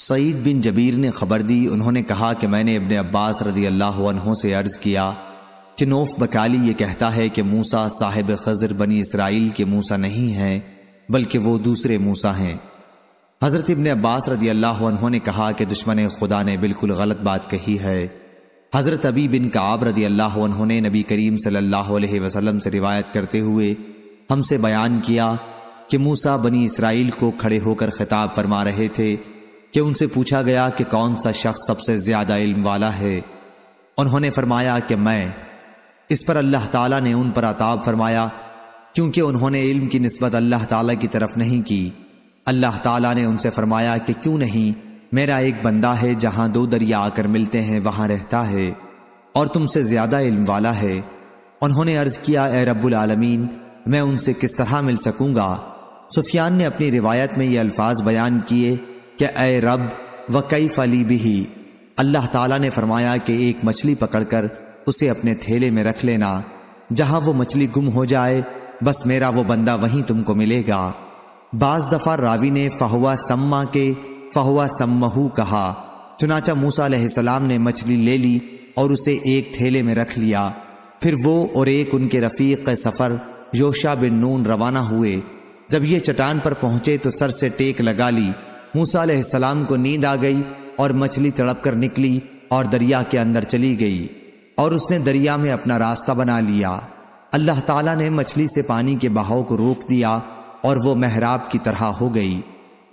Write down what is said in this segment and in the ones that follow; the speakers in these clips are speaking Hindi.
सईद बिन जबीर ने खबर दी उन्होंने कहा कि मैंने इबन अब्बास रदी अल्लाह से अर्ज किया कि नोफ बकाली ये कहता है कि मूसा साहिब खजर बनी इसराइल के मूसा नहीं हैं बल्कि वो दूसरे मूसा हैं हज़रत इबन अब्बास रदी अल्लाह ने कहा कि दुश्मन खुदा ने बिल्कुल गलत बात कही है हज़रत अबी बिन काब रदी अल्लाह ने नबी करीम सल्लल्लाहु अलैहि वसल्लम से रिवायत करते हुए हमसे बयान किया कि मूसा बनी इसराइल को खड़े होकर खिताब फरमा रहे थे कि उनसे पूछा गया कि कौन सा शख्स सबसे ज्यादा इल्म वाला है उन्होंने फरमाया कि मैं इस पर अल्लाह ताला ने उन पर अताब फरमाया क्योंकि उन्होंने इल्म की नस्बत अल्लाह ताला की तरफ नहीं की अल्लाह ताला ने उनसे फरमाया कि क्यों नहीं मेरा एक बंदा है जहां दो दरिया आकर मिलते हैं वहां रहता है और तुमसे ज्यादा इल्म वाला है उन्होंने अर्ज किया ए रब्बुल आलमीन मैं उनसे किस तरह मिल सकूंगा सुफियान ने अपनी रिवायत में ये अल्फाज बयान किए क्या ए रब व कई फली भी ही अल्लाह ताला ने फरमाया कि एक मछली पकड़कर उसे अपने थैले में रख लेना जहां वो मछली गुम हो जाए बस मेरा वो बंदा वहीं तुमको मिलेगा बाज दफा रावी ने फहुआ सम्मा के फहुआ सम्महू कहा चुनाचा मूसा सलाम ने मछली ले ली और उसे एक थैले में रख लिया फिर वो और एक उनके रफीक सफ़र योशा बिन नून रवाना हुए जब ये चटान पर पहुंचे तो सर से टेक लगा ली मूसा सलाम को नींद आ गई और मछली तड़प कर निकली और दरिया के अंदर चली गई और उसने दरिया में अपना रास्ता बना लिया अल्लाह ताला ने मछली से पानी के बहाव को रोक दिया और वो महराब की तरह हो गई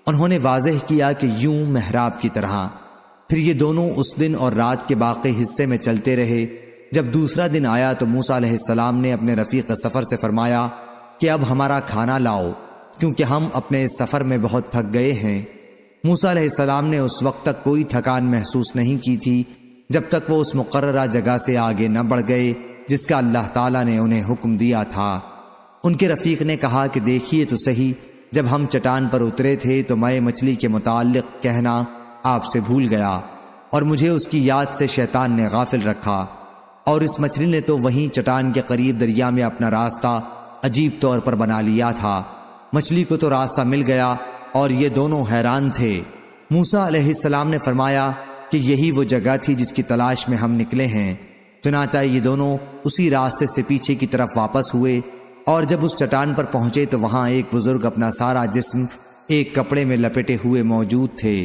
उन्होंने वाजह किया कि यूं महराब की तरह फिर ये दोनों उस दिन और रात के बाकी हिस्से में चलते रहे जब दूसरा दिन आया तो मूसा सलाम ने अपने रफ़ीक सफ़र से फरमाया कि अब हमारा खाना लाओ क्योंकि हम अपने इस सफ़र में बहुत थक गए हैं मूसा सलाम ने उस वक्त तक कोई थकान महसूस नहीं की थी जब तक वो उस मुकर्रा जगह से आगे न बढ़ गए जिसका अल्लाह ताला ने उन्हें हुक्म दिया था उनके रफीक ने कहा कि देखिए तो सही जब हम चटान पर उतरे थे तो मैं मछली के मुतालिक कहना आपसे भूल गया और मुझे उसकी याद से शैतान ने गाफिल रखा और इस मछली ने तो वहीं चटान के करीब दरिया में अपना रास्ता अजीब तौर पर बना लिया था मछली को तो रास्ता मिल गया और ये दोनों हैरान थे मूसा अलैहिस्सलाम ने फरमाया कि यही वो जगह थी जिसकी तलाश में हम निकले हैं चुनाचा ये दोनों उसी रास्ते से पीछे की तरफ वापस हुए और जब उस चट्टान पर पहुंचे तो वहां एक बुजुर्ग अपना सारा जिस्म एक कपड़े में लपेटे हुए मौजूद थे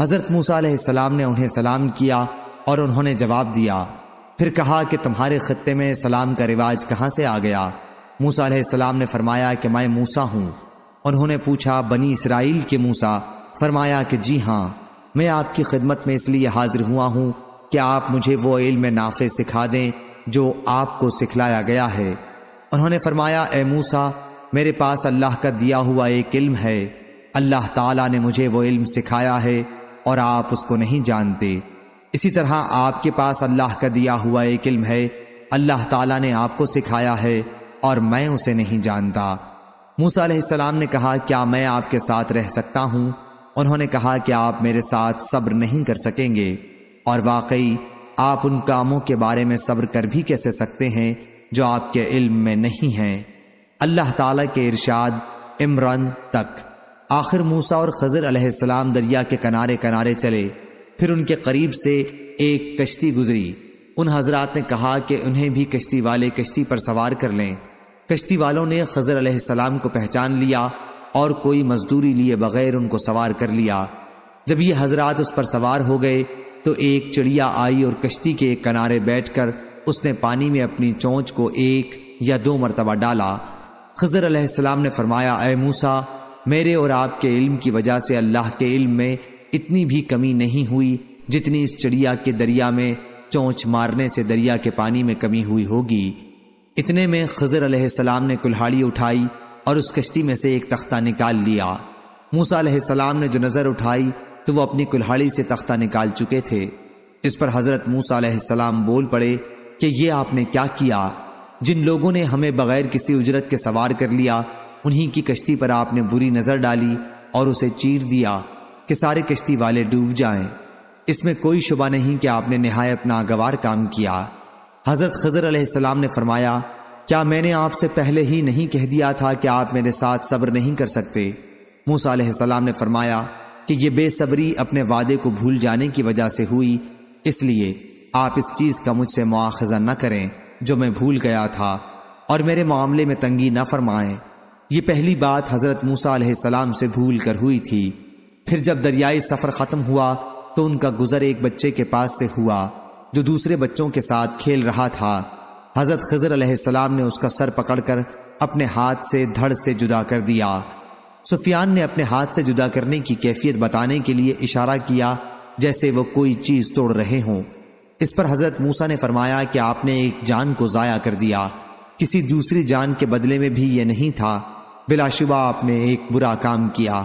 हजरत मूसा अलैहिस्सलाम ने उन्हें सलाम किया और उन्होंने जवाब दिया फिर कहा कि तुम्हारे खत्ते में सलाम का रिवाज कहाँ से आ गया मूसा अलैहिस्सलाम ने फरमाया कि मैं मूसा हूँ उन्होंने पूछा बनी इसराइल के मूसा फरमाया कि जी हाँ मैं आपकी खिदमत में इसलिए हाजिर हुआ हूँ कि आप मुझे वो इल्म नाफे सिखा दें जो आपको सिखलाया गया है उन्होंने फरमाया ए मूसा मेरे पास अल्लाह का दिया हुआ एक इल्म है अल्लाह ताला ने मुझे वो इल्म सिखाया है और आप उसको नहीं जानते इसी तरह आपके पास अल्लाह का दिया हुआ एक इल्म है अल्लाह ताला ने आपको सिखाया है और मैं उसे नहीं जानता मूसा सलाम ने कहा क्या मैं आपके साथ रह सकता हूँ उन्होंने कहा कि आप मेरे साथ सब्र नहीं कर सकेंगे और वाकई आप उन कामों के बारे में सब्र कर भी कैसे सकते हैं जो आपके इल्म में नहीं हैं अल्लाह ताला के इरशाद इमरान तक आखिर मूसा और खजर अलैहिस्सलाम दरिया के किनारे किनारे चले फिर उनके करीब से एक कश्ती गुजरी उन हजरात ने कहा कि उन्हें भी कश्ती वाले कश्ती पर सवार कर लें कश्ती वालों ने खजर अलैहिस्सलाम को पहचान लिया और कोई मजदूरी लिए बगैर उनको सवार कर लिया जब ये हजरात उस पर सवार हो गए तो एक चिड़िया आई और कश्ती के एक किनारे बैठकर उसने पानी में अपनी चोंच को एक या दो मरतबा डाला खजर अलैहिस्सलाम ने फरमाया ए मूसा मेरे और आपके इल्म की वजह से अल्लाह के इल्म में इतनी भी कमी नहीं हुई जितनी इस चिड़िया के दरिया में चोंच मारने से दरिया के पानी में कमी हुई होगी इतने में खजर अलैहिस्सलाम ने कुल्हाड़ी उठाई और उस कश्ती में से एक तख्ता निकाल लिया मूसा अलैहिस्सलाम ने जो नज़र उठाई तो वो अपनी कुल्हाड़ी से तख्ता निकाल चुके थे इस पर हज़रत मूसा अलैहिस्सलाम बोल पड़े कि ये आपने क्या किया जिन लोगों ने हमें बगैर किसी उजरत के सवार कर लिया उन्हीं की कश्ती पर आपने बुरी नज़र डाली और उसे चीर दिया कि सारे कश्ती वाले डूब जाएं। इसमें कोई शुबा नहीं कि आपने नहायत नागवार काम किया हज़रत खजर अलैहिस्सलाम ने फरमाया क्या मैंने आपसे पहले ही नहीं कह दिया था कि आप मेरे साथ सब्र नहीं कर सकते मूसा अलैहिस्सलाम ने फरमाया कि यह बेसब्री अपने वादे को भूल जाने की वजह से हुई इसलिए आप इस चीज़ का मुझसे मुआखजा न करें जो मैं भूल गया था और मेरे मामले में तंगी न फरमाएं ये पहली बात हज़रत मूसा अलैहिस्सलाम से भूल कर हुई थी फिर जब दरियाई सफ़र ख़त्म हुआ तो उनका गुज़र एक बच्चे के पास से हुआ जो दूसरे बच्चों के साथ खेल रहा था हजरत खजर अलैहिस्सलाम ने उसका सर पकड़कर अपने हाथ से धड़ से जुदा कर दिया सुफियान ने अपने हाथ से जुदा करने की कैफियत बताने के लिए इशारा किया जैसे वो कोई चीज़ तोड़ रहे हों इस पर हजरत मूसा ने फरमाया कि आपने एक जान को ज़ाया कर दिया किसी दूसरी जान के बदले में भी यह नहीं था बिलाशुबा आपने एक बुरा काम किया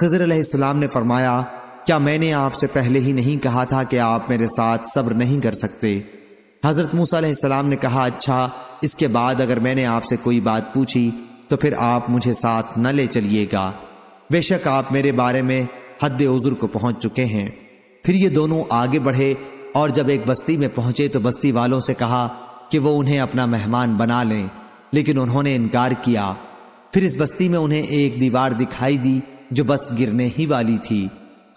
खजर अलैहिस्सलाम ने फरमाया क्या मैंने आपसे पहले ही नहीं कहा था कि आप मेरे साथ सब्र नहीं कर सकते हज़रत मूसा ने कहा अच्छा इसके बाद अगर मैंने आपसे कोई बात पूछी तो फिर आप मुझे साथ न ले चलिएगा बेशक आप मेरे बारे में हद उज़ुर को पहुंच चुके हैं फिर ये दोनों आगे बढ़े और जब एक बस्ती में पहुंचे तो बस्ती वालों से कहा कि वो उन्हें अपना मेहमान बना लें लेकिन उन्होंने इनकार किया फिर इस बस्ती में उन्हें एक दीवार दिखाई दी जो बस गिरने ही वाली थी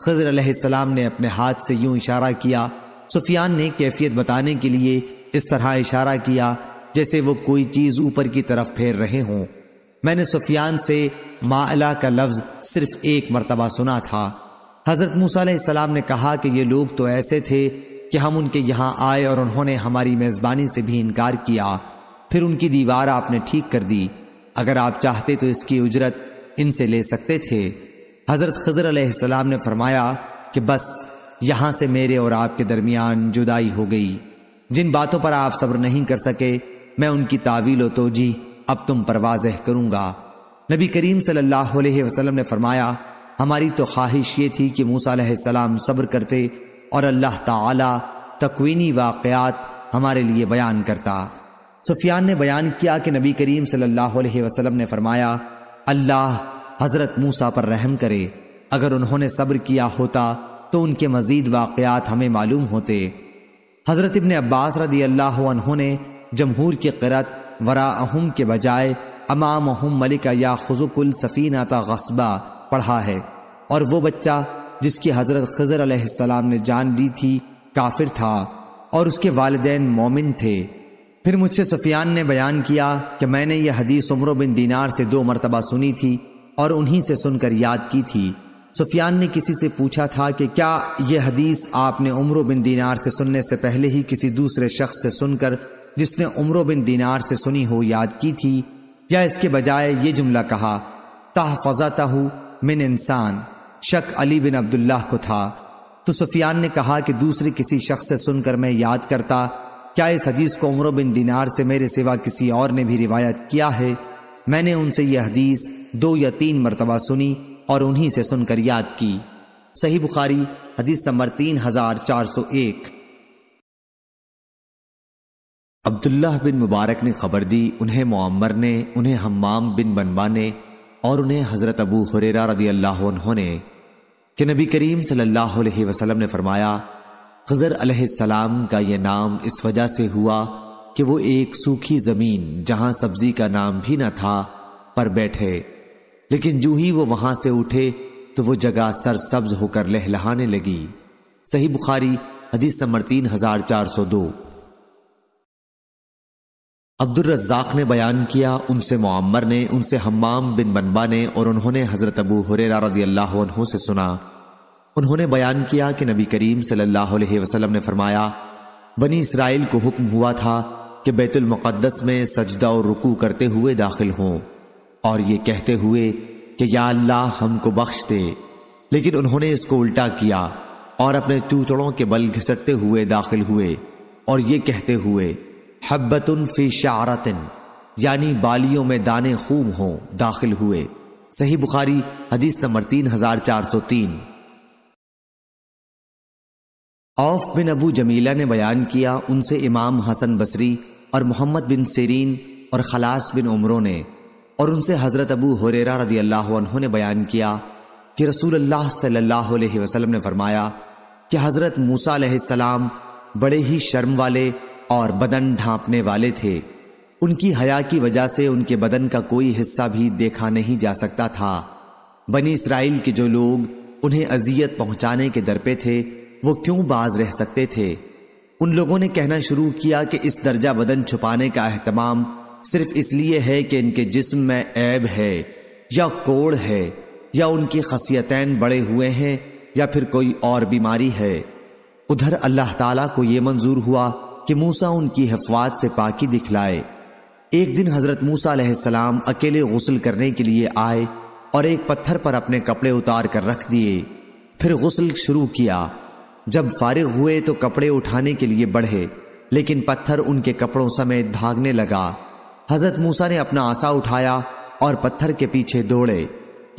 खजर सलाम ने अपने हाथ से यूं इशारा किया सुफियान ने कैफियत बताने के लिए इस तरह इशारा किया जैसे वो कोई चीज़ ऊपर की तरफ फेर रहे हों मैंने सुफियान से माला का लफ्ज़ सिर्फ एक मरतबा सुना था हज़रत मूसा ने कहा कि ये लोग तो ऐसे थे कि हम उनके यहाँ आए और उन्होंने हमारी मेज़बानी से भी इनकार किया फिर उनकी दीवार आपने ठीक कर दी अगर आप चाहते तो इसकी उजरत इनसे ले सकते थे हज़रत खजर अलैहिस्सलाम ने फरमाया कि बस यहाँ से मेरे और आपके दरमियान जुदाई हो गई जिन बातों पर आप सब्र नहीं कर सके मैं उनकी तावील तोजी अब तुम पर वाजह करूँगा नबी करीम सल्लल्लाहु अलैहि वसल्लम ने फरमाया हमारी तो ख्वाहिश ये थी कि मूसा सलाम सब्र करते और अल्लाह ताला तकवीनी वाक़ात हमारे लिए बयान करता सुफियान ने बयान किया कि नबी करीम सल्लल्लाहु अलैहि वसल्लम ने फरमाया अल्लाह हजरत मूसा पर रहम करे अगर उन्होंने सब्र किया होता तो उनके मजीद वाकयात हमें मालूम होते हज़रत इबन अब्बास रदी अल्लाह ने जमहूर की करत वरा अहम के बजाय अमाम अहम मलिका या खजुकुल सफ़ीनाता गस्बा पढ़ा है और वो बच्चा जिसकी हज़रत खजर अलैहिस्सलाम ने जान ली थी काफिर था और उसके वालदेन मोमिन थे फिर मुझसे सफियान ने बयान किया कि मैंने यह हदीस उम्र बिन दीनार से दो मरतबा सुनी थी और उन्हीं से सुनकर याद की थी सुफियान ने किसी से पूछा था कि क्या यह हदीस आपने उम्र बिन दीनार से सुनने से पहले ही किसी दूसरे शख्स से सुनकर जिसने उम्र बिन दीनार से सुनी हो याद की थी या इसके बजाय ये जुमला कहा ताहफजाता हूँ मिन इंसान शक अली बिन अब्दुल्लाह को था तो सुफियान ने कहा कि दूसरे किसी शख्स से सुनकर मैं याद करता क्या इस हदीस को उम्र बिन दीनार से मेरे सिवा किसी और ने भी रिवायत किया है मैंने उनसे यह हदीस दो या तीन मरतबा सुनी और उन्हीं से सुनकर याद की सही बुखारी हदीस नंबर तीन हजार चार सौ एक अब्दुल्लाह बिन मुबारक ने खबर दी उन्हें मोअम्मर ने उन्हें हम्माम बिन बनवा ने और उन्हें हजरत अबू हुरेरा रदी अल्लाह ने कि नबी करीम सल्लल्लाहु अलैहि वसल्लम ने फरमाया खजर अलैहिस्सलाम का यह नाम इस वजह से हुआ कि वो एक सूखी जमीन जहां सब्जी का नाम भी न था पर बैठे लेकिन जू ही वो वहां से उठे तो वो जगह सरसब्ज होकर लहलहाने लगी सही बुखारी हदीस नंबर तीन हजार चार सौ दो अब्दुल ने बयान किया उनसे मुआमर ने उनसे हम्माम बिन बनबा ने और उन्होंने हजरत अबू हुरेरा रजी अल्लाह से सुना उन्होंने बयान किया कि नबी करीम सल्लल्लाहु अलैहि वसल्लम ने फरमाया बनी इसराइल को हुक्म हुआ था कि बैतुलमक़दस में सजदा और रुकू करते हुए दाखिल हों और ये कहते हुए कि या अल्लाह हमको बख्श दे लेकिन उन्होंने इसको उल्टा किया और अपने चूतड़ों के बल घिसटते हुए दाखिल हुए और ये कहते हुए हब्बतुन फी शारतिन यानी बालियों में दाने खूम हों दाखिल हुए सही बुखारी हदीस नंबर तीन हजार चार सौ तीन औफ बिन अबू जमीला ने बयान किया उनसे इमाम हसन बसरी और मोहम्मद बिन सेरीन और खलास बिन उमरों ने और उनसे हज़रत अबू हुरेरा रदी अल्लाह ने बयान किया कि रसूल अल्लाह सल्लल्लाहु अलैहि वसल्लम ने फरमाया कि हज़रत मूसा सलाम बड़े ही शर्म वाले और बदन ढांपने वाले थे उनकी हया की वजह से उनके बदन का कोई हिस्सा भी देखा नहीं जा सकता था बनी इसराइल के जो लोग उन्हें अजियत पहुंचाने के दर पे थे वो क्यों बाज रह सकते थे उन लोगों ने कहना शुरू किया कि इस दर्जा बदन छुपाने का अहतमाम सिर्फ इसलिए है कि इनके जिस्म में ऐब है या कोड़ है या उनकी खसियतें बड़े हुए हैं या फिर कोई और बीमारी है उधर अल्लाह ताला को यह मंजूर हुआ कि मूसा उनकी हफवात से पाकी दिखलाए एक दिन हजरत मूसा सलाम अकेले गसल करने के लिए आए और एक पत्थर पर अपने कपड़े उतार कर रख दिए फिर गसल शुरू किया जब फारिग हुए तो कपड़े उठाने के लिए बढ़े लेकिन पत्थर उनके कपड़ों समेत भागने लगा हजरत मूसा ने अपना आसा उठाया और पत्थर के पीछे दौड़े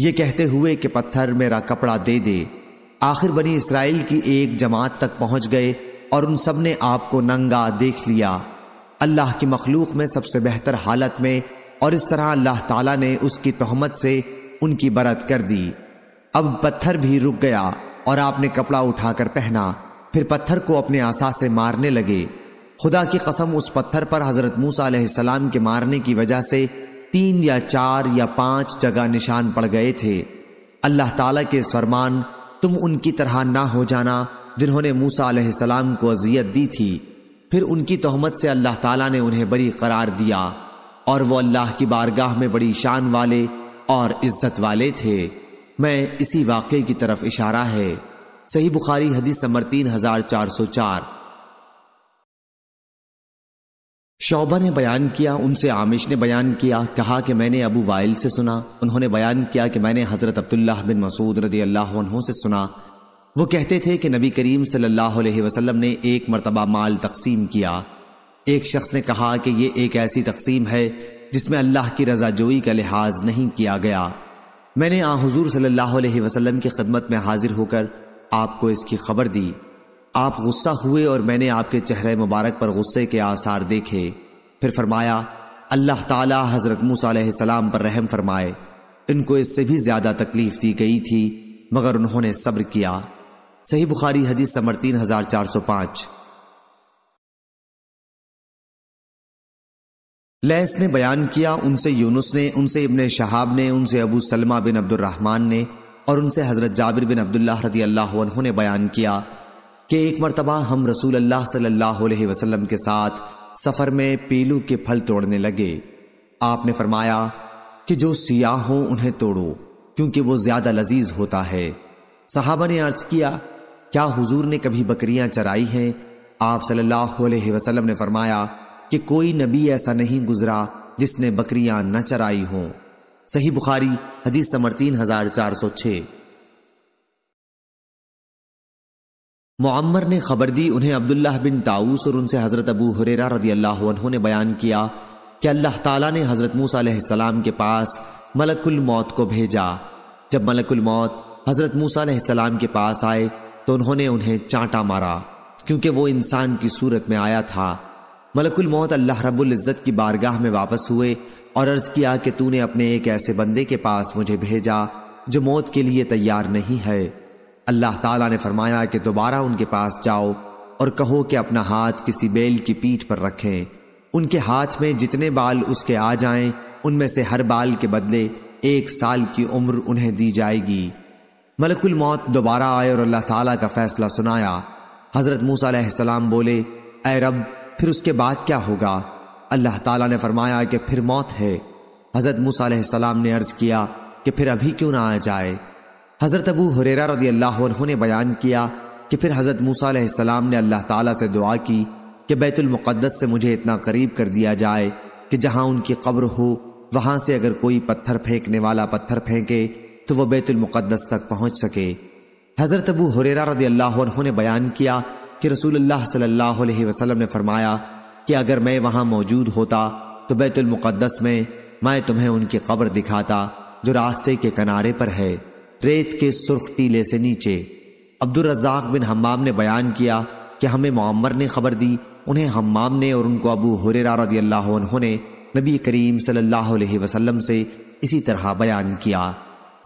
ये कहते हुए कि पत्थर मेरा कपड़ा दे दे आखिर बनी इसराइल की एक जमात तक पहुंच गए और उन सब ने आपको नंगा देख लिया अल्लाह की मखलूक में सबसे बेहतर हालत में और इस तरह अल्लाह ताला ने उसकी तहमत से उनकी बरत कर दी अब पत्थर भी रुक गया और आपने कपड़ा उठाकर पहना फिर पत्थर को अपने आशा से मारने लगे खुदा की कसम उस पत्थर पर हजरत मूसा सलाम के मारने की वजह से तीन या चार या पांच जगह निशान पड़ गए थे अल्लाह ताला के फरमान तुम उनकी तरह ना हो जाना जिन्होंने मूसा सलाम को अजियत दी थी फिर उनकी तोहमत से अल्लाह ताला ने उन्हें बरी करार दिया और वो अल्लाह की बारगाह में बड़ी शान वाले और इज्जत वाले थे मैं इसी वाक्य की तरफ इशारा है सही बुखारी हदीस नंबर तीन हजार चार सौ चार शोबा ने बयान किया उनसे आमिश ने बयान किया कहा कि मैंने अबू वाइल से सुना उन्होंने बयान किया कि मैंने हज़रत अब्दुल्ला बिन मसूद रदी अल्लाह से सुना वो कहते थे कि नबी करीम सल्लल्लाहु अलैहि वसल्लम ने एक मरतबा माल तकसीम किया एक शख्स ने कहा कि ये एक ऐसी तकसीम है जिसमें अल्लाह की रजाजोई का लिहाज नहीं किया गया मैंने आ हजूर सल्लल्लाहु अलैहि वसल्लम की खदमत में हाजिर होकर आपको इसकी खबर दी आप गुस्सा हुए और मैंने आपके चेहरे मुबारक पर गुस्से के आसार देखे फिर फरमाया अल्लाह ताला हज़रत सलाम पर रहम फरमाए इनको इससे भी ज़्यादा तकलीफ दी गई थी मगर उन्होंने सब्र किया सही बुखारी हदीस समर तीन हज़ार चार सौ पांच लैस ने बयान किया उनसे यूनुस ने उनसे इबन शहाब ने उनसे अबू सलमा बिन अब्दुलरहमान ने और उनसे हज़रत जाबिर बिन अब्दुल्ला रदी अल्लाह ने बयान किया कि एक मरतबा हम रसूल अल्लाह सल्लल्लाहु अलैहि वसल्लम के साथ सफ़र में पीलू के फल तोड़ने लगे आपने फरमाया कि जो सियाह हो उन्हें तोड़ो क्योंकि वो ज़्यादा लजीज होता है साहबा ने अर्ज किया क्या हुजूर ने कभी बकरियां चराई हैं आप सल्लल्लाहु अलैहि वसल्लम ने फरमाया कि कोई नबी ऐसा नहीं गुजरा जिसने बकरियां न चराई हों सही बुखारी हदीस नंबर तीन हजार चार सौ छह मुअम्मर ने खबर दी उन्हें अब्दुल्लाह बिन ताऊस और उनसे हजरत अबू हुरेरा रदी अल्लाह उन्होंने बयान किया कि अल्लाह ताला ने हजरत मूसम के पास मलकुल मौत को भेजा जब मलकुल मौत हजरत मूसम के पास आए तो उन्होंने उन्हें चांटा मारा क्योंकि वो इंसान की सूरत में आया था मलकुल मौत अल्लाह रब्बुल इज़्ज़त की बारगाह में वापस हुए और अर्ज किया कि तूने अपने एक ऐसे बंदे के पास मुझे भेजा जो मौत के लिए तैयार नहीं है अल्लाह ताला ने फरमाया कि दोबारा उनके पास जाओ और कहो कि अपना हाथ किसी बेल की पीठ पर रखें उनके हाथ में जितने बाल उसके आ जाएं उनमें से हर बाल के बदले एक साल की उम्र उन्हें दी जाएगी मलकुल मौत दोबारा आए और अल्लाह ताला का फैसला सुनाया हजरत मूसा सलाम बोले अरब रब फिर उसके बाद क्या होगा अल्लाह ताला ने फरमाया कि फिर मौत है हज़रत मूसम ने अर्ज़ किया कि फिर अभी क्यों ना आ जाए हज़रत अबू हुरेरा रदी अल्लाह ने बयान किया कि फिर हज़रत मूसम ने अल्लाह ताला से दुआ की कि बैतुलमक़दस से मुझे इतना करीब कर दिया जाए कि जहाँ उनकी कब्र हो वहाँ से अगर कोई पत्थर फेंकने वाला पत्थर फेंके तो वह बैतुलमक़दस तक पहुँच सके हज़रत अबू हुरेरा रदी अल्लाह ने बयान किया कि रसूलुल्लाह सल्लल्लाहु अलैहि वसल्लम ने फरमाया कि अगर मैं वहां मौजूद होता तो बैतुल मुकद्दस में मैं तुम्हें उनकी कब्र दिखाता जो रास्ते के किनारे पर है रेत के सुर्ख टीले से नीचे अब्दुलरजाक बिन हमाम ने बयान किया कि हमें मम्मर ने खबर दी उन्हें हमाम ने और उनको अबू हुरेरा रदी अल्लाह उन्होंने नबी करीम सल्लल्लाहु अलैहि वसल्लम से इसी तरह बयान किया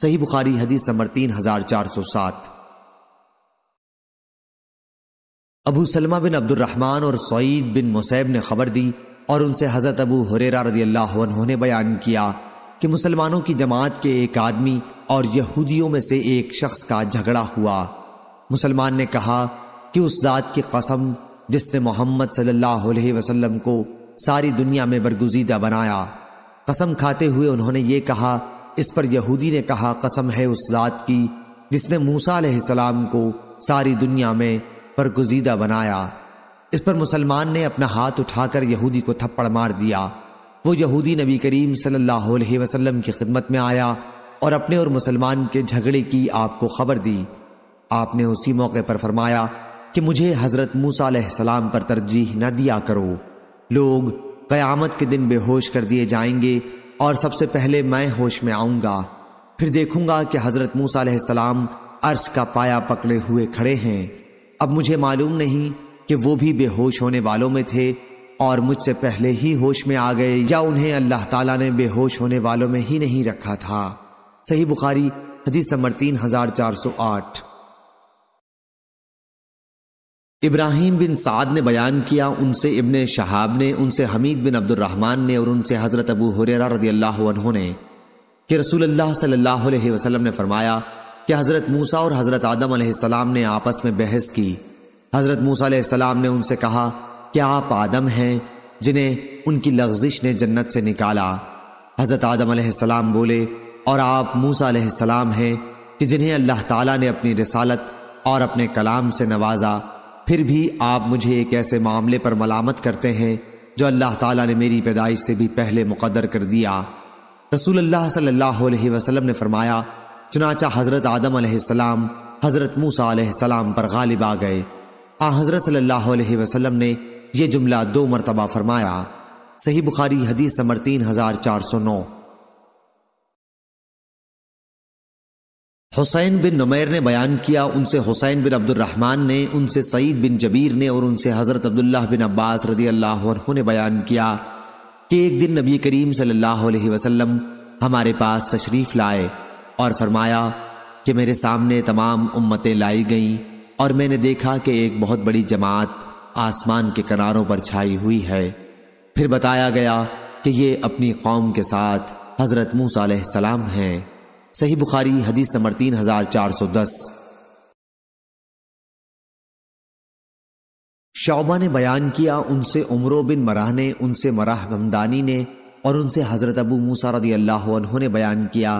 सही बुखारी हदीस नंबर तीन हजार चार सौ सात अबू सलमा बिन अब्दुलरहमान और सईद बिन मुसैब ने खबर दी और उनसे हज़रत अबू हुरेरा रदी अल्लाह ने बयान किया कि मुसलमानों की जमात के एक आदमी और यहूदियों में से एक शख्स का झगड़ा हुआ मुसलमान ने कहा कि उस जात की कसम जिसने मोहम्मद सल्लल्लाहु अलैहि वसल्लम को सारी दुनिया में बरगुजीदा बनाया कसम खाते हुए उन्होंने ये कहा इस पर यहूदी ने कहा कसम है उस जात की जिसने मूसा सलाम को सारी दुनिया में पर गुजीदा बनाया इस पर मुसलमान ने अपना हाथ उठाकर यहूदी को थप्पड़ मार दिया वो यहूदी नबी करीम सल्लल्लाहु अलैहि वसल्लम की खिदमत में आया और अपने और मुसलमान के झगड़े की आपको खबर दी आपने उसी मौके पर फरमाया कि मुझे हजरत मूसा सलाम पर तरजीह न दिया करो लोग क़यामत के दिन बेहोश कर दिए जाएंगे और सबसे पहले मैं होश में आऊंगा फिर देखूंगा कि हजरत मूसा सलाम अर्श का पाया पकड़े हुए खड़े हैं अब मुझे मालूम नहीं कि वो भी बेहोश होने वालों में थे और मुझसे पहले ही होश में आ गए या उन्हें अल्लाह ताला ने बेहोश होने वालों में ही नहीं रखा था सही बुखारी हदीस नंबर तीन हजार चार सौ आठ इब्राहिम बिन साद ने बयान किया उनसे इबन शहाब ने उनसे हमीद बिन अब्दुलरहमान ने और उनसे हजरत अबू हुररा रजी अल्लाह ने कि रसूल अल्लाह सल्लल्लाहु अलैहि वसल्लम ने फरमाया कि हज़रत मूसा और हज़रत आदम सलाम ने आपस में बहस की हज़रत मूसा सलाम ने उनसे कहा क्या आप आदम हैं जिन्हें उनकी लग्जिश ने जन्नत से निकाला हज़रत आदम सलाम बोले और आप मूसा सलाम हैं कि जिन्हें अल्लाह ताला ने अपनी रसालत और अपने कलाम से नवाजा फिर भी आप मुझे एक ऐसे मामले पर मलामत करते हैं जो अल्लाह ताला ने मेरी पैदाइश से भी पहले मुकदर कर दिया रसूल अल्लाह सल्लल्लाहु अलैहि वसल्लम ने फरमाया चुनाचा हज़रत आदम सलाम हज़रत मूसा सलाम पर गालिब आ गए आ हज़रत वसल्लम ने यह जुमला दो मरतबा फरमाया सही बुखारी हदीस नंबर तीन हजार चार सौ नौ हुसैन बिन नुमैर ने बयान किया उनसे हुसैन बिन अब्दुलरहमान ने उनसे सईद बिन जबीर ने और उनसे हज़रत अब्दुल्ला बिन अब्बास रदी अल्लाह ने बयान किया कि एक दिन नबी करीम सल्लल्लाहु अलैहि वसल्लम हमारे पास तशरीफ़ लाए और फरमाया कि मेरे सामने तमाम उम्मतें लाई गईं और मैंने देखा कि एक बहुत बड़ी जमात आसमान के किनारों पर छाई हुई है फिर बताया गया कि ये अपनी कौम के साथ हज़रत मूसा सलाम हैं सही बुखारी हदीस नंबर तीन हज़ार चार सौ दस शौबा ने बयान किया उनसे उमरो बिन मराह ने उनसे मराह हमदानी ने और उनसे हज़रत अबू मूसा रदी अल्लाह ने बयान किया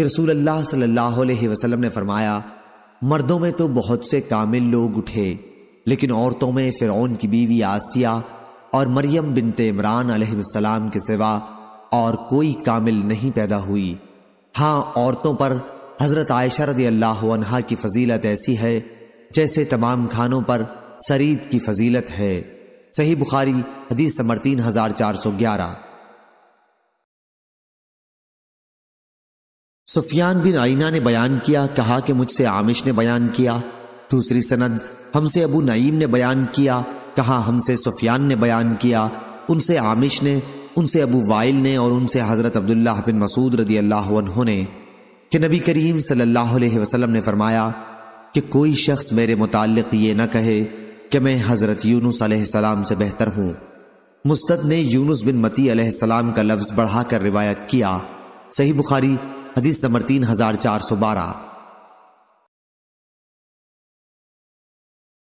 कि रसूल अल्लाह सल्लल्लाहु अलैहि वसल्लम ने फरमाया मर्दों में तो बहुत से कामिल लोग उठे लेकिन औरतों में फ़िरौन की बीवी आसिया और मरियम बिनते इमरान अलैहिस्सलाम के सिवा और कोई कामिल नहीं पैदा हुई हाँ औरतों पर हज़रत आयशा रदी अल्लाह की फजीलत ऐसी है जैसे तमाम खानों पर सरीद की फजीलत है सही बुखारी हदीस समर तीन हजार चार सौ ग्यारह सुफियान बिन आईना ने बयान किया कहा कि मुझसे आमिश ने बयान किया दूसरी सनद हमसे अबू नईम ने बयान किया कहा हमसे सुफियान ने बयान किया उनसे आमिश ने उनसे अबू वाइल ने और उनसे हज़रत अब्दुल्ला बिन मसूद रदी अल्लाह ने कि नबी करीम सल्लल्लाहु अलैहि वसल्लम ने फरमाया कि कोई शख्स मेरे मुतालिक ये न कहे कि मैं हज़रत यूनुस सलाम से बेहतर हूँ मुस्तद ने यूनुस बिन मती सलाम का लफ्ज़ बढ़ाकर रिवायत किया सही बुखारी हदीस नंबर तीन हजार चार सौ बारह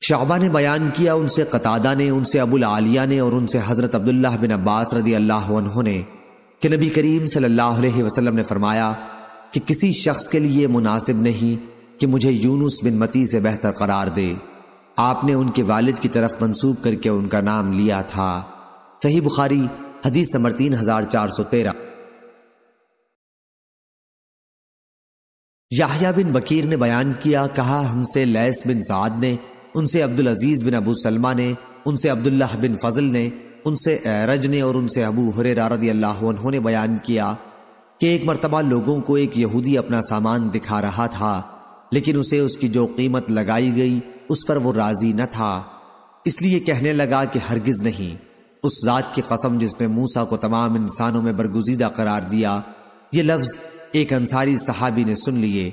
शाबा ने बयान किया उनसे कतादा ने उनसे अबुल आलिया ने और उनसे हजरत अब्दुल्लाह बिन अब्बास रदी अल्लाह उन्होंने कि नबी करीम सल्लल्लाहु अलैहि वसल्लम ने फरमाया कि किसी शख्स के लिए मुनासिब नहीं कि मुझे यूनुस बिन मती से बेहतर करार दे आपने उनके वालिद की तरफ मंसूब करके उनका नाम लिया था सही बुखारी हदीस नंबर तीन हजार चार सौ तेरह याहिया बिन बकीर ने बयान किया कहा हमसे लैस बिन जाद ने उनसे अब्दुल अजीज बिन अबू सलमा ने उनसे अब्दुल्लाह बिन फजल ने उनसे एरज ने और उनसे अबू हुरे रारदी अल्लाह ने बयान किया कि एक मरतबा लोगों को एक यहूदी अपना सामान दिखा रहा था लेकिन उसे उसकी जो कीमत लगाई गई उस पर वो राजी न था इसलिए कहने लगा कि हरगिज नहीं उस जात की कसम जिसने मूसा को तमाम इंसानों में बरगुजीदा करार दिया ये लफ्ज़ एक अंसारी सहाबी ने सुन लिए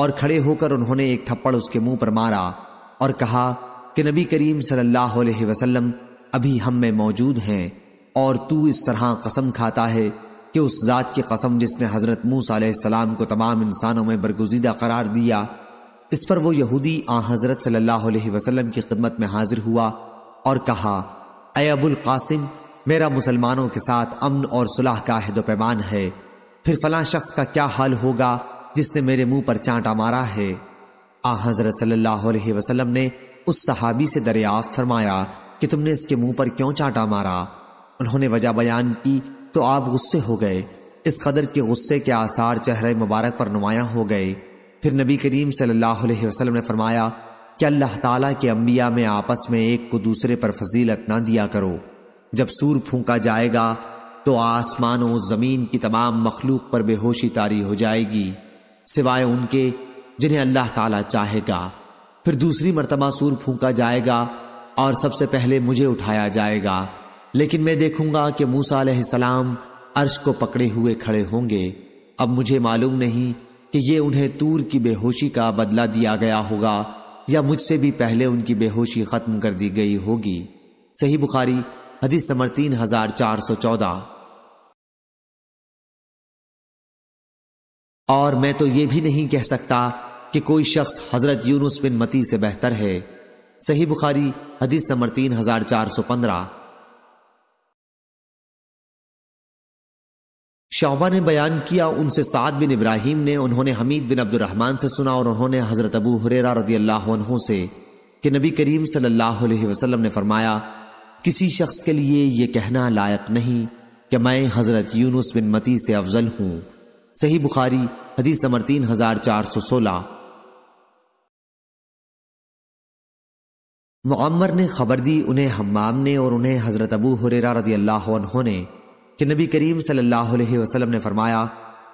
और खड़े होकर उन्होंने एक थप्पड़ उसके मुंह पर मारा और कहा कि नबी करीम सल्लल्लाहु अलैहि वसल्लम अभी हम में मौजूद हैं और तू इस तरह कसम खाता है कि उस जात की कसम जिसने हजरत मूसा सलाम को तमाम इंसानों में बरगुजीदा करार दिया इस पर वो यहूदी आ हजरत सल्लल्लाहु अलैहि वसल्लम की खिदमत में हाजिर हुआ और कहा अबुल कासिम मेरा मुसलमानों के साथ अमन और सुलह का अहदोपैमान है फिर फला शख्स का क्या हाल होगा जिसने मेरे मुंह पर चांटा मारा है आ हजरत सल्लाम ने उस सहाबी से दरियाफ्त फरमाया कि तुमने इसके मुंह पर क्यों चांटा मारा उन्होंने वजह बयान की तो आप गुस्से हो गए इस कदर के गुस्से के आसार चेहरे मुबारक पर नुमाया हो गए फिर नबी करीम सल्लल्लाहु अलैहि वसल्लम ने फरमाया कि अल्लाह ताला के अम्बिया में आपस में एक को दूसरे पर फजीलत ना दिया करो जब सूर फूका जाएगा तो आसमानों ज़मीन की तमाम मखलूक पर बेहोशी तारी हो जाएगी सिवाय उनके जिन्हें अल्लाह ताला चाहेगा फिर दूसरी मरतबा सूर फूका जाएगा और सबसे पहले मुझे उठाया जाएगा लेकिन मैं देखूंगा कि मूसा सलाम अर्श को पकड़े हुए खड़े होंगे अब मुझे मालूम नहीं कि ये उन्हें तूर की बेहोशी का बदला दिया गया होगा या मुझसे भी पहले उनकी बेहोशी खत्म कर दी गई होगी सही बुखारी हदीस समर तीन हजार चार सौ चौदह और मैं तो ये भी नहीं कह सकता कि कोई शख्स हजरत यूनुस बिन मती से बेहतर है सही बुखारी हदीस नंबर तीन हजार चार सौ पंद्रह शौबा ने बयान किया उनसे साद बिन इब्राहिम ने उन्होंने हमीद बिन अब्दुलरहमान से सुना और उन्होंने हजरत अबू हुरेरा रदी अल्लाह से कि नबी करीम सल्लल्लाहु अलैहि वसल्लम ने फरमाया किसी शख्स के लिए ये कहना लायक नहीं कि मैं हजरत यूनुस बिन मती से अफजल हूँ सही बुखारी हदीस नंबर तीन हजार चार सौ सोलह मम्मर ने खबर दी उन्हें हम्माम ने और उन्हें हज़रत अबू हुरेरा रदी अल्लाह ने कि नबी करीम सल्लल्लाहु अलैहि वसल्लम ने फरमाया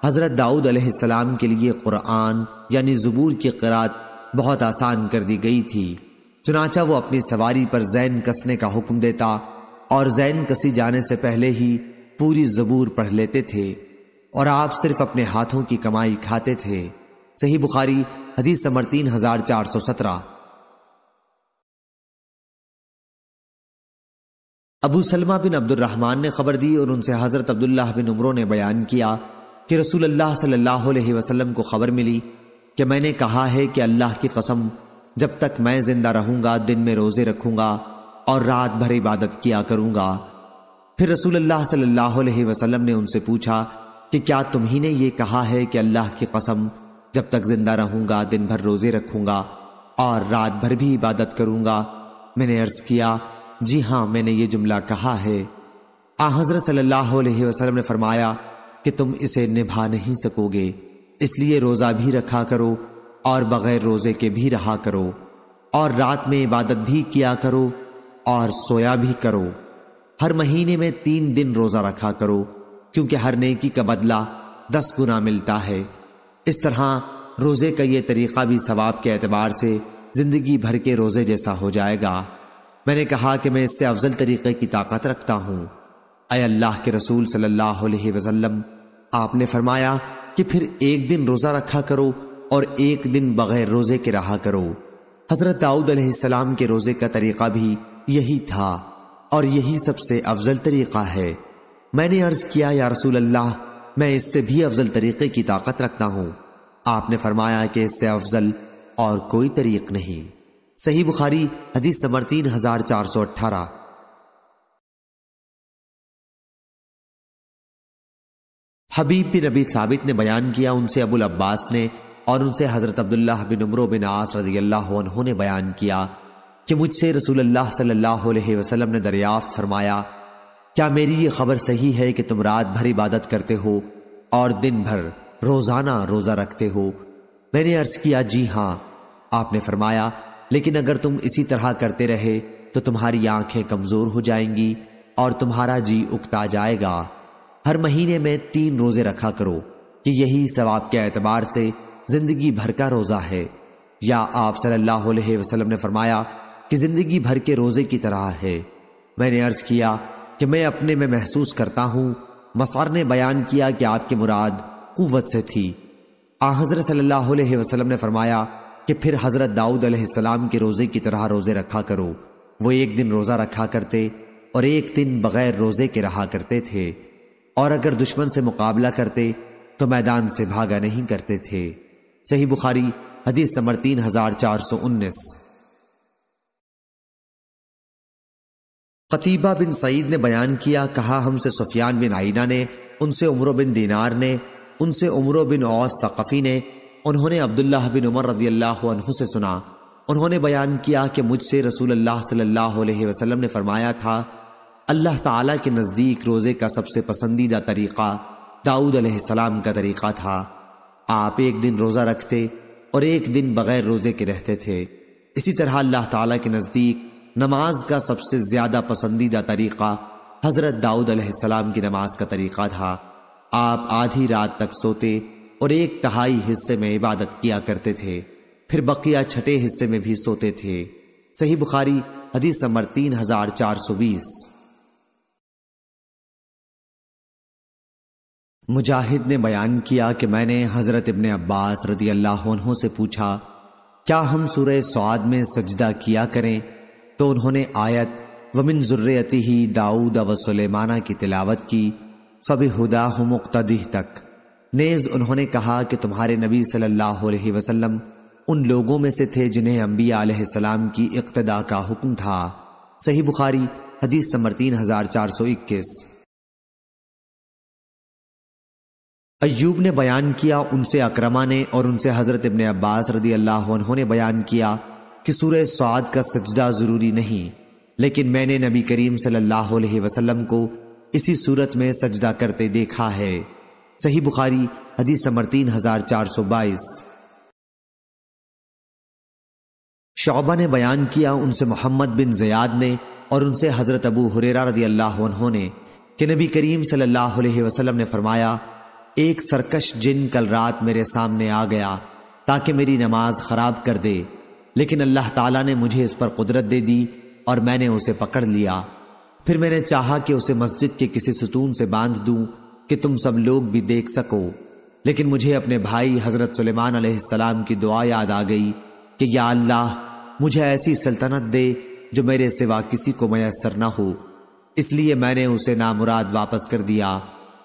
हज़रत दाऊद अलैहिस्सलाम के लिए कुरान यानी ज़बूर की क़रात बहुत आसान कर दी गई थी चुनाचा वो अपनी सवारी पर जैन कसने का हुक्म देता और जैन कसी जाने से पहले ही पूरी ज़बूर पढ़ लेते थे और आप सिर्फ अपने हाथों की कमाई खाते थे सही बुखारी हदीस समर तीन हजार चार सौ सत्रह अबू सलमा बिन अब्दुलरहमान ने खबर दी और उनसे हजरत अब्दुल्लाह बिन उमरों ने बयान किया कि रसूल अल्लाह सल्लल्लाहु अलैहि वसल्लम को खबर मिली कि मैंने कहा है कि अल्लाह की कसम जब तक मैं जिंदा रहूंगा दिन में रोजे रखूंगा और रात भर इबादत किया करूंगा फिर रसूल अल्लाह सल्लल्लाहु अलैहि वसल्लम ने उनसे पूछा कि क्या तुम्हें ये कहा है कि अल्लाह की कसम जब तक जिंदा रहूंगा दिन भर रोजे रखूंगा और रात भर भी इबादत करूंगा मैंने अर्ज किया जी हां मैंने ये जुमला कहा है आ हजरत सल्लल्लाहु अलैहि वसल्लम ने फरमाया कि तुम इसे निभा नहीं सकोगे इसलिए रोज़ा भी रखा करो और बग़ैर रोज़े के भी रहा करो और रात में इबादत भी किया करो और सोया भी करो हर महीने में तीन दिन रोज़ा रखा करो क्योंकि हर नेकी का बदला दस गुना मिलता है इस तरह रोज़े का ये तरीक़ा भी सवाब के एतबार से ज़िंदगी भर के रोज़े जैसा हो जाएगा मैंने कहा कि मैं इससे अफजल तरीक़े की ताकत रखता हूँ अय अल्लाह के रसूल सल्लल्लाहु अलैहि वसल्लम आपने फरमाया कि फिर एक दिन रोज़ा रखा करो और एक दिन बग़ैर रोज़े के रहा करो हज़रत दाऊद अलैहिस्सलाम के रोज़े का तरीक़ा भी यही था और यही सबसे अफजल तरीक़ा है मैंने अर्ज किया या रसूल अल्लाह मैं इससे भी अफजल तरीके की ताकत रखता हूं आपने फरमाया कि इससे अफजल और कोई तरीक नहीं सही बुखारी हदीस नंबर तीन हजार चार सौ अट्ठारह हबीब बिन नबी साबित ने बयान किया उनसे अबुल अब्बास ने और उनसे हजरत अब्दुल्लाह बिन उमरो बिन आस रजी अल्लाह ने बयान किया कि मुझसे रसूल अल्लाह सल्लल्लाहु अलैहि वसल्लम ने दरियाफ्त फरमाया क्या मेरी ये खबर सही है कि तुम रात भर इबादत करते हो और दिन भर रोजाना रोजा रखते हो मैंने अर्ज किया जी हां आपने फरमाया लेकिन अगर तुम इसी तरह करते रहे तो तुम्हारी आंखें कमजोर हो जाएंगी और तुम्हारा जी उकता जाएगा हर महीने में तीन रोजे रखा करो कि यही सवाब के एतबार से जिंदगी भर का रोजा है या आप सल्लल्लाहु अलैहि वसल्लम ने फरमाया कि जिंदगी भर के रोजे की तरह है मैंने अर्ज किया कि मैं अपने में महसूस करता हूं मसार ने बयान किया कि आपकी मुराद कुवत से थी आ हजरत सल्लल्लाहु अलैहि वसल्लम ने फरमाया कि फिर हजरत दाऊद अलैहिस्सलाम के रोजे की तरह रोजे रखा करो वो एक दिन रोजा रखा करते और एक दिन बगैर रोजे के रहा करते थे और अगर दुश्मन से मुकाबला करते तो मैदान से भागा नहीं करते थे सही बुखारी हदीस नंबर तीन हजार चार सौ उन्नीस कतीबा बिन सईद ने बयान किया कहा हमसे सुफियान बिन आइना ने उनसे उमर बिन दीनार ने उनसे उम्र बिन औस थकफ़ी ने उन्होंने अब्दुल्लाह बिन उमर रजी अल्लाह से सुना उन्होंने बयान किया कि मुझसे रसूल अल्लाह सल्लल्लाहु अलैहि वसल्लम ने फरमाया था अल्लाह ताला के नज़दीक रोज़े का सबसे पसंदीदा तरीक़ा दाऊद सलाम का तरीक़ा था आप एक दिन रोज़ा रखते और एक दिन बग़ैर रोज़े के रहते थे इसी तरह अल्लाह ताला के नज़दीक नमाज का सबसे ज्यादा पसंदीदा तरीका हजरत दाऊद अलैहिस्सलाम की नमाज का तरीका था आप आधी रात तक सोते और एक तहाई हिस्से में इबादत किया करते थे फिर बकिया छठे हिस्से में भी सोते थे सही बुखारी हदीस नंबर तीन हजार चार सौ बीस मुजाहिद ने बयान किया कि मैंने हजरत इबन अब्बास रदी अल्लाह से पूछा क्या हम सूर्य स्वाद में सजदा किया करें तो उन्होंने आयत वमिन ज़ुर्रती ही दाऊद व सुलेमाना की तिलावत की फ़ब हुदा मुख्तदी तक नेज़ उन्होंने कहा कि तुम्हारे नबी सल्लल्लाहु अलैहि वसल्लम उन लोगों में से थे जिन्हें अम्बिया सलाम की इक्तदा का हुक्म था सही बुखारी हदीस नंबर तीन हजार चार सौ इक्कीस अयूब ने बयान किया उनसे अक्रमा ने और उनसे हजरत इबन अब्बास रदी अल्लाह उन्होंने बयान किया कि सूर्य स्वाद का सजदा ज़रूरी नहीं लेकिन मैंने नबी करीम सल्लल्लाहु अलैहि वसल्लम को इसी सूरत में सजदा करते देखा है सही बुखारी हदीस नंबर तीन हजार चार सौ बाईस शौबा ने बयान किया उनसे मोहम्मद बिन जयाद ने और उनसे हजरत अबू हुरेरा रदी अल्लाह उन्होंने कि नबी करीम सल्लल्लाहु अलैहि वसल्लम ने फरमाया एक सरकश जिन कल रात मेरे सामने आ गया ताकि मेरी नमाज खराब कर दे लेकिन अल्लाह ताला ने मुझे इस पर कुदरत दे दी और मैंने उसे पकड़ लिया फिर मैंने चाहा कि उसे मस्जिद के किसी सुतून से बांध दूं कि तुम सब लोग भी देख सको लेकिन मुझे अपने भाई हजरत सुलेमान अलैहिस्सलाम की दुआ याद आ गई कि या अल्लाह मुझे ऐसी सल्तनत दे जो मेरे सिवा किसी को मैसर न हो इसलिए मैंने उसे नामुराद वापस कर दिया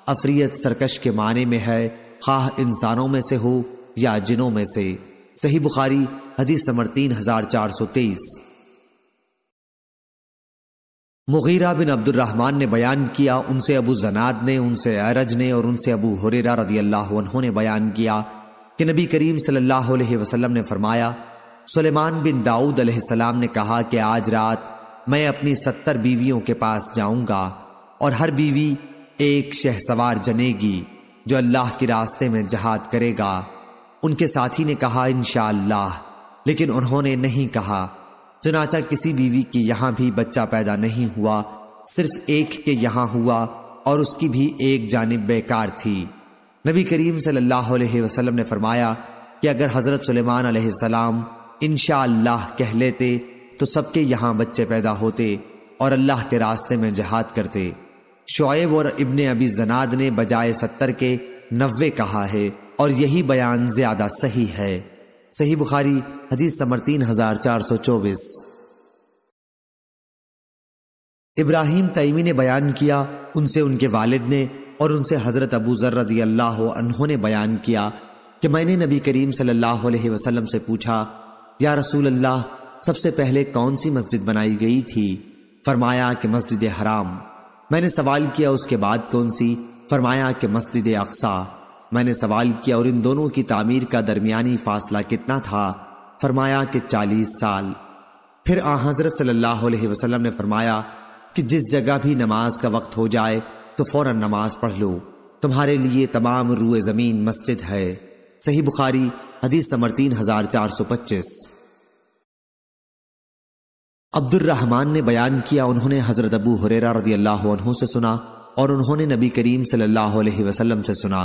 अफरीत सरकश के माने में है खा इंसानों में से हो या जिनों में से सही बुखारी हदीस नंबर तीन हजार चार सौ तेईस मुगीरा बिन अब्दुलरहमान ने बयान किया उनसे अबू जनाद ने उनसे अरज ने और उनसे अबू हुरेरा रदी अल्लाह ने बयान किया कि नबी करीम सल्लल्लाहु अलैहि वसल्लम ने फरमाया सुलेमान बिन दाऊद अलैहिस्सलाम ने कहा कि आज रात मैं अपनी सत्तर बीवियों के पास जाऊंगा और हर बीवी एक शहसवार जनेगी जो अल्लाह के रास्ते में जहाद करेगा उनके साथी ने कहा इनशाला लेकिन उन्होंने नहीं कहा चुनाचा किसी बीवी के यहाँ भी बच्चा पैदा नहीं हुआ सिर्फ एक के यहाँ हुआ और उसकी भी एक जानब बेकार थी नबी करीम सल्लल्लाहु अलैहि वसल्लम ने फरमाया कि अगर हज़रत सुलेमान सलाम इनशा कह लेते तो सबके यहाँ बच्चे पैदा होते और अल्लाह के रास्ते में जहाद करते शोएब और इब्ने अबी जनाद ने बजाय सत्तर के नब्बे कहा है और यही बयान ज्यादा सही है सही बुखारी हदीस नंबर तीन हजार चार सौ चौबीस इब्राहिम तयमी ने बयान किया उनसे उनके वालिद ने और उनसे हजरत अबू जर्रदी अल्लाह ने बयान किया कि मैंने नबी करीम सल्लल्लाहु अलैहि वसल्लम से पूछा या रसूल अल्लाह सबसे पहले कौन सी मस्जिद बनाई गई थी फरमाया कि मस्जिद हराम मैंने सवाल किया उसके बाद कौन सी फरमाया कि मस्जिद अक्सा मैंने सवाल किया और इन दोनों की तामीर का दरमियानी फासला कितना था फरमाया कि चालीस साल फिर आ हजरत सल्लल्लाहु अलैहि वसल्लम ने फरमाया कि जिस जगह भी नमाज का वक्त हो जाए तो फौरन नमाज पढ़ लो तुम्हारे लिए तमाम रूए जमीन मस्जिद है सही बुखारी हदीस नंबर तीन हजार चार सौ पच्चीस अब्दुलरहमान ने बयान किया उन्होंने हजरत अबू हुरेरा रदी अल्लाह से सुना और उन्होंने नबी करीम सल्लल्लाहु अलैहि वसल्लम से सुना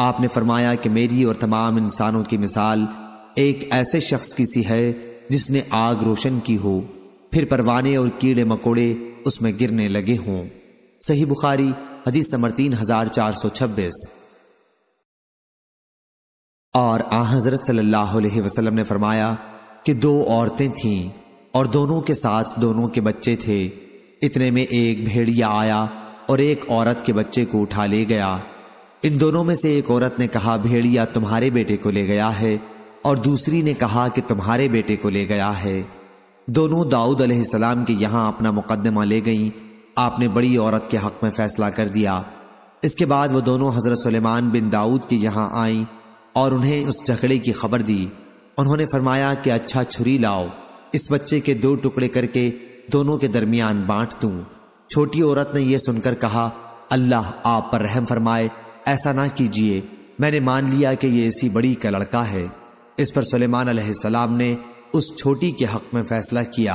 आपने फरमाया कि मेरी और तमाम इंसानों की मिसाल एक ऐसे शख्स की सी है जिसने आग रोशन की हो फिर परवाने और कीड़े मकोड़े उसमें गिरने लगे हों सही बुखारी हदीस नंबर तीन हजार चार सौ छब्बीस और आ हजरत सल्लल्लाहु अलैहि वसल्लम ने फरमाया कि दो औरतें थीं और दोनों के साथ दोनों के बच्चे थे इतने में एक भेड़िया आया और एक औरत के बच्चे को उठा ले गया इन दोनों में से एक औरत ने कहा भेड़िया तुम्हारे बेटे को ले गया है और दूसरी ने कहा कि तुम्हारे बेटे को ले गया है दोनों दाऊद अलैहिस्सलाम के यहाँ अपना मुकदमा ले गईं आपने बड़ी औरत के हक में फैसला कर दिया इसके बाद वो दोनों हज़रत सलेमान बिन दाऊद के यहाँ आईं और उन्हें उस झगड़े की खबर दी उन्होंने फरमाया कि अच्छा छुरी लाओ इस बच्चे के दो टुकड़े करके दोनों के दरमियान बांट दूं छोटी औरत ने यह सुनकर कहा अल्लाह आप पर रहम फरमाए ऐसा ना कीजिए मैंने मान लिया कि यह इसी बड़ी का लड़का है इस पर सुलेमान सलाम ने उस छोटी के हक में फैसला किया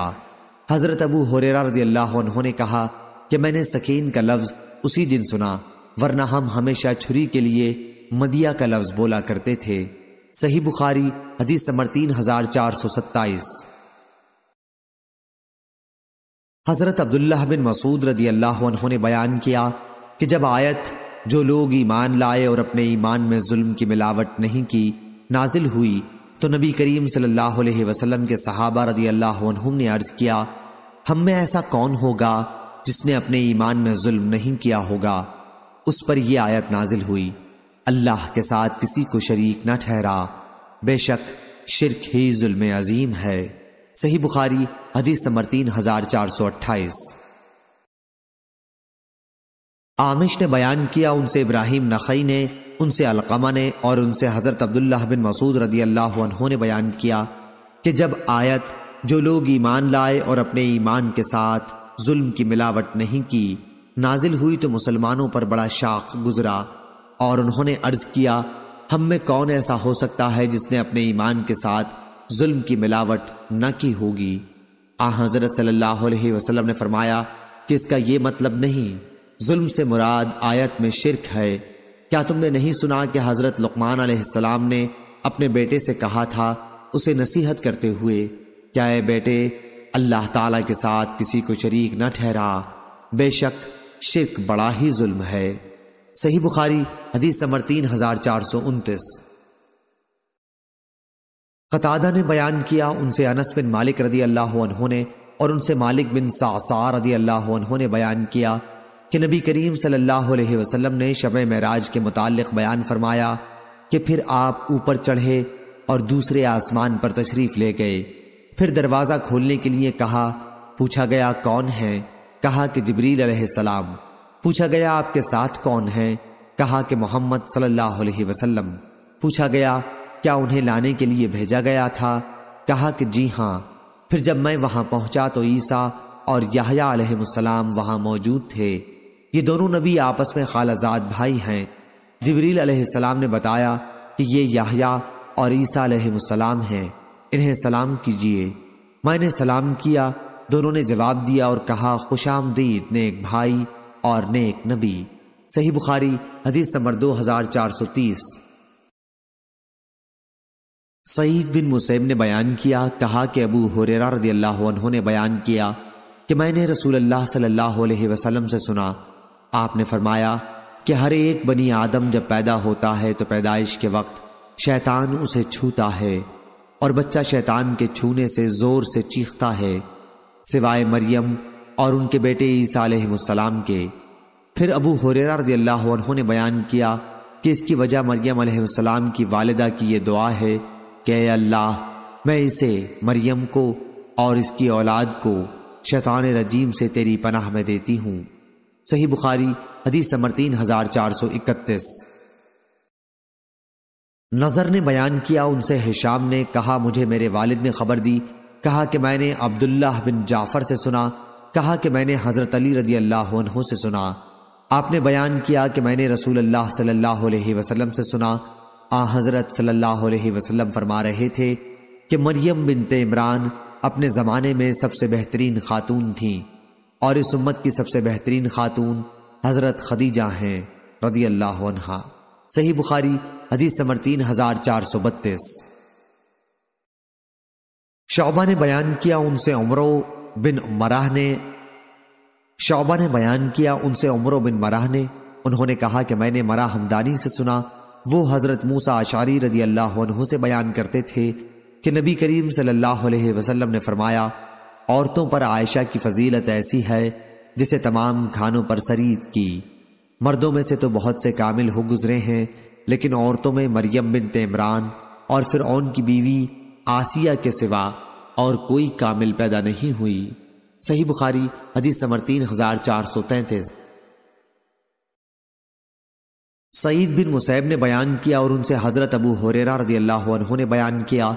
हजरत अबू हुरेरा रदी अल्लाह उन्होंने कहा कि मैंने सकीन का लफ्ज उसी दिन सुना वरना हम हमेशा छुरी के लिए मदिया का लफ्ज बोला करते थे सही बुखारी हदीस नंबर तीन हजार चार सौ सत्ताईस हजरत अब्दुल्ला बिन मसूद रदी अल्लाह ने बयान किया कि जब आयत जो लोग ईमान लाए और अपने ईमान में जुल्म की मिलावट नहीं की नाजिल हुई तो नबी करीम सल्लल्लाहु अलैहि वसल्लम के सहाबा रदी अल्लाह ने अर्ज किया हम में ऐसा कौन होगा जिसने अपने ईमान में जुल्म नहीं किया होगा उस पर यह आयत नाजिल हुई अल्लाह के साथ किसी को शरीक न ठहरा बेशक शिरक ही जुल्म अजीम है सही बुखारी हदीस नंबर तीन हजार चार सौ अट्ठाईस आमिश ने बयान किया उनसे इब्राहिम नखई ने उनसे अलकमा ने और उनसे हज़रत अब्दुल्ला बिन मसूद रदी अल्लाह ने बयान किया कि जब आयत जो लोग ईमान लाए और अपने ईमान के साथ जुल्म की मिलावट नहीं की नाजिल हुई तो मुसलमानों पर बड़ा शाख गुजरा और उन्होंने अर्ज किया हम में कौन ऐसा हो सकता है जिसने अपने ईमान के साथ जुल्म की मिलावट न की होगी आ हजरत सल्लल्लाहु अलैहि वसल्लम ने फरमाया कि इसका ये मतलब नहीं जुल्म से मुराद आयत में शिरक है क्या तुमने नहीं सुना कि हजरत लुकमान अलैहिस्सलाम ने अपने बेटे से कहा था उसे नसीहत करते हुए क्या है बेटे अल्लाह ताला के साथ किसी को शरीक न ठहरा बेशक शिरक बड़ा ही जुल्म है सही बुखारी हदीस समर तीन हजार चार सौ उनतीस कतादा ने बयान किया उनसे अनस बिन मालिक रदी अल्लाह ने और उनसे मालिक बिन सासार रदी अल्लाह ने बयान किया कि नबी करीम सल्लल्लाहु अलैहि वसल्लम ने शब मराज के मुतालिक बयान फरमाया कि फिर आप ऊपर चढ़े और दूसरे आसमान पर तशरीफ ले गए फिर दरवाज़ा खोलने के लिए कहा पूछा गया कौन है कहा कि जबरील सलाम पूछा गया आपके साथ कौन है कहा कि मोहम्मद सल्लल्लाहु अलैहि वसल्लम पूछा गया क्या उन्हें लाने के लिए भेजा गया था कहा कि जी हाँ फिर जब मैं वहाँ पहुंचा तो ईसा और यहाँ वहाँ मौजूद थे ये दोनों नबी आपस में खालाजाद भाई हैं जबरील अलैहिस्सलाम ने बताया कि ये याहया और ईसा अलैहिस्सलाम हैं इन्हें सलाम कीजिए मैंने सलाम किया दोनों ने जवाब दिया और कहा खुशामदीद नेक भाई और नेक नबी सही बुखारी हदीस नंबर दो हजार चार सौ तीस सईद बिन मुसैब ने बयान किया कहा कि अबू हुरैरा रदी अल्लाह ने बयान किया कि मैंने रसूल अल्लाह सल्लल्लाहु अलैहि वसल्लम से सुना आपने फरमाया कि हर एक बनी आदम जब पैदा होता है तो पैदाइश के वक्त शैतान उसे छूता है और बच्चा शैतान के छूने से जोर से चीखता है सिवाय मरियम और उनके बेटे ईसा सलाम के फिर अबू हुरेरा रदी अल्लाह ने बयान किया कि इसकी वजह मरियम सलाम की वालदा की ये दुआ है कि अल्लाह मैं इसे मरियम को और इसकी औलाद को शैतान रजीम से तेरी पनाह में देती हूँ सही बुखारी हदीस नंबर तीन हजार चार सौ इकतीस नजर ने बयान किया उनसे हिशाम ने कहा मुझे मेरे वालिद ने खबर दी कहा कि मैंने अब्दुल्लाह बिन जाफर से सुना कहा कि मैंने हजरत अली रदी अल्लाह से सुना आपने बयान किया कि मैंने रसूल अल्लाह सल्लल्लाहु अलैहि वसल्लम से सुना आ हजरत सल्लल्लाहु अलैहि वसल्लम फरमा रहे थे कि मरियम बिनते इमरान अपने ज़माने में सबसे बेहतरीन खातून थी और इस उम्मत की सबसे बेहतरीन खातून हजरत खदीजा हैं रदी अल्लाह सही बुखारी हदीस समर तीन हजार चार सौ बत्तीस शौबा ने बयान किया उनसे उमरो बिन मराह ने शौबा ने बयान किया उनसे उमरो बिन मराह ने उन्होंने कहा कि मैंने मरा हमदानी से सुना वो हजरत मूसा आशारी रदी अल्लाह से बयान करते थे कि नबी करीम सल्लल्लाहु अलैहि वसल्लम ने फरमाया औरतों पर आयशा की फजीलत ऐसी है जिसे तमाम खानों पर सरीद की मर्दों में से तो बहुत से कामिल हो गुजरे हैं लेकिन औरतों में मरियम बिन इमरान और फिर ओन की बीवी आसिया के सिवा और कोई कामिल पैदा नहीं हुई सही बुखारी हदीस समर तीन हजार चार सौ तैतीस सईद बिन मुसैब ने बयान किया और उनसे हजरत अबू हुरेरा रदी अल्लाह ने बयान किया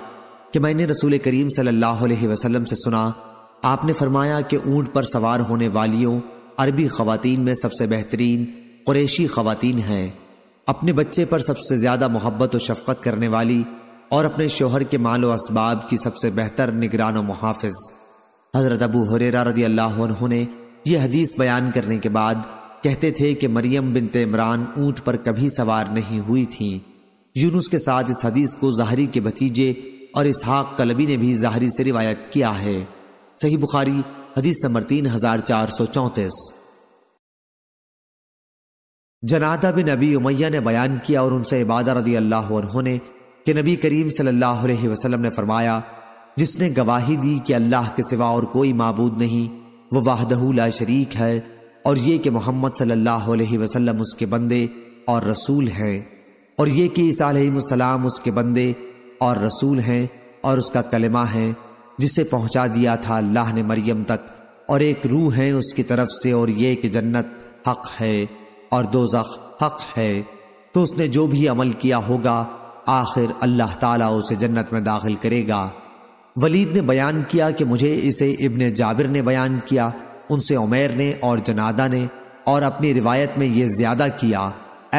कि मैंने रसूल करीम सल्लल्लाहु अलैहि वसल्लम से सुना आपने फरमाया कि ऊंट पर सवार होने वालियों अरबी खवतान में सबसे बेहतरीन कुरैशी खवतान हैं अपने बच्चे पर सबसे ज़्यादा मोहब्बत और शफकत करने वाली और अपने शोहर के मालो इसबाब की सबसे बेहतर निगरान और मुहाफ़ हज़रत अबू हुरेरा रदी अल्लाह ने यह हदीस बयान करने के बाद कहते थे कि मरियम बिन तमरान ऊंट पर कभी सवार नहीं हुई थीं यूनुस के साथ इस हदीस को जहरी के भतीजे और इसहाक कलबी ने भी जहरी से रिवायत किया है सही बुखारी हदीस नंबर तीन हजार चार सौ चौंतीस जनादा बिन अबी उमैया ने बयान किया और उनसे इबादा रदी अल्लाह उन्होंने कि नबी करीम सल्लल्लाहु अलैहि वसल्लम ने फरमाया जिसने गवाही दी कि अल्लाह के सिवा और कोई माबूद नहीं वह वाहदहूला शरीक है और ये कि मोहम्मद सल्लल्लाहु अलैहि वसल्लम उसके बंदे और रसूल हैं और ये कि ईसा अलैहिस्सलाम उसके बंदे और रसूल हैं और उसका कलमा है जिसे पहुंचा दिया था अल्लाह ने मरियम तक और एक रूह है उसकी तरफ से और ये कि जन्नत हक है और दोजख हक है तो उसने जो भी अमल किया होगा आखिर अल्लाह ताला उसे जन्नत में दाखिल करेगा वलीद ने बयान किया कि मुझे इसे इब्ने जाबिर ने बयान किया उनसे उमेर ने और जनादा ने और अपनी रिवायत में ये ज्यादा किया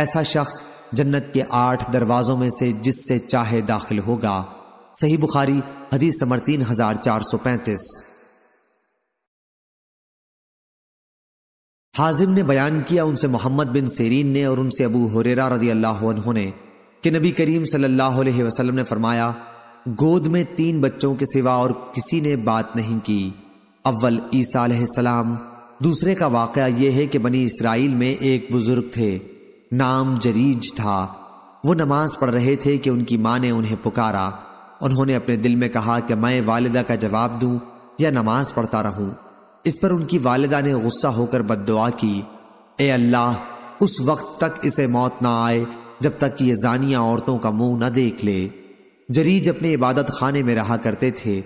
ऐसा शख्स जन्नत के आठ दरवाज़ों में से जिससे चाहे दाखिल होगा सही बुखारी हदीस समर तीन हजार चार सौ पैंतीस हाजिम ने बयान किया उनसे मोहम्मद बिन सेरीन ने और उनसे अबू हुरेरा रजी अल्लाह ने कि नबी करीम सल्लल्लाहु अलैहि वसल्लम ने फरमाया गोद में तीन बच्चों के सिवा और किसी ने बात नहीं की अव्वल ईसा सलाम दूसरे का वाक़ यह है कि बनी इसराइल में एक बुजुर्ग थे नाम जरीज था वो नमाज पढ़ रहे थे कि उनकी माँ ने उन्हें पुकारा उन्होंने अपने दिल में कहा कि मैं वालिदा का जवाब दूं या नमाज पढ़ता रहूं इस पर उनकी वालिदा ने गुस्सा होकर बददुआ की ए अल्लाह उस वक्त तक इसे मौत ना आए जब तक कि ये जानिया औरतों का मुंह न देख ले जरीज अपने इबादत खाने में रहा करते थे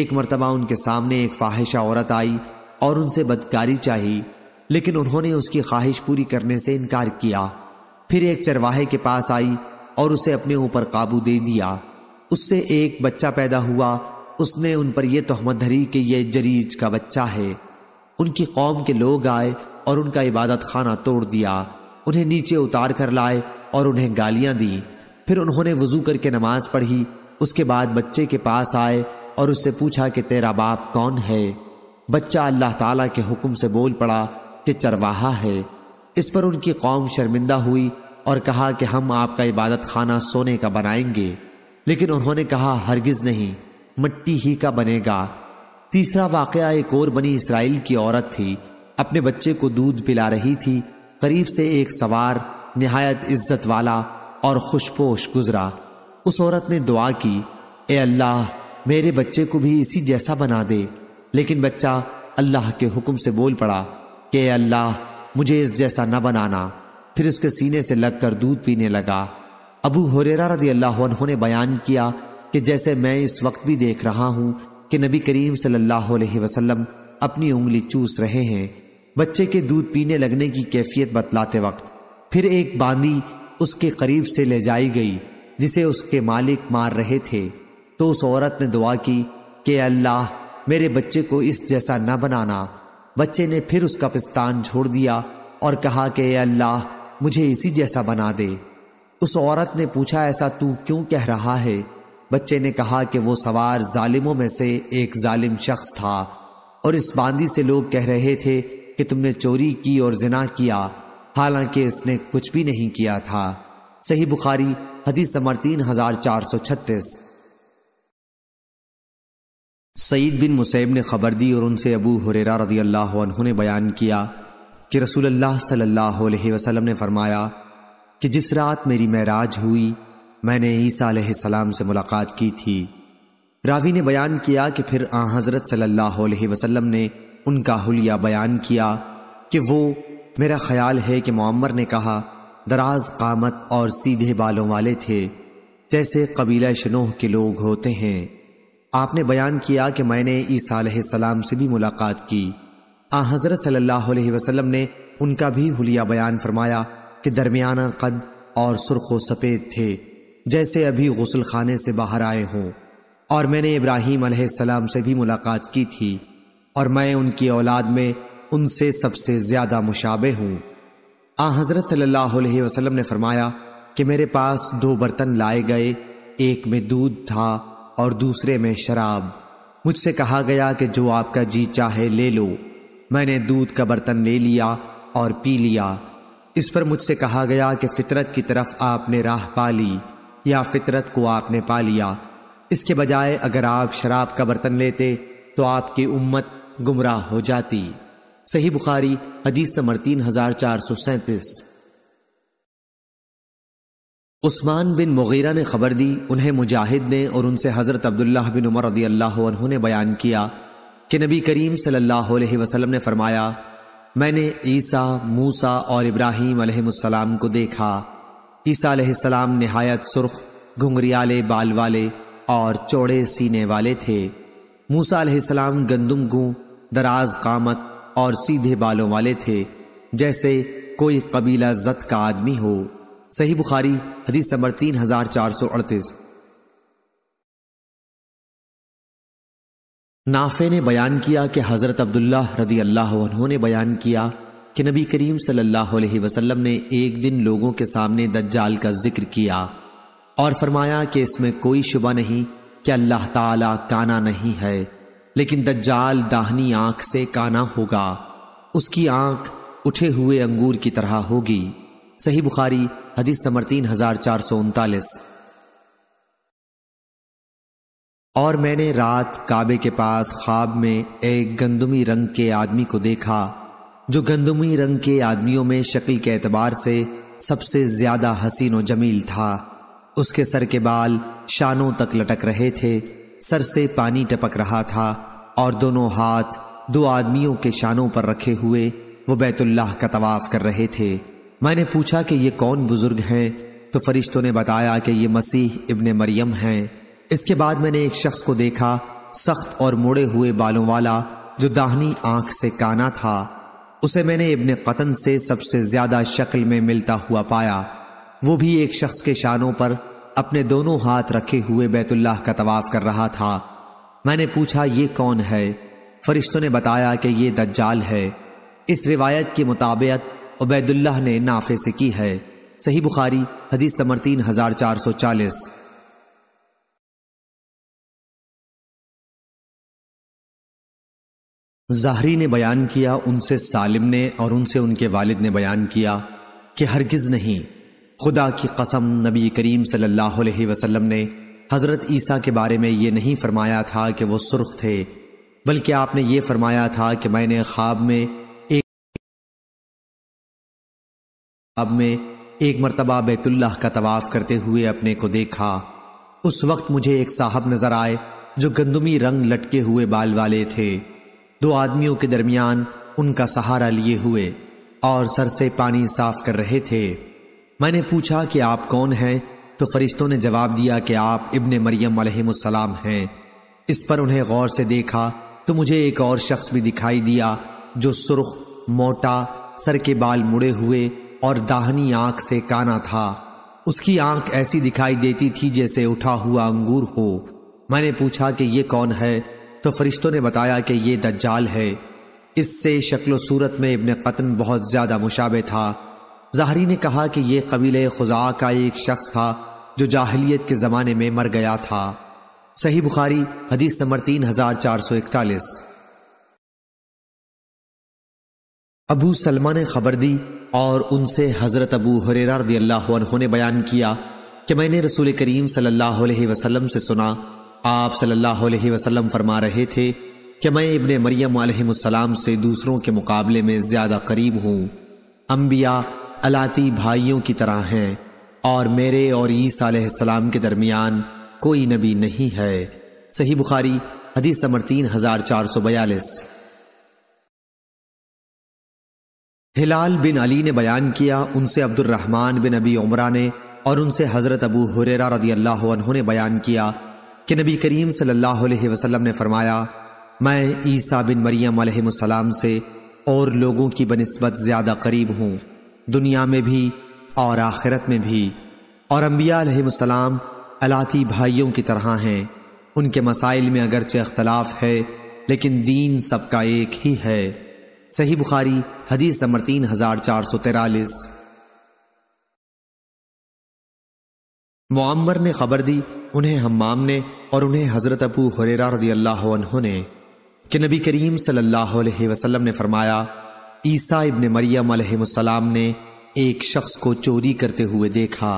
एक मरतबा उनके सामने एक फाहिशा औरत आई और उनसे बदकारी चाही लेकिन उन्होंने उसकी ख्वाहिश पूरी करने से इनकार किया फिर एक चरवाहे के पास आई और उसे अपने ऊपर काबू दे दिया उससे एक बच्चा पैदा हुआ उसने उन पर यह तोहमत धरी कि यह जरीज का बच्चा है उनकी कौम के लोग आए और उनका इबादत खाना तोड़ दिया उन्हें नीचे उतार कर लाए और उन्हें गालियां दी फिर उन्होंने वजू करके नमाज पढ़ी उसके बाद बच्चे के पास आए और उससे पूछा कि तेरा बाप कौन है बच्चा अल्लाह ताला के हुक्म से बोल पड़ा कि चरवाहा है इस पर उनकी कौम शर्मिंदा हुई और कहा कि हम आपका इबादत खाना सोने का बनाएंगे लेकिन उन्होंने कहा हरगिज नहीं मिट्टी ही का बनेगा तीसरा वाकया एक और बनी इसराइल की औरत थी अपने बच्चे को दूध पिला रही थी करीब से एक सवार नहायत इज्जत वाला और खुशपोश गुजरा उस औरत ने दुआ की ए अल्लाह मेरे बच्चे को भी इसी जैसा बना दे लेकिन बच्चा अल्लाह के हुक्म से बोल पड़ा कि अल्लाह मुझे इस जैसा न बनाना फिर उसके सीने से लगकर दूध पीने लगा अबू हुरेरा रदी अल्लाह ने बयान किया कि जैसे मैं इस वक्त भी देख रहा हूँ कि नबी करीम सल्लल्लाहु अलैहि वसल्लम अपनी उंगली चूस रहे हैं बच्चे के दूध पीने लगने की कैफियत बतलाते वक्त फिर एक बांदी उसके करीब से ले जाई गई जिसे उसके मालिक मार रहे थे तो उस औरत ने दुआ की कि अल्लाह मेरे बच्चे को इस जैसा न बनाना बच्चे ने फिर उसका पिस्तान छोड़ दिया और कहा कि अल्लाह मुझे इसी जैसा बना दे उस औरत ने पूछा ऐसा तू क्यों कह रहा है बच्चे ने कहा कि वो सवार जालिमों में से एक जालिम शख्स था और इस बांदी से लोग कह रहे थे कि तुमने चोरी की और जिना किया हालांकि इसने कुछ भी नहीं किया था सही बुखारी हदीस समर तीन हजार चार सौ छत्तीस सईद बिन मुसैब ने खबर दी और उनसे अबू हुरेरा रजी अल्लाह ने बयान किया कि रसूल अल्लाह ने फरमाया कि जिस रात मेरी महराज हुई मैंने ईसा सलाम से मुलाकात की थी रावी ने बयान किया कि फिर आ हज़रत सल्लल्लाहु अलैहि वसल्लम ने उनका हुलिया बयान किया कि वो मेरा ख्याल है कि मम्मर ने कहा दराज कामत और सीधे बालों वाले थे जैसे कबीला शनोह के लोग होते हैं आपने बयान किया कि मैंने ईसा सलाम से भी मुलाकात की आ हज़रत सल्लल्लाहु अलैहि वसल्लम ने उनका भी हुलिया बयान फरमाया के दरमियाना कद और सुर्ख सफ़ेद थे जैसे अभी गसल खाने से बाहर आए हों और मैंने इब्राहिम सलाम से भी मुलाकात की थी और मैं उनकी औलाद में उनसे सबसे ज़्यादा मुशाबे हूँ आ हज़रत सल्लल्लाहु अलैहि वसल्लम ने फरमाया कि मेरे पास दो बर्तन लाए गए एक में दूध था और दूसरे में शराब मुझसे कहा गया कि जो आपका जी चाहे ले लो मैंने दूध का बर्तन ले लिया और पी लिया इस पर मुझसे कहा गया कि फितरत की तरफ आपने राह पा ली या फितरत को आपने पा लिया इसके बजाय अगर आप शराब का बर्तन लेते तो आपकी उम्मत गुमराह हो जाती सही बुखारी हदीस नंबर तीन हजार चार सौ सैंतीस उस्मान बिन मुगीरा ने खबर दी उन्हें मुजाहिद ने और उनसे हज़रत अब्दुल्ला बिन उमर रदी अल्लाह ने बयान किया कि नबी करीम सल्लल्लाहु अलैहि वसल्लम ने फरमाया मैंने ईसा मूसा और इब्राहिम अलैहिस्सलाम को देखा ईसा अलैहिस्सलाम नहायत सुर्ख घुंगरियाले बाल वाले और चौड़े सीने वाले थे मूसा अलैहिस्सलाम गंदुम गु दराज कामत और सीधे बालों वाले थे जैसे कोई कबीला जत का आदमी हो सही बुखारी हदीस नंबर तीन हजार चार सौ अड़तीस नाफे ने बयान किया कि हज़रत अब्दुल्ला रदी अल्लाह ने बयान किया कि नबी करीम सल्लल्लाहु अलैहि वसल्लम ने एक दिन लोगों के सामने दज्जाल का जिक्र किया और फरमाया कि इसमें कोई शुबा नहीं कि अल्लाह ताला काना नहीं है लेकिन दज्जाल दाहनी आंख से काना होगा उसकी आंख उठे हुए अंगूर की तरह होगी सही बुखारी हदीस समर तीन हजार चार सौ उनतालीस और मैंने रात काबे के पास ख्वाब में एक गंदमी रंग के आदमी को देखा जो गंदमी रंग के आदमियों में शक्ल के एतबार से सबसे ज्यादा हसीन व जमील था उसके सर के बाल शानों तक लटक रहे थे सर से पानी टपक रहा था और दोनों हाथ दो आदमियों के शानों पर रखे हुए वो बैतुल्लाह का तवाफ कर रहे थे मैंने पूछा कि ये कौन बुजुर्ग हैं तो फरिश्तों ने बताया कि ये मसीह इब्ने मरियम हैं इसके बाद मैंने एक शख्स को देखा सख्त और मुड़े हुए बालों वाला जो दाहनी आंख से काना था उसे मैंने इब्ने कतन से सबसे ज्यादा शक्ल में मिलता हुआ पाया वो भी एक शख्स के शानों पर अपने दोनों हाथ रखे हुए बैतुल्लाह का तवाफ कर रहा था मैंने पूछा ये कौन है फरिश्तों ने बताया कि ये दज्जाल है इस रिवायत के मुताबिक उबैदुल्लाह ने नाफे से की है सही बुखारी हदीस समर तीन हजार चार सौ चालीस जाहरी ने बयान किया उनसे सालिम ने और उनसे उनके वालिद ने बयान किया कि हरगिज़ नहीं खुदा की कसम नबी करीम सल्लल्लाहु अलैहि वसल्लम ने हज़रत ईसा के बारे में ये नहीं फरमाया था कि वो सुर्ख थे बल्कि आपने ये फरमाया था कि मैंने ख्वाब में एक ख्वाब में एक मरतबा बैतुल्लाह का तवाफ़ करते हुए अपने को देखा उस वक्त मुझे एक साहब नज़र आए जो गंदुमी रंग लटके हुए बाल वाले थे दो आदमियों के दरमियान उनका सहारा लिए हुए और सर से पानी साफ कर रहे थे मैंने पूछा कि आप कौन हैं तो फरिश्तों ने जवाब दिया कि आप इब्ने मरियम अलैहिस्सलाम हैं इस पर उन्हें गौर से देखा तो मुझे एक और शख्स भी दिखाई दिया जो सुर्ख मोटा सर के बाल मुड़े हुए और दाहनी आंख से काना था उसकी आंख ऐसी दिखाई देती थी जैसे उठा हुआ अंगूर हो मैंने पूछा कि ये कौन है तो फरिश्तों ने बताया कि ये दज्जाल है इससे शक्ल सूरत में इबन कतन बहुत ज़्यादा मुशाबे था जहरी ने कहा कि यह कबीले खुजा का एक शख्स था जो जाहलीत के ज़माने में मर गया था सही बुखारी हदीस नंबर तीन हजार चार सौ इकतालीस अबू सलमा ने खबर दी और उनसे हज़रत अबू हरेरा रदी अल्लाह ने बयान किया कि मैंने रसूल करीम सल्लल्लाहु अलैहि वसल्लम से सुना आप सल्लल्लाहु अलैहि वसल्लम फरमा रहे थे कि मैं इबन मरियम सलाम से दूसरों के मुकाबले में ज़्यादा करीब हूँ अम्बिया अलाती भाइयों की तरह हैं और मेरे और ईसा के दरमियान कोई नबी नहीं है सही बुखारी हदीस नंबर तीन हजार चार सौ बयालीस हिलाल बिन अली ने बयान किया उनसे अब्दुलरहमान बिन अबी उमरा ने और उनसे हज़रत अबू हुरेरा रदी अल्लाह ने बयान किया कि नबी करीम सल्लल्लाहु अलैहि वसल्लम ने फरमाया मैं ईसा बिन मरियम अलैहिस्सलाम से और लोगों की बनस्बत ज़्यादा करीब हूँ दुनिया में भी और आखिरत में भी और अम्बिया अलैहिस्सलाम अलाती भाइयों की तरह हैं उनके मसाइल में अगरचे अख्तलाफ है लेकिन दीन सबका एक ही है सही बुखारी हदीस नंबर तीन हजार चार सौ तैरालीस मुआम्मर ने खबर दी उन्हें हमाम ने और उन्हें हज़रत अबू हुरेरा रदी अल्लाह ने कि नबी करीम सल्लल्लाहु अलैहि वसल्लम ने फरमाया ईसा इब्न मरियम अलैहिस्सलाम ने एक शख्स को चोरी करते हुए देखा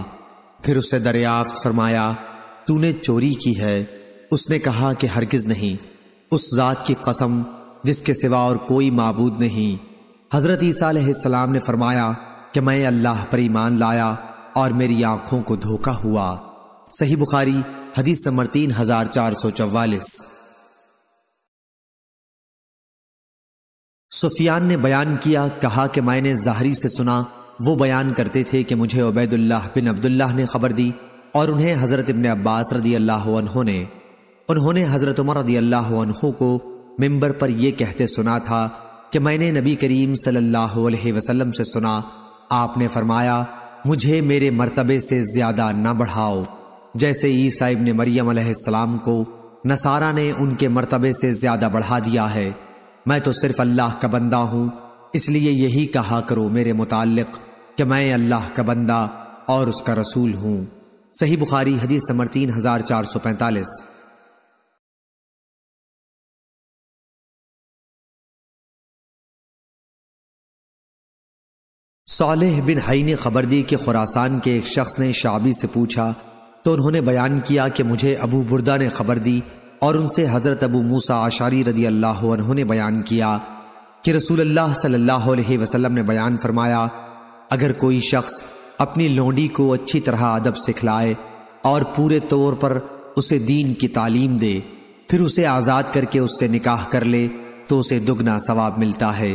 फिर उसे दरियाफ्त फरमाया तूने चोरी की है उसने कहा कि हरगिज़ नहीं उस ज़ात की कसम जिसके सिवा और कोई मबूद नहीं हज़रत ईसा ने फरमाया कि मैं अल्लाह पर ईमान लाया और मेरी आंखों को धोखा हुआ सही बुखारी हदीस नंबर तीन हजार चार सौ चौवालीस सुफियान ने बयान किया कहा कि मैंने जाहरी से सुना वो बयान करते थे कि मुझे उबैदुल्लाह बिन अब्दुल्लाह ने खबर दी और उन्हें हज़रत इबन अब्बास रदी अल्लाह ने उन्होंने हज़रत उमर रदी अल्लाह को मिंबर पर यह कहते सुना था कि मैंने नबी करीम सल्लल्लाहु अलैहि वसल्लम से सुना आपने फरमाया मुझे मेरे मर्तबे से ज़्यादा ना बढ़ाओ जैसे ईसा इबन मरियम सलाम को नसारा ने उनके मर्तबे से ज्यादा बढ़ा दिया है मैं तो सिर्फ अल्लाह का बंदा हूं इसलिए यही कहा करो मेरे मुतालिक कि मैं अल्लाह का बंदा और उसका रसूल हूं सही बुखारी हदीस नंबर तीन हजार चार सौ पैंतालीस बिन हई ने खबर दी कि खुरासान के एक शख्स ने शाबी से पूछा तो उन्होंने बयान किया कि मुझे अबू बुरदा ने खबर दी और उनसे हज़रत अबू मूसा आशारी रदी अल्लाह उन्होंने बयान किया कि रसूल अल्लाह सल्लल्लाहु अलैहि वसल्लम ने बयान फरमाया अगर कोई शख्स अपनी लोंडी को अच्छी तरह अदब सिखलाए और पूरे तौर पर उसे दीन की तालीम दे फिर उसे आज़ाद करके उससे निकाह कर ले तो उसे दुगना सवाब मिलता है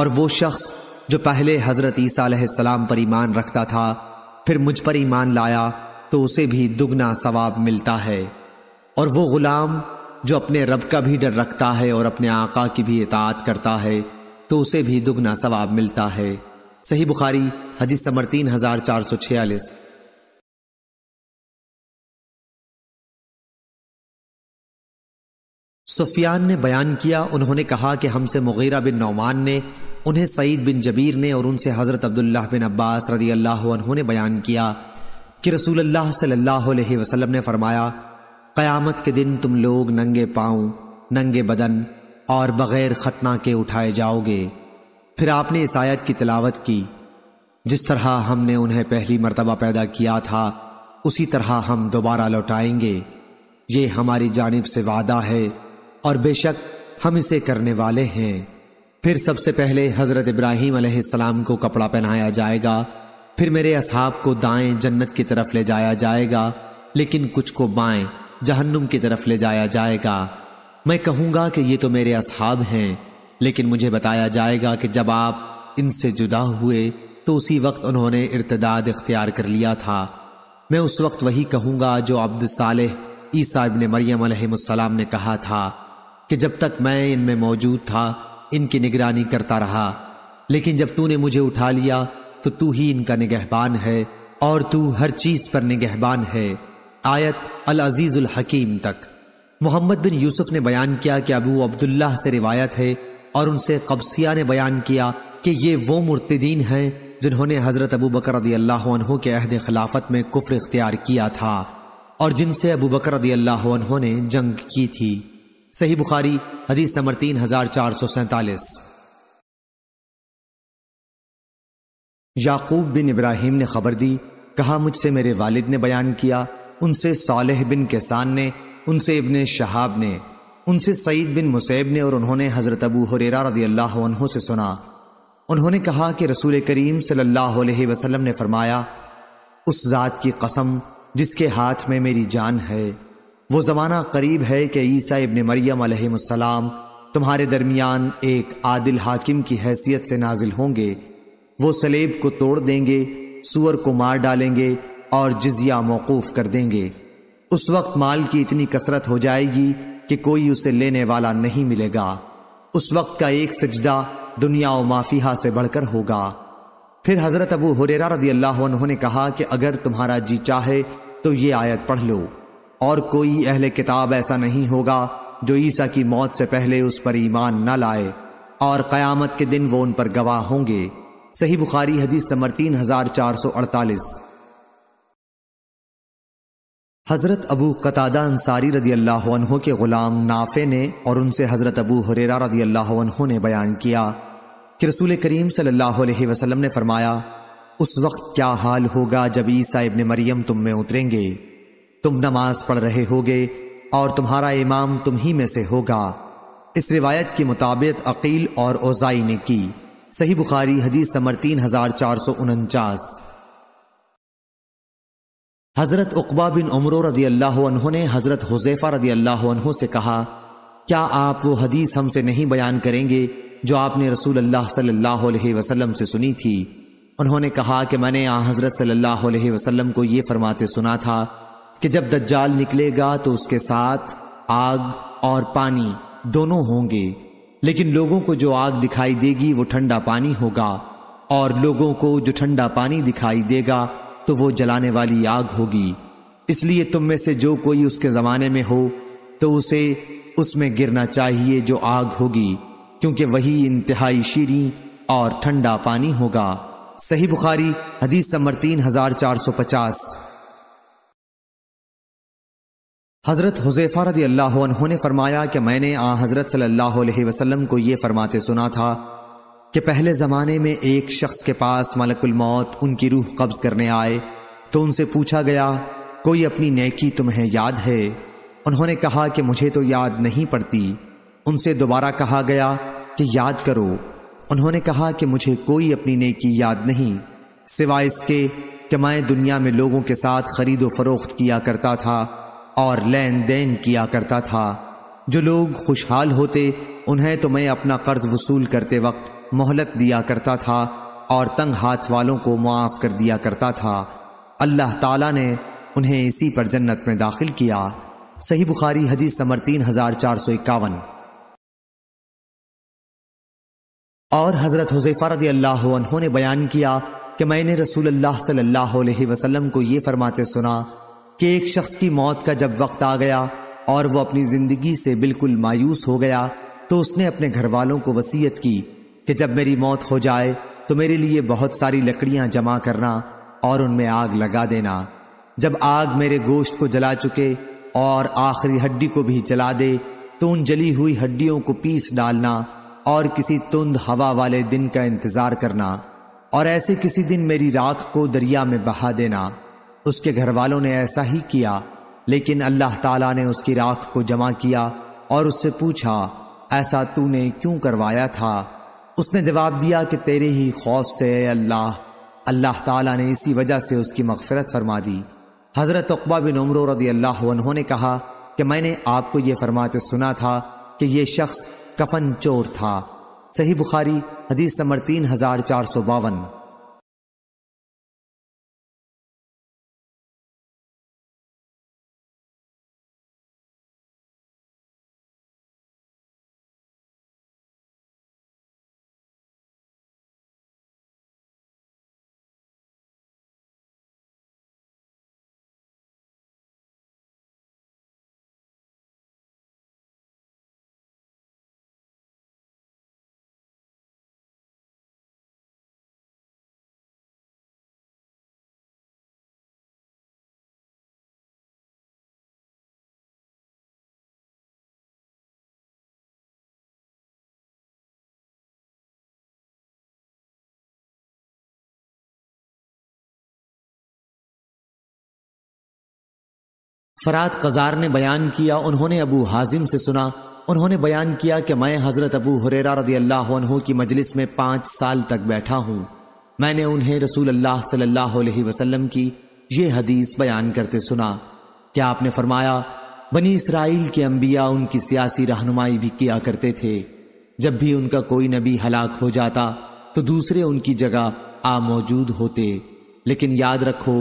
और वो शख्स जो पहले हज़रत ईसा सलाम पर ईमान रखता था फिर मुझ पर ईमान लाया तो उसे भी दुगना सवाब मिलता है और वो गुलाम जो अपने रब का भी डर रखता है और अपने आका की भी इतात करता है तो उसे भी दुगना सवाब मिलता है सही बुखारी हदीस समर तीन हजार चार सौ छियालीस सुफियान ने बयान किया उन्होंने कहा कि हमसे मुगैरा बिन नौमान ने उन्हें सईद बिन जबीर ने और उनसे हज़रत अब्दुल्लाह बिन अब्बास रदी अल्लाह उन्होंने बयान किया कि रसूल अल्लाह सल्लल्लाहु अलैहि वसल्लम ने फरमाया क़यामत के दिन तुम लोग नंगे पाँव नंगे बदन और बग़ैर ख़तना के उठाए जाओगे फिर आपने इस आयत की तिलावत की जिस तरह हमने उन्हें पहली मरतबा पैदा किया था उसी तरह हम दोबारा लौटाएंगे ये हमारी जानब से वादा है और बेशक हम इसे करने वाले हैं फिर सबसे पहले हज़रत इब्राहिम को कपड़ा पहनाया जाएगा फिर मेरे असहाब को दाएं जन्नत की तरफ ले जाया जाएगा लेकिन कुछ को बाएं जहन्नुम की तरफ ले जाया जाएगा मैं कहूँगा कि ये तो मेरे असहाब हैं लेकिन मुझे बताया जाएगा कि जब आप इनसे जुदा हुए तो उसी वक्त उन्होंने इर्तदाद इख्तियार कर लिया था मैं उस वक्त वही कहूँगा जो अब्दुलसाल ईसा इबन मरियम सलाम ने कहा था कि जब तक मैं इनमें मौजूद था इनकी निगरानी करता रहा लेकिन जब तूने मुझे उठा लिया तो तू ही इनका निगहबान है और तू हर चीज पर निगहबान है आयत अल अजीजुल हकीम तक मोहम्मद बिन यूसुफ ने बयान किया कि अबू अब्दुल्लाह से रिवायत है और उनसे कब्सिया ने बयान किया कि ये वो मुर्तदीन हैं जिन्होंने हज़रत अबू बकर के अहद खिलाफत में कुफर इख्तियार किया था और जिनसे अबू बकर ने जंग की थी सही बुखारी हदीस नंबर तीन हजार चार सौ सैंतालीस याकूब बिन इब्राहिम ने खबर दी कहा मुझसे मेरे वालिद ने बयान किया उनसे सालेह बिन कैसान ने उनसे इबन शहाब ने उनसे सईद बिन मुसैब ने और उन्होंने हज़रत अबू हुरेरा रजी अल्लाह से सुना उन्होंने कहा कि रसूल करीम सल्लल्लाहु अलैहि वसल्लम ने फरमाया उस ज़ात की कसम जिसके हाथ में मेरी जान है वो ज़माना करीब है कि ईसा इबन मरियम तुम्हारे दरमियान एक आदिल हाकिम की हैसियत से नाजिल होंगे वो सलेब को तोड़ देंगे सुअर को मार डालेंगे और जिजिया मौकूफ कर देंगे उस वक्त माल की इतनी कसरत हो जाएगी कि कोई उसे लेने वाला नहीं मिलेगा उस वक्त का एक सजदा दुनिया और माफिया से बढ़कर होगा फिर हजरत अबू हुरेरा रदी अल्लाह उन्होंने कहा कि अगर तुम्हारा जी चाहे तो ये आयत पढ़ लो और कोई अहले किताब ऐसा नहीं होगा जो ईसा की मौत से पहले उस पर ईमान न लाए और क़यामत के दिन वो उन पर गवाह होंगे सही बुखारी हदीस नंबर तीन हजार चार सौ अड़तालीस हज़रत अबू कतादा अंसारी रदी अल्लाह के ग़ुलाम नाफे ने और उनसे हज़रत अबू हुरेरा रदी अल्लाह ने बयान किया कि रसूल करीम सल्लल्लाहु अलैहि वसल्लम ने फरमाया उस वक्त क्या हाल होगा जब ईसा इबन मरियम तुम में उतरेंगे तुम नमाज पढ़ रहे होगे और तुम्हारा इमाम तुम ही में से होगा इस रिवायत के मुताबिक अकील और ओजाई ने की सही बुखारी हदीस नंबर तीन हजार चार सौ उनचास हजरत उकबा बिन उमरो रदी अल्लाह ने हजरत हुजैफा रदी अल्लाह से कहा क्या आप वो हदीस हमसे नहीं बयान करेंगे जो आपने रसूल अल्लाह सल्लल्लाहु अलैहि वसल्लम से सुनी थी उन्होंने कहा कि मैंने आ हजरत सल्लल्लाहु अलैहि वसल्लम को ये फरमाते सुना था कि जब दज्जाल निकलेगा तो उसके साथ आग और पानी दोनों होंगे लेकिन लोगों को जो आग दिखाई देगी वो ठंडा पानी होगा और लोगों को जो ठंडा पानी दिखाई देगा तो वो जलाने वाली आग होगी इसलिए तुम में से जो कोई उसके जमाने में हो तो उसे उसमें गिरना चाहिए जो आग होगी क्योंकि वही इंतहाई शीरी और ठंडा पानी होगा सही बुखारी हदीस नंबर तीन हजार चार सौ पचास हज़रत हुज़ैफ़ा रदी अल्लाह ने फरमाया कि मैंने आ हज़रत सल्लल्लाहु अलैहि वसल्लम को ये फरमाते सुना था कि पहले ज़माने में एक शख्स के पास मलकुल मौत उनकी रूह कब्ज़ करने आए तो उनसे पूछा गया कोई अपनी नेकी तुम्हें याद है उन्होंने कहा कि मुझे तो याद नहीं पड़ती उनसे दोबारा कहा गया कि याद करो उन्होंने कहा कि मुझे कोई अपनी नेकी याद नहीं सिवाय इसके कि मैं दुनिया में लोगों के साथ खरीदो फरोख्त किया करता था और लेन देन किया करता था जो लोग खुशहाल होते उन्हें तो मैं अपना कर्ज वसूल करते वक्त मोहलत दिया करता था और तंग हाथ वालों को मुआफ़ कर दिया करता था अल्लाह ताला ने उन्हें इसी पर जन्नत में दाखिल किया सही बुखारी हदीस समर तीन हजार चार सौ इक्यावन और हज़रत हुजैफा अल्लाह ने बयान किया कि मैंने रसूल अल्लाह सल्लल्लाहु अलैहि वसल्लम को ये फरमाते सुना कि एक शख्स की मौत का जब वक्त आ गया और वो अपनी जिंदगी से बिल्कुल मायूस हो गया तो उसने अपने घर वालों को वसीयत की कि जब मेरी मौत हो जाए तो मेरे लिए बहुत सारी लकड़ियां जमा करना और उनमें आग लगा देना जब आग मेरे गोश्त को जला चुके और आखिरी हड्डी को भी जला दे तो उन जली हुई हड्डियों को पीस डालना और किसी तुंद हवा वाले दिन का इंतजार करना और ऐसे किसी दिन मेरी राख को दरिया में बहा देना उसके घर वालों ने ऐसा ही किया लेकिन अल्लाह ताला ने उसकी राख को जमा किया और उससे पूछा ऐसा तूने क्यों करवाया था उसने जवाब दिया कि तेरे ही खौफ से अल्लाह अल्लाह ताला ने इसी वजह से उसकी मगफरत फरमा दी हज़रत अकबा बिन उमर रदी अल्लाह उन्होंने कहा कि मैंने आपको ये फरमाते सुना था कि यह शख्स कफन चोर था सही बुखारी हदीस नंबर तीन हजार चार सौ बावन फरात कजार ने बयान किया उन्होंने अबू हाजिम से सुना उन्होंने बयान किया कि मैं हज़रत अबू हुरेरा रदी अल्लाह की मजलिस में पाँच साल तक बैठा हूँ मैंने उन्हें रसूल अल्लाह सल्लल्लाहु अलैहि वसल्लम की यह हदीस बयान करते सुना क्या आपने फरमाया बनी इसराइल के अंबिया उनकी सियासी रहनुमाई भी किया करते थे जब भी उनका कोई नबी हलाक हो जाता तो दूसरे उनकी जगह आ मौजूद होते लेकिन याद रखो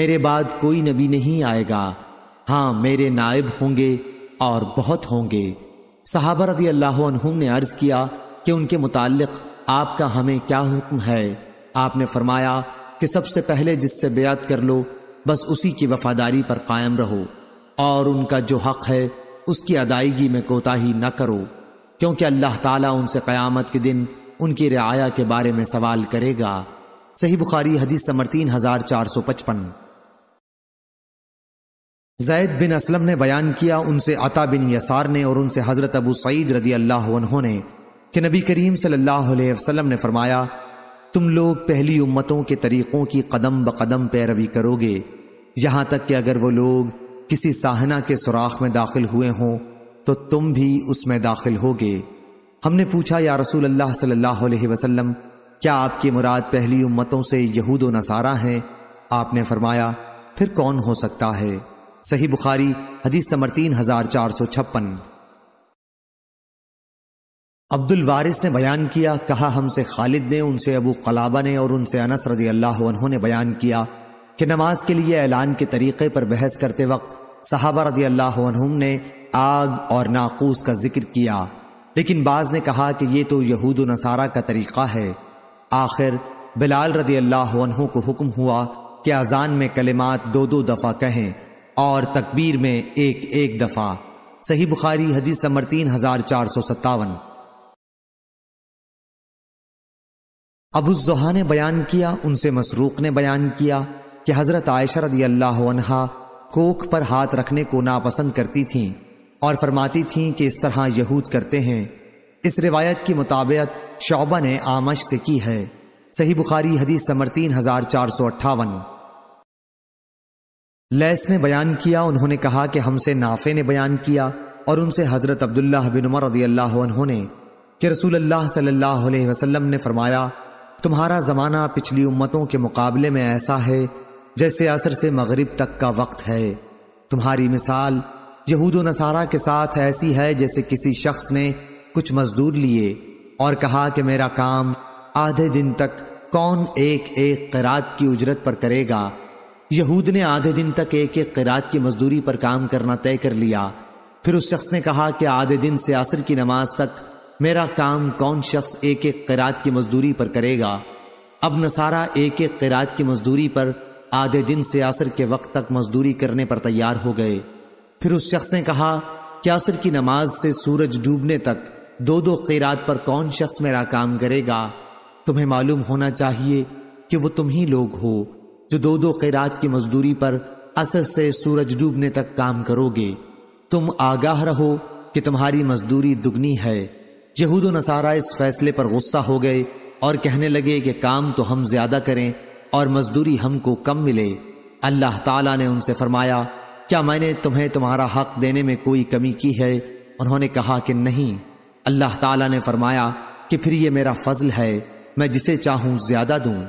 मेरे बाद कोई नबी नहीं आएगा हाँ मेरे नायब होंगे और बहुत होंगे सहाबर रदी अल्लाह ने अर्ज़ किया कि उनके मुतालिक आपका हमें क्या हुक्म है आपने फरमाया कि सबसे पहले जिससे बेअत कर लो बस उसी की वफादारी पर कायम रहो और उनका जो हक है उसकी अदायगी में कोताही न करो क्योंकि अल्लाह ताला उनसे क़यामत के दिन उनकी रियाया के बारे में सवाल करेगा सही बुखारी हदीस समर तीन हज़ार चार सौ पचपन जैद बिन असलम ने बयान किया उनसे अता बिन यसार ने और उनसे हज़रत अबू सईद रदी अल्लाह उन्होंने कि नबी करीम सल्लल्लाहु अलैहि वसल्लम ने फरमाया तुम लोग पहली उम्मतों के तरीक़ों की कदम ब कदम पैरवी करोगे यहाँ तक कि अगर वो लोग किसी साहना के सुराख में दाखिल हुए हों तो तुम भी उसमें दाखिल होगे हमने पूछा या रसूल अल्लाह सल्लल्लाहु अलैहि वसल्लम क्या आपकी मुराद पहली उम्मतों से यहूद नसारा हैं आपने फरमाया फिर कौन हो सकता है सही बुखारी हदीस नंबर तीन हजार चार सौ छप्पन अब्दुल वारिस ने बयान किया कहा हमसे खालिद ने उनसे अबू कलाबा ने और उनसे अनस रदी अल्लाह ने बयान किया कि नमाज के लिए ऐलान के तरीके पर बहस करते वक्त साहबा रदी अल्लाह ने आग और नाकूस का जिक्र किया लेकिन बाज ने कहा कि ये तो यहूद नसारा का तरीक़ा है आखिर बिलाल रदी अल्लाह को हुक्म हुआ कि अजान में कलिमात दो दो दफ़ा कहें और तकबीर में एक एक दफ़ा सही बुखारी हदीस नंबर तीन हजार चार सौ सत्तावन अबुजहा ने बयान किया उनसे मसरूक ने बयान किया कि हज़रत आयशा रदी अल्लाह कोख पर हाथ रखने को नापसंद करती थीं और फरमाती थीं कि इस तरह यहूद करते हैं इस रिवायत की मुताबियत शौबा ने आमश से की है सही बुखारी हदीस समर तीन हजार चार सौ अट्ठावन लैस ने बयान किया उन्होंने कहा कि हमसे नाफे ने बयान किया और उनसे हज़रत अब्दुल्ला बिन उमर रदी अल्लाह ने कि रसूल अल्लाह सल्लल्लाहु अलैहि वसल्लम ने फरमाया तुम्हारा ज़माना पिछली उम्मतों के मुकाबले में ऐसा है जैसे असर से मगरिब तक का वक्त है तुम्हारी मिसाल यहूद नसारा के साथ ऐसी है जैसे किसी शख्स ने कुछ मजदूर लिए और कहा कि मेरा काम आधे दिन तक कौन एक एक करात की उजरत पर करेगा यहूद ने आधे दिन तक एक एक किरात की मजदूरी पर काम करना तय कर लिया फिर उस शख्स ने कहा कि आधे दिन से असर की नमाज तक मेरा काम कौन शख्स एक एक किरात की मजदूरी पर करेगा अब नसारा एक एक किरात की मजदूरी पर आधे दिन से असर के वक्त तक मजदूरी करने पर तैयार हो गए फिर उस शख्स ने कहा कि असर की नमाज से सूरज डूबने तक दो दो किरात पर कौन शख्स मेरा काम करेगा तुम्हें मालूम होना चाहिए कि वो तुम ही लोग हो जो दो दो किरात की मजदूरी पर असर से सूरज डूबने तक काम करोगे तुम आगाह रहो कि तुम्हारी मजदूरी दुगनी है यहूद नसारा इस फैसले पर गुस्सा हो गए और कहने लगे कि काम तो हम ज्यादा करें और मजदूरी हमको कम मिले अल्लाह ताला ने उनसे फरमाया क्या मैंने तुम्हें तुम्हारा हक देने में कोई कमी की है उन्होंने कहा कि नहीं अल्लाह ताला ने फरमाया कि फिर ये मेरा फजल है मैं जिसे चाहूं ज्यादा दूं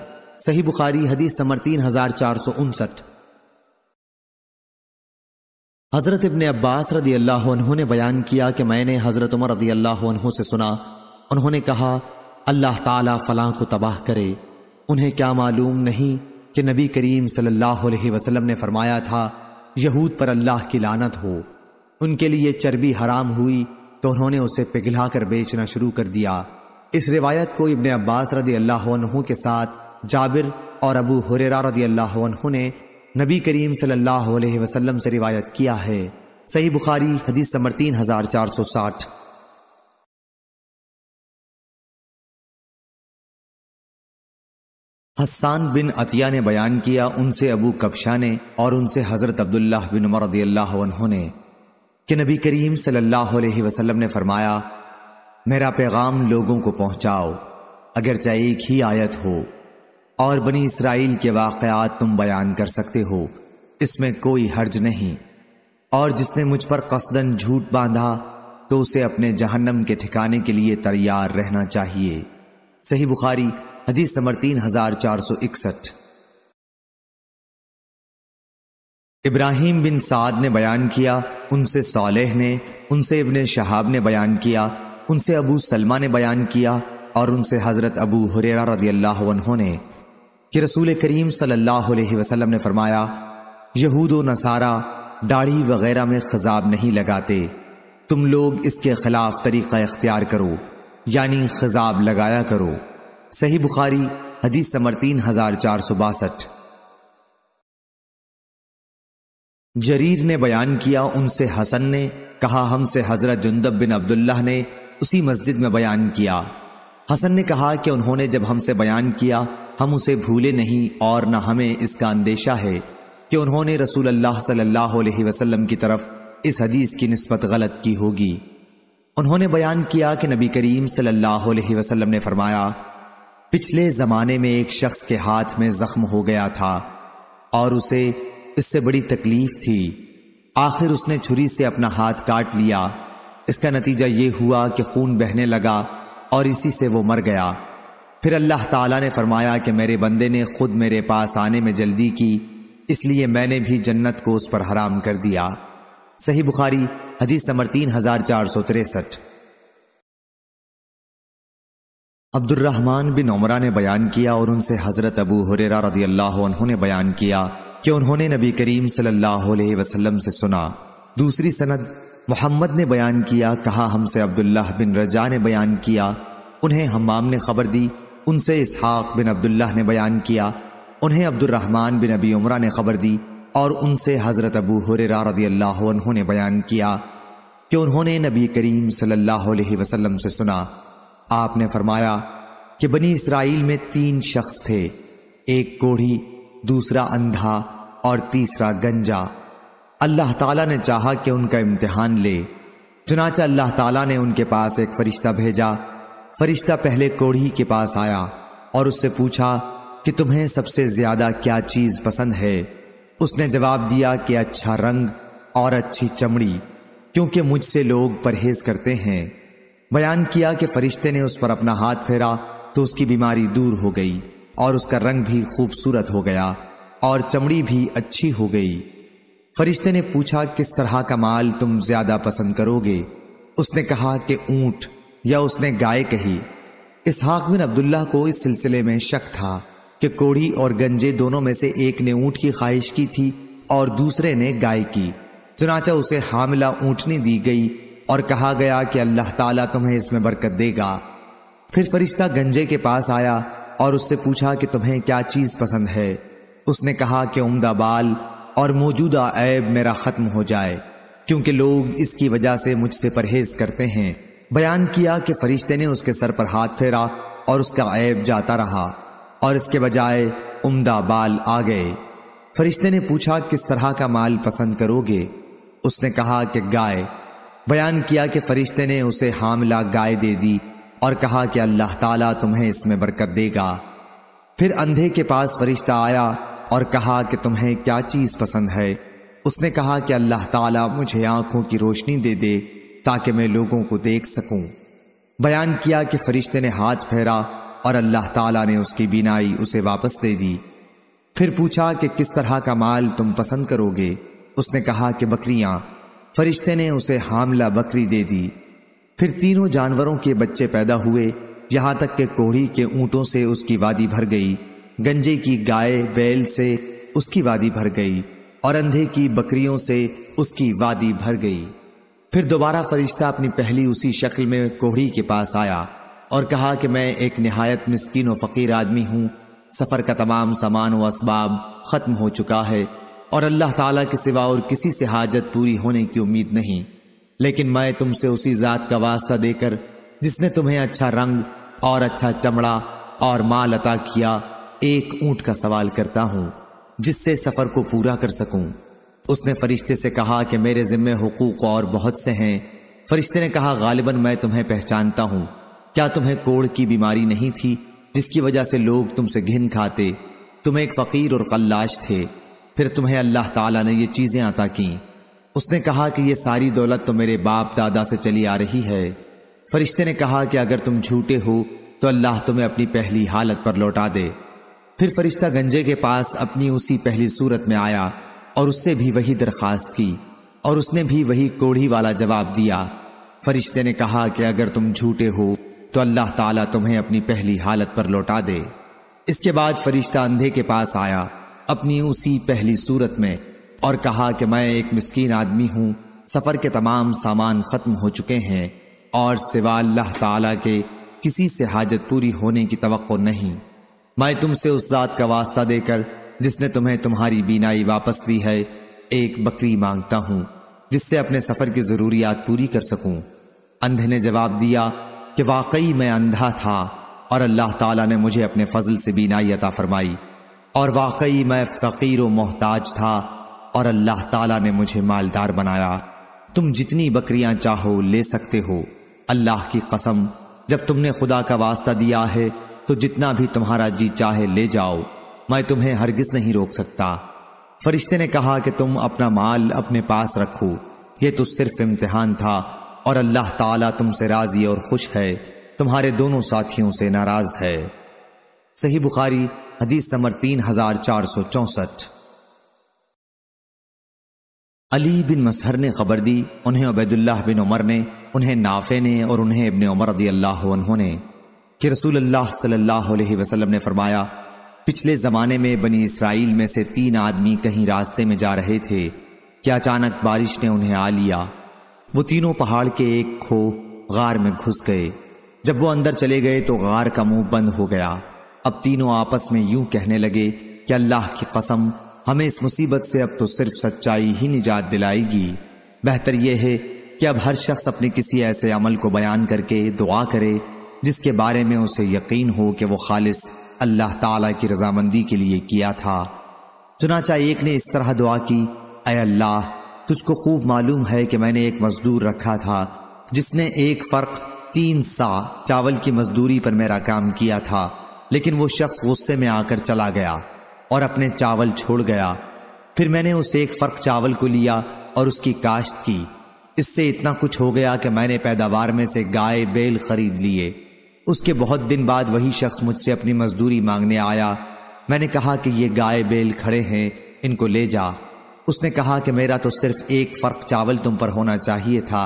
सही बुखारी हदीस नंबर तीन हजार चार सौ उनसठ हज़रत इबन अब्बास रदी अल्लाह ने बयान किया कि मैंने हज़रत उमर रदी अल्लाह से सुना उन्होंने कहा अल्लाह ताला फलां को तबाह करे उन्हें क्या मालूम नहीं कि नबी करीम सल्लल्लाहु अलैहि वसल्लम ने फरमाया था यहूद पर अल्लाह की लानत हो उनके लिए चर्बी हराम हुई तो उन्होंने उसे पिघला कर बेचना शुरू कर दिया इस रिवायत को इबन अब्बास रदी अल्लाह के साथ जाबिर और अबू हुरेरा रदी अल्लाह ने नबी करीम सल्लल्लाहु अलैहि वसल्लम से रिवायत किया है सही बुखारी हदीस समर तीन हजार चार सौ साठ हसान बिन अतिया ने बयान किया उनसे अबू कबशा ने और उनसे हज़रत अब्दुल्ला बिन उमर रदी अल्लाह ने कि नबी करीम सल्लल्लाहु अलैहि वसल्लम ने फरमाया मेरा पैगाम लोगों को पहुंचाओ अगर चाहे एक ही आयत हो और बनी इसराइल के वाकयात तुम बयान कर सकते हो इसमें कोई हर्ज नहीं और जिसने मुझ पर कसदन झूठ बांधा तो उसे अपने जहन्नम के ठिकाने के लिए तैयार रहना चाहिए सही बुखारी हदीस नंबर तीन हजार चार सौ इकसठ इब्राहिम बिन साद ने बयान किया उनसे सालेह ने उनसे इब्ने शहाब ने बयान किया उनसे अबू सलमा ने बयान किया और उनसे हजरत अबू हुरेरा रदी अल्लाह ने कि रसूल करीम सल्लल्लाहु अलैहि वसल्लम ने फरमाया यहूद नसारा दाढ़ी वगैरह में खजाब नहीं लगाते तुम लोग इसके खिलाफ तरीका इख्तियार करो यानी खजाब लगाया करो सही बुखारी हदीस समर तीन हजार चार सौ बासठ जरीर ने बयान किया उनसे हसन ने कहा हमसे हजरत जुंदब बिन अब्दुल्ला ने उसी मस्जिद में बयान किया हसन ने कहा कि उन्होंने जब हमसे बयान किया हम उसे भूले नहीं और न हमें इसका अंदेशा है कि उन्होंने रसूल अल्लाह सल्लल्लाहु अलैहि वसल्लम की तरफ इस हदीस की नस्बत गलत की होगी उन्होंने बयान किया कि नबी करीम सल्लल्लाहु अलैहि वसल्लम ने फरमाया पिछले ज़माने में एक शख्स के हाथ में ज़ख्म हो गया था और उसे इससे बड़ी तकलीफ थी आखिर उसने छुरी से अपना हाथ काट लिया इसका नतीजा ये हुआ कि खून बहने लगा और इसी से वो मर गया फिर अल्लाह ताला ने फरमाया कि मेरे बंदे ने खुद मेरे पास आने में जल्दी की इसलिए मैंने भी जन्नत को उस पर हराम कर दिया सही बुखारी हदीस नंबर तीन हजार चार सौ तिरसठ अब्दुलरहमान बिन उमरा ने बयान किया और उनसे हज़रत अबू हुरेरा रदी अल्लाह ने बयान किया कि उन्होंने नबी करीम सल्लल्लाहु अलैहि वसल्लम से सुना दूसरी सनद मोहम्मद ने बयान किया कहा हमसे अब्दुल्लाह बिन रजा ने बयान किया उन्हें हमाम ने खबर दी उनसे इसहाक बिन अब्दुल्लाह ने बयान किया उन्हें अब्दुलरहमान बिन अबी उमरा ने खबर दी और उनसे हज़रत अबू हुर ने बयान किया कि उन्होंने नबी करीम सल्लल्लाहु अलैहि वसल्लम से सुना आपने फरमाया कि बनी इसराइल में तीन शख्स थे एक कोढ़ी दूसरा अंधा और तीसरा गंजा अल्लाह ताला ने चाहा कि उनका इम्तिहान ले चुनाचा अल्लाह ताला ने उनके पास एक फरिश्ता भेजा फरिश्ता पहले कोढ़ी के पास आया और उससे पूछा कि तुम्हें सबसे ज्यादा क्या चीज पसंद है उसने जवाब दिया कि अच्छा रंग और अच्छी चमड़ी क्योंकि मुझसे लोग परहेज करते हैं बयान किया कि फरिश्ते ने उस पर अपना हाथ फेरा तो उसकी बीमारी दूर हो गई और उसका रंग भी खूबसूरत हो गया और चमड़ी भी अच्छी हो गई फरिश्ते ने पूछा किस तरह का माल तुम ज्यादा पसंद करोगे उसने कहा कि ऊंट या उसने गाय कही इसहाक बिन अब्दुल्ला को इस सिलसिले में शक था कि कोढ़ी और गंजे दोनों में से एक ने ऊंट की ख्वाहिश की थी और दूसरे ने गाय की चुनाचा उसे हामिला ऊंटनी दी गई और कहा गया कि अल्लाह ताला तुम्हें इसमें बरकत देगा फिर फरिश्ता गंजे के पास आया और उससे पूछा कि तुम्हें क्या चीज पसंद है उसने कहा कि उमदा बाल और मौजूदा ऐब मेरा खत्म हो जाए क्योंकि लोग इसकी वजह से मुझसे परहेज करते हैं बयान किया कि फरिश्ते ने उसके सर पर हाथ फेरा और उसका ऐब जाता रहा और इसके बजाय उम्दा बाल आ गए फरिश्ते ने पूछा किस तरह का माल पसंद करोगे उसने कहा कि गाय बयान किया कि फरिश्ते ने उसे हामला गाय दे दी और कहा कि अल्लाह ताला तुम्हें इसमें बरकत देगा फिर अंधे के पास फरिश्ता आया और कहा कि तुम्हें क्या चीज पसंद है उसने कहा कि अल्लाह ताला मुझे आंखों की रोशनी दे दे ताकि मैं लोगों को देख सकूं बयान किया कि फरिश्ते ने हाथ फेरा और अल्लाह ताला ने उसकी बीनाई उसे वापस दे दी फिर पूछा कि किस तरह का माल तुम पसंद करोगे उसने कहा कि बकरियां फरिश्ते ने उसे हामला बकरी दे दी फिर तीनों जानवरों के बच्चे पैदा हुए यहां तक कि कोढ़ी के ऊंटों से उसकी वादी भर गई गंजे की गाय बैल से उसकी वादी भर गई और अंधे की बकरियों से उसकी वादी भर गई फिर दोबारा फरिश्ता अपनी पहली उसी शक्ल में कोहड़ी के पास आया और कहा कि मैं एक नहायत मस्किन व फ़कीर आदमी हूँ सफ़र का तमाम सामान व इसबाब ख़त्म हो चुका है और अल्लाह ताला के सिवा और किसी से हाजत पूरी होने की उम्मीद नहीं लेकिन मैं तुमसे उसी ज़ात का वास्ता देकर जिसने तुम्हें अच्छा रंग और अच्छा चमड़ा और माल अता किया एक ऊँट का सवाल करता हूँ जिससे सफ़र को पूरा कर सकूँ उसने फरिश्ते से कहा कि मेरे ज़िम्मे हकूक़ और बहुत से हैं फरिश्ते ने कहा गालिबन मैं तुम्हें पहचानता हूँ क्या तुम्हें कोड़ की बीमारी नहीं थी जिसकी वजह से लोग तुमसे घिन खाते तुम एक फ़कीर और कल्लाश थे फिर तुम्हें अल्लाह ताला ने ये चीज़ें अता की उसने कहा कि ये सारी दौलत तो मेरे बाप दादा से चली आ रही है फरिश्ते ने कहा कि अगर तुम झूठे हो तो अल्लाह तुम्हें अपनी पहली हालत पर लौटा दे फिर फरिश्ता गंजे के पास अपनी उसी पहली सूरत में आया और उससे भी वही दरख्वास्त की और उसने भी वही कोढ़ी वाला जवाब दिया फरिश्ते ने कहा कि अगर तुम झूठे हो तो अल्लाह ताला तुम्हें अपनी पहली हालत पर लौटा दे इसके बाद फरिश्ता अंधे के पास आया अपनी उसी पहली सूरत में और कहा कि मैं एक मिस्कीन आदमी हूँ सफ़र के तमाम सामान ख़त्म हो चुके हैं और सिवा अल्लाह ताला के किसी से हाजत पूरी होने की तो नहीं मैं तुमसे उस ज़ात का वास्ता देकर जिसने तुम्हें तुम्हारी बीनाई वापस दी है एक बकरी मांगता हूं जिससे अपने सफर की जरूरियात पूरी कर सकूं अंधे ने जवाब दिया कि वाकई मैं अंधा था और अल्लाह ताला ने मुझे अपने फजल से बीनाई अता फरमाई और वाकई मैं फ़कीर व मोहताज था और अल्लाह ताला ने मुझे मालदार बनाया तुम जितनी बकरियां चाहो ले सकते हो अल्लाह की कसम जब तुमने खुदा का वास्ता दिया है तो जितना भी तुम्हारा जी चाहे ले जाओ मैं तुम्हें हरगिज नहीं रोक सकता फरिश्ते ने कहा कि तुम अपना माल अपने पास रखो ये तो सिर्फ इम्तिहान था और अल्लाह ताला तुमसे राजी और खुश है तुम्हारे दोनों साथियों से नाराज है सही बुखारी हदीस समर तीन हजार चार सौ चौसठ अली बिन मसहर ने खबर दी उन्हें उबैदुल्लाह बिन उमर ने उन्हें नाफे ने और उन्हें इबन उमर रदी अल्लाह ने कि रसूल अल्लाह सल्लल्लाहु अलैहि वसल्लम ने फरमाया पिछले जमाने में बनी इसराइल में से तीन आदमी कहीं रास्ते में जा रहे थे कि अचानक बारिश ने उन्हें आ लिया वो तीनों पहाड़ के एक खो गार में घुस गए जब वो अंदर चले गए तो गार का मुंह बंद हो गया अब तीनों आपस में यूं कहने लगे कि अल्लाह की कसम हमें इस मुसीबत से अब तो सिर्फ सच्चाई ही निजात दिलाएगी बेहतर यह है कि अब हर शख्स अपने किसी ऐसे अमल को बयान करके दुआ करे जिसके बारे में उसे यकीन हो कि वो खालिश अल्लाह ताला की रजामंदी के लिए किया था चुनाचा एक ने इस तरह दुआ की अय अल्लाह तुझको खूब मालूम है कि मैंने एक मजदूर रखा था जिसने एक फ़र्क तीन सा चावल की मजदूरी पर मेरा काम किया था लेकिन वो शख्स गुस्से में आकर चला गया और अपने चावल छोड़ गया फिर मैंने उस एक फ़र्क चावल को लिया और उसकी काश्त की इससे इतना कुछ हो गया कि मैंने पैदावार में से गाय बैल खरीद लिए उसके बहुत दिन बाद वही शख्स मुझसे अपनी मजदूरी मांगने आया मैंने कहा कि ये गाय बेल खड़े हैं इनको ले जा उसने कहा कि मेरा तो सिर्फ एक फ़र्क चावल तुम पर होना चाहिए था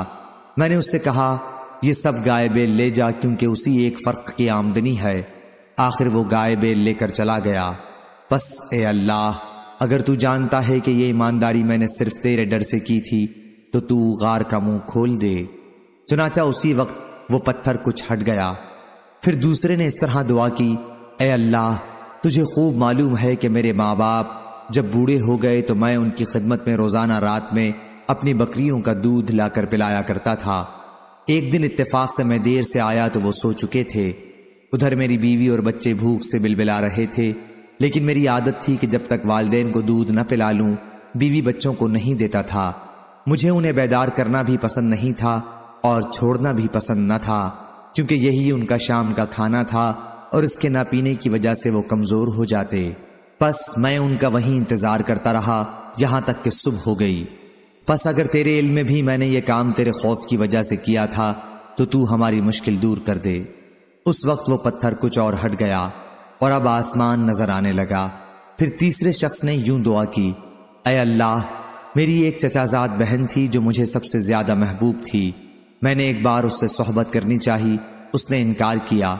मैंने उससे कहा ये सब गाय बेल ले जा क्योंकि उसी एक फ़र्क की आमदनी है आखिर वो गाय बेल लेकर चला गया बस ए अल्लाह अगर तू जानता है कि ये ईमानदारी मैंने सिर्फ तेरे डर से की थी तो तू गार का मुंह खोल दे चुनाचा उसी वक्त वो पत्थर कुछ हट गया फिर दूसरे ने इस तरह दुआ की ए अल्लाह तुझे खूब मालूम है कि मेरे माँ बाप जब बूढ़े हो गए तो मैं उनकी खिदमत में रोज़ाना रात में अपनी बकरियों का दूध लाकर पिलाया करता था एक दिन इत्तेफाक से मैं देर से आया तो वो सो चुके थे उधर मेरी बीवी और बच्चे भूख से बिलबिला रहे थे लेकिन मेरी आदत थी कि जब तक वालदेन को दूध न पिला लूँ बीवी बच्चों को नहीं देता था मुझे उन्हें बेदार करना भी पसंद नहीं था और छोड़ना भी पसंद न था क्योंकि यही उनका शाम का खाना था और इसके ना पीने की वजह से वो कमज़ोर हो जाते बस मैं उनका वहीं इंतज़ार करता रहा यहां तक कि सुबह हो गई बस अगर तेरे इल्म में भी मैंने ये काम तेरे खौफ की वजह से किया था तो तू हमारी मुश्किल दूर कर दे उस वक्त वो पत्थर कुछ और हट गया और अब आसमान नजर आने लगा फिर तीसरे शख्स ने यूं दुआ की अय अल्लाह मेरी एक चचाजाद बहन थी जो मुझे सबसे ज्यादा महबूब थी मैंने एक बार उससे सोहबत करनी चाही उसने इनकार किया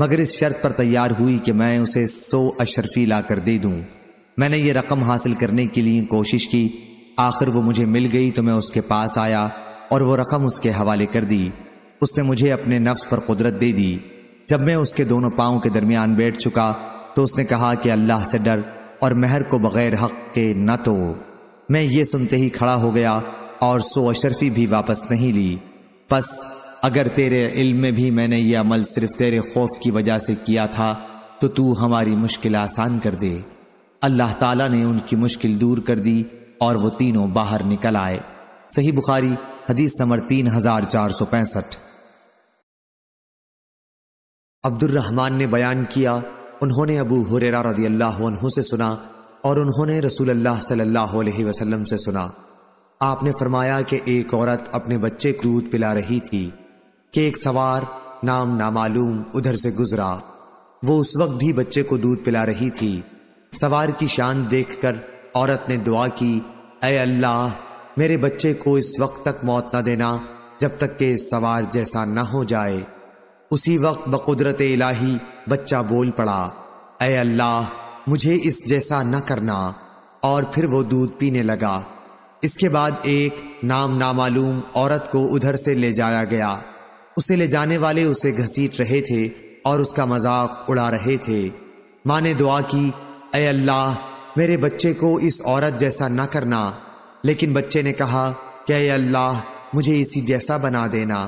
मगर इस शर्त पर तैयार हुई कि मैं उसे सो अशरफी ला कर दे दूं मैंने ये रकम हासिल करने के लिए कोशिश की आखिर वो मुझे मिल गई तो मैं उसके पास आया और वो रकम उसके हवाले कर दी उसने मुझे अपने नफ्स पर कुदरत दे दी जब मैं उसके दोनों पाँव के दरमियान बैठ चुका तो उसने कहा कि अल्लाह से डर और महर को बगैर हक के न तो मैं ये सुनते ही खड़ा हो गया और सो अशरफी भी वापस नहीं ली बस अगर तेरे इल्म में भी मैंने ये अमल सिर्फ तेरे खौफ की वजह से किया था तो तू हमारी मुश्किल आसान कर दे अल्लाह ताला ने उनकी मुश्किल दूर कर दी और वो तीनों बाहर निकल आए सही बुखारी हदीस नंबर तीन हजार चार सौ पैंसठ अब्दुलरहमान ने बयान किया उन्होंने अबू हुरेरा रदी अल्लाह से सुना और उन्होंने रसूल अल्लाह सल्लल्लाहु अलैहि वसल्लम से सुना आपने फरमाया कि एक औरत अपने बच्चे को दूध पिला रही थी कि एक सवार नाम नामालूम उधर से गुजरा वो उस वक्त भी बच्चे को दूध पिला रही थी सवार की शान देखकर औरत ने दुआ की अय अल्लाह मेरे बच्चे को इस वक्त तक मौत ना देना जब तक के सवार जैसा ना हो जाए उसी वक्त बकुदरत इलाही बच्चा बोल पड़ा अय अल्लाह मुझे इस जैसा न करना और फिर वो दूध पीने लगा इसके बाद एक नाम नामालूम औरत को उधर से ले जाया गया उसे ले जाने वाले उसे घसीट रहे थे और उसका मजाक उड़ा रहे थे माँ ने दुआ की अय अल्लाह मेरे बच्चे को इस औरत जैसा ना करना लेकिन बच्चे ने कहा कि अय अल्लाह मुझे इसी जैसा बना देना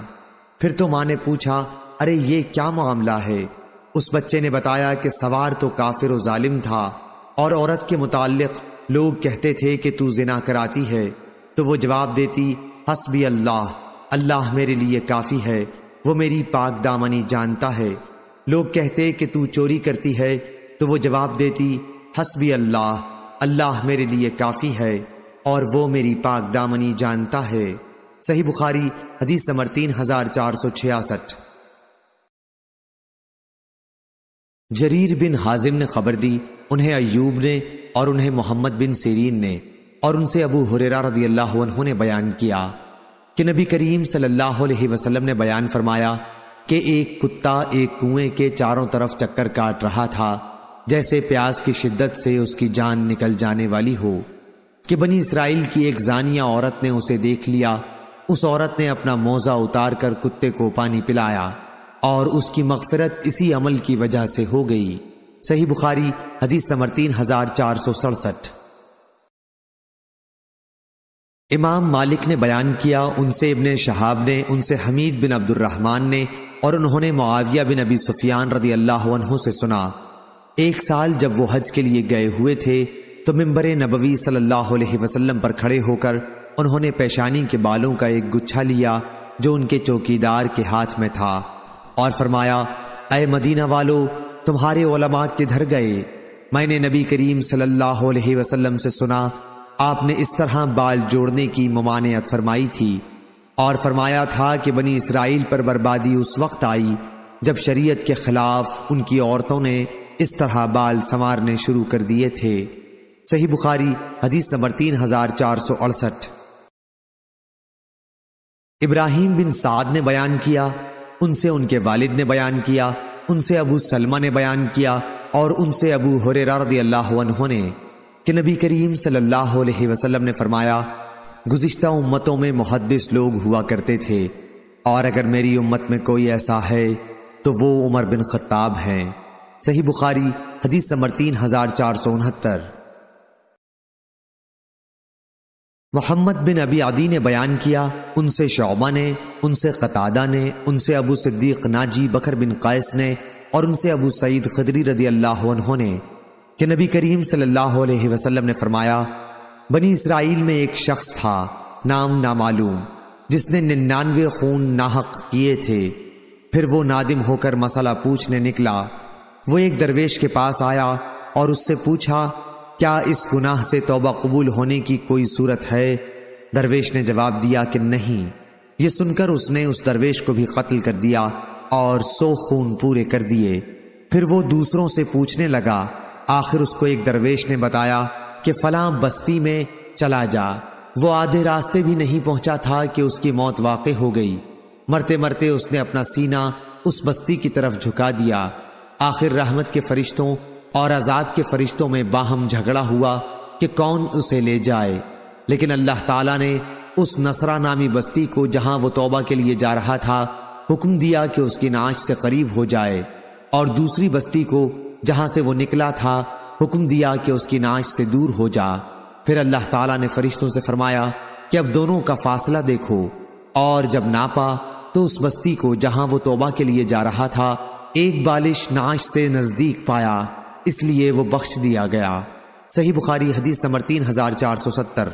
फिर तो माँ ने पूछा अरे ये क्या मामला है उस बच्चे ने बताया कि सवार तो काफिर व जालिम था और औरत के मुतालिक लोग कहते थे कि तू जिना कराती है तो वो जवाब देती हसबी अल्लाह अल्लाह मेरे लिए काफ़ी है वो मेरी पाक दामनी जानता है लोग कहते कि तू चोरी करती है तो वो जवाब देती हसबी अल्लाह अल्लाह मेरे लिए काफ़ी है और वो मेरी पाक दामनी जानता है सही बुखारी हदीस नंबर तीन हजार चार सौ छियासठ जरीर बिन हाजिम ने खबर दी उन्हें अयूब ने और उन्हें मोहम्मद बिन सीरीन ने और उनसे अबू हुरेरा रदी अल्लाह ने बयान किया कि नबी करीम सल्लल्लाहु अलैहि वसल्लम ने बयान फरमाया कि एक कुत्ता एक कुएं के चारों तरफ चक्कर काट रहा था जैसे प्यास की शिद्दत से उसकी जान निकल जाने वाली हो कि बनी इसराइल की एक जानिया औरत ने उसे देख लिया उस औरत ने अपना मोज़ा उतार कर कुत्ते को पानी पिलाया और उसकी मगफरत इसी अमल की वजह से हो गई सही बुखारी हदीस नंबर तीन हजार चार सौ सड़सठ इमाम मालिक ने बयान किया उनसे इबन शहाब ने उनसे हमीद बिन अब्दुलरहमान ने और उन्होंने मुआविया बिन अबी सुफियान रदी अल्लाह से सुना एक साल जब वो हज के लिए गए हुए थे तो मम्बर नबवी सल्लल्लाहु अलैहि वसल्लम पर खड़े होकर उन्होंने पेशानी के बालों का एक गुच्छा लिया जो उनके चौकीदार के हाथ में था और फरमाया अय मदीना वालो तुम्हारे ओलमा किधर गए मैंने नबी करीम सल्लल्लाहु अलैहि वसल्लम से सुना आपने इस तरह बाल जोड़ने की ममानियत फरमाई थी और फरमाया था कि बनी इसराइल पर बर्बादी उस वक्त आई जब शरीयत के खिलाफ उनकी औरतों ने इस तरह बाल संवारने शुरू कर दिए थे सही बुखारी हदीस नंबर तीन हजार चार सौ अड़सठ इब्राहिम बिन साद ने बयान किया उनसे उनके वालिद ने बयान किया उनसे अबू सलमा ने बयान किया और उनसे अबू हुरेरा रदी अल्लाह ने कि नबी करीम सल्लल्लाहु अलैहि वसल्लम ने फरमाया गुज्त उम्मतों में मुहदस लोग हुआ करते थे और अगर मेरी उम्मत में कोई ऐसा है तो वो उमर बिन खत्ताब हैं सही बुखारी हदीस समर तीन हजार चार सौ उनहत्तर मोहम्मद बिन अबी आदि ने बयान किया उनसे शोबा ने उनसे कतादा ने उनसे Abu Siddiq Naji Bakr bin Qais ने और उनसे अबू सईद खदरी रदी अल्लाह उन्होंने कि नबी करीम सल्लल्लाहु अलैहि वसल्लम ने फरमाया बनी इसराइल में एक शख्स था नाम नामालूम जिसने निन्यानवे खून नाहक किए थे फिर वो नादिम होकर मसाला पूछने निकला वो एक दरवेश के पास आया और उससे पूछा क्या इस गुनाह से तोबा कबूल होने की कोई सूरत है दरवेश ने जवाब दिया कि नहीं ये सुनकर उसने उस दरवेश को भी कत्ल कर दिया और सो खून पूरे कर दिए फिर वो दूसरों से पूछने लगा आखिर उसको एक दरवेश ने बताया कि फला बस्ती में चला जा वो आधे रास्ते भी नहीं पहुंचा था कि उसकी मौत वाक़ हो गई मरते मरते उसने अपना सीना उस बस्ती की तरफ झुका दिया आखिर रहमत के फरिश्तों और अजाब के फरिश्तों में बाहम झगड़ा हुआ कि कौन उसे ले जाए लेकिन अल्लाह ताला ने उस नसरा नामी बस्ती को जहां वो तौबा के लिए जा रहा था हुक्म दिया कि उसकी नाच से करीब हो जाए और दूसरी बस्ती को जहां से वो निकला था हुक्म दिया कि उसकी नाच से दूर हो जा फिर अल्लाह ताला ने फरिश्तों से फरमाया कि अब दोनों का फासला देखो और जब नापा तो उस बस्ती को जहां वो तोबा के लिए जा रहा था एक बालिश नाच से नजदीक पाया इसलिए वो बख्श दिया गया सही बुखारी हदीस नंबर तीन हजार चार सौ सत्तर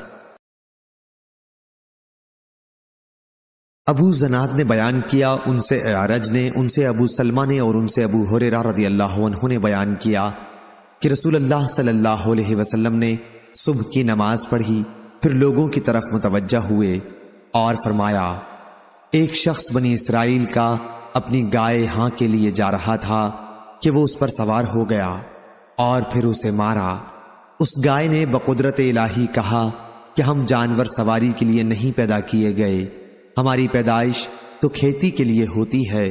अबू जनात ने बयान किया उनसे अरज ने उनसे अबू सलमा ने और उनसे अबू हुरेरा रदी अल्लाह ने बयान किया कि रसूल अल्लाह सल्लल्लाहु अलैहि वसल्लम ने सुबह की नमाज पढ़ी फिर लोगों की तरफ मुतवजा हुए और फरमाया एक शख्स बनी इसराइल का अपनी गाय हाँ के लिए जा रहा था कि वो उस पर सवार हो गया और फिर उसे मारा उस गाय ने बकुदरत इलाही कहा कि हम जानवर सवारी के लिए नहीं पैदा किए गए हमारी पैदाइश तो खेती के लिए होती है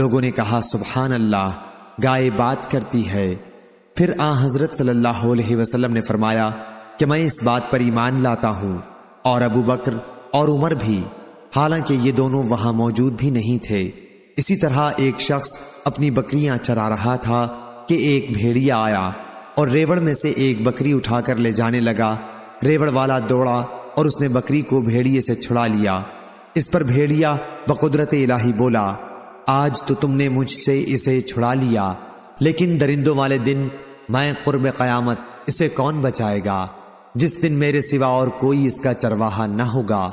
लोगों ने कहा सुबहान अल्लाह गाय बात करती है फिर आ हजरत सल्लल्लाहु अलैहि वसल्लम ने फरमाया कि मैं इस बात पर ईमान लाता हूँ और अबू बकर और उमर भी हालांकि ये दोनों वहां मौजूद भी नहीं थे इसी तरह एक शख्स अपनी बकरियां चरा रहा था कि एक भेड़िया आया और रेवड़ में से एक बकरी उठाकर ले जाने लगा रेवड़ वाला दौड़ा और उसने बकरी को भेड़िए से छुड़ा लिया इस पर भेड़िया बकुदरत इलाही बोला आज तो तुमने मुझसे इसे छुड़ा लिया लेकिन दरिंदों वाले दिन मैं कुर्ब क़यामत इसे कौन बचाएगा जिस दिन मेरे सिवा और कोई इसका चरवाहा न होगा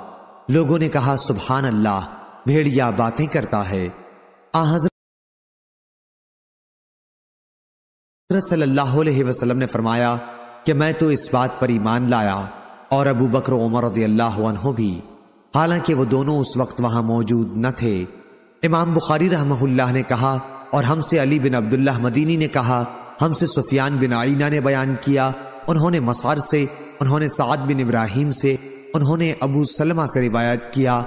लोगों ने कहा सुबहान अल्लाह भेड़िया बातें करता है आज हजरत सल्लल्लाहु अलैहि वसल्लम ने फरमाया कि मैं तो इस बात पर ईमान लाया और अबू बकर उमर रदू भी हालांकि वो दोनों उस वक्त वहां मौजूद न थे इमाम बुखारी रहमहुल्लाह ने कहा और हमसे अली बिन अब्दुल्लाह मदीनी ने कहा हमसे सुफियान बिन आईना ने बयान किया उन्होंने मसार से उन्होंने साद बिन इब्राहिम से उन्होंने अबू सलमा से रिवायत किया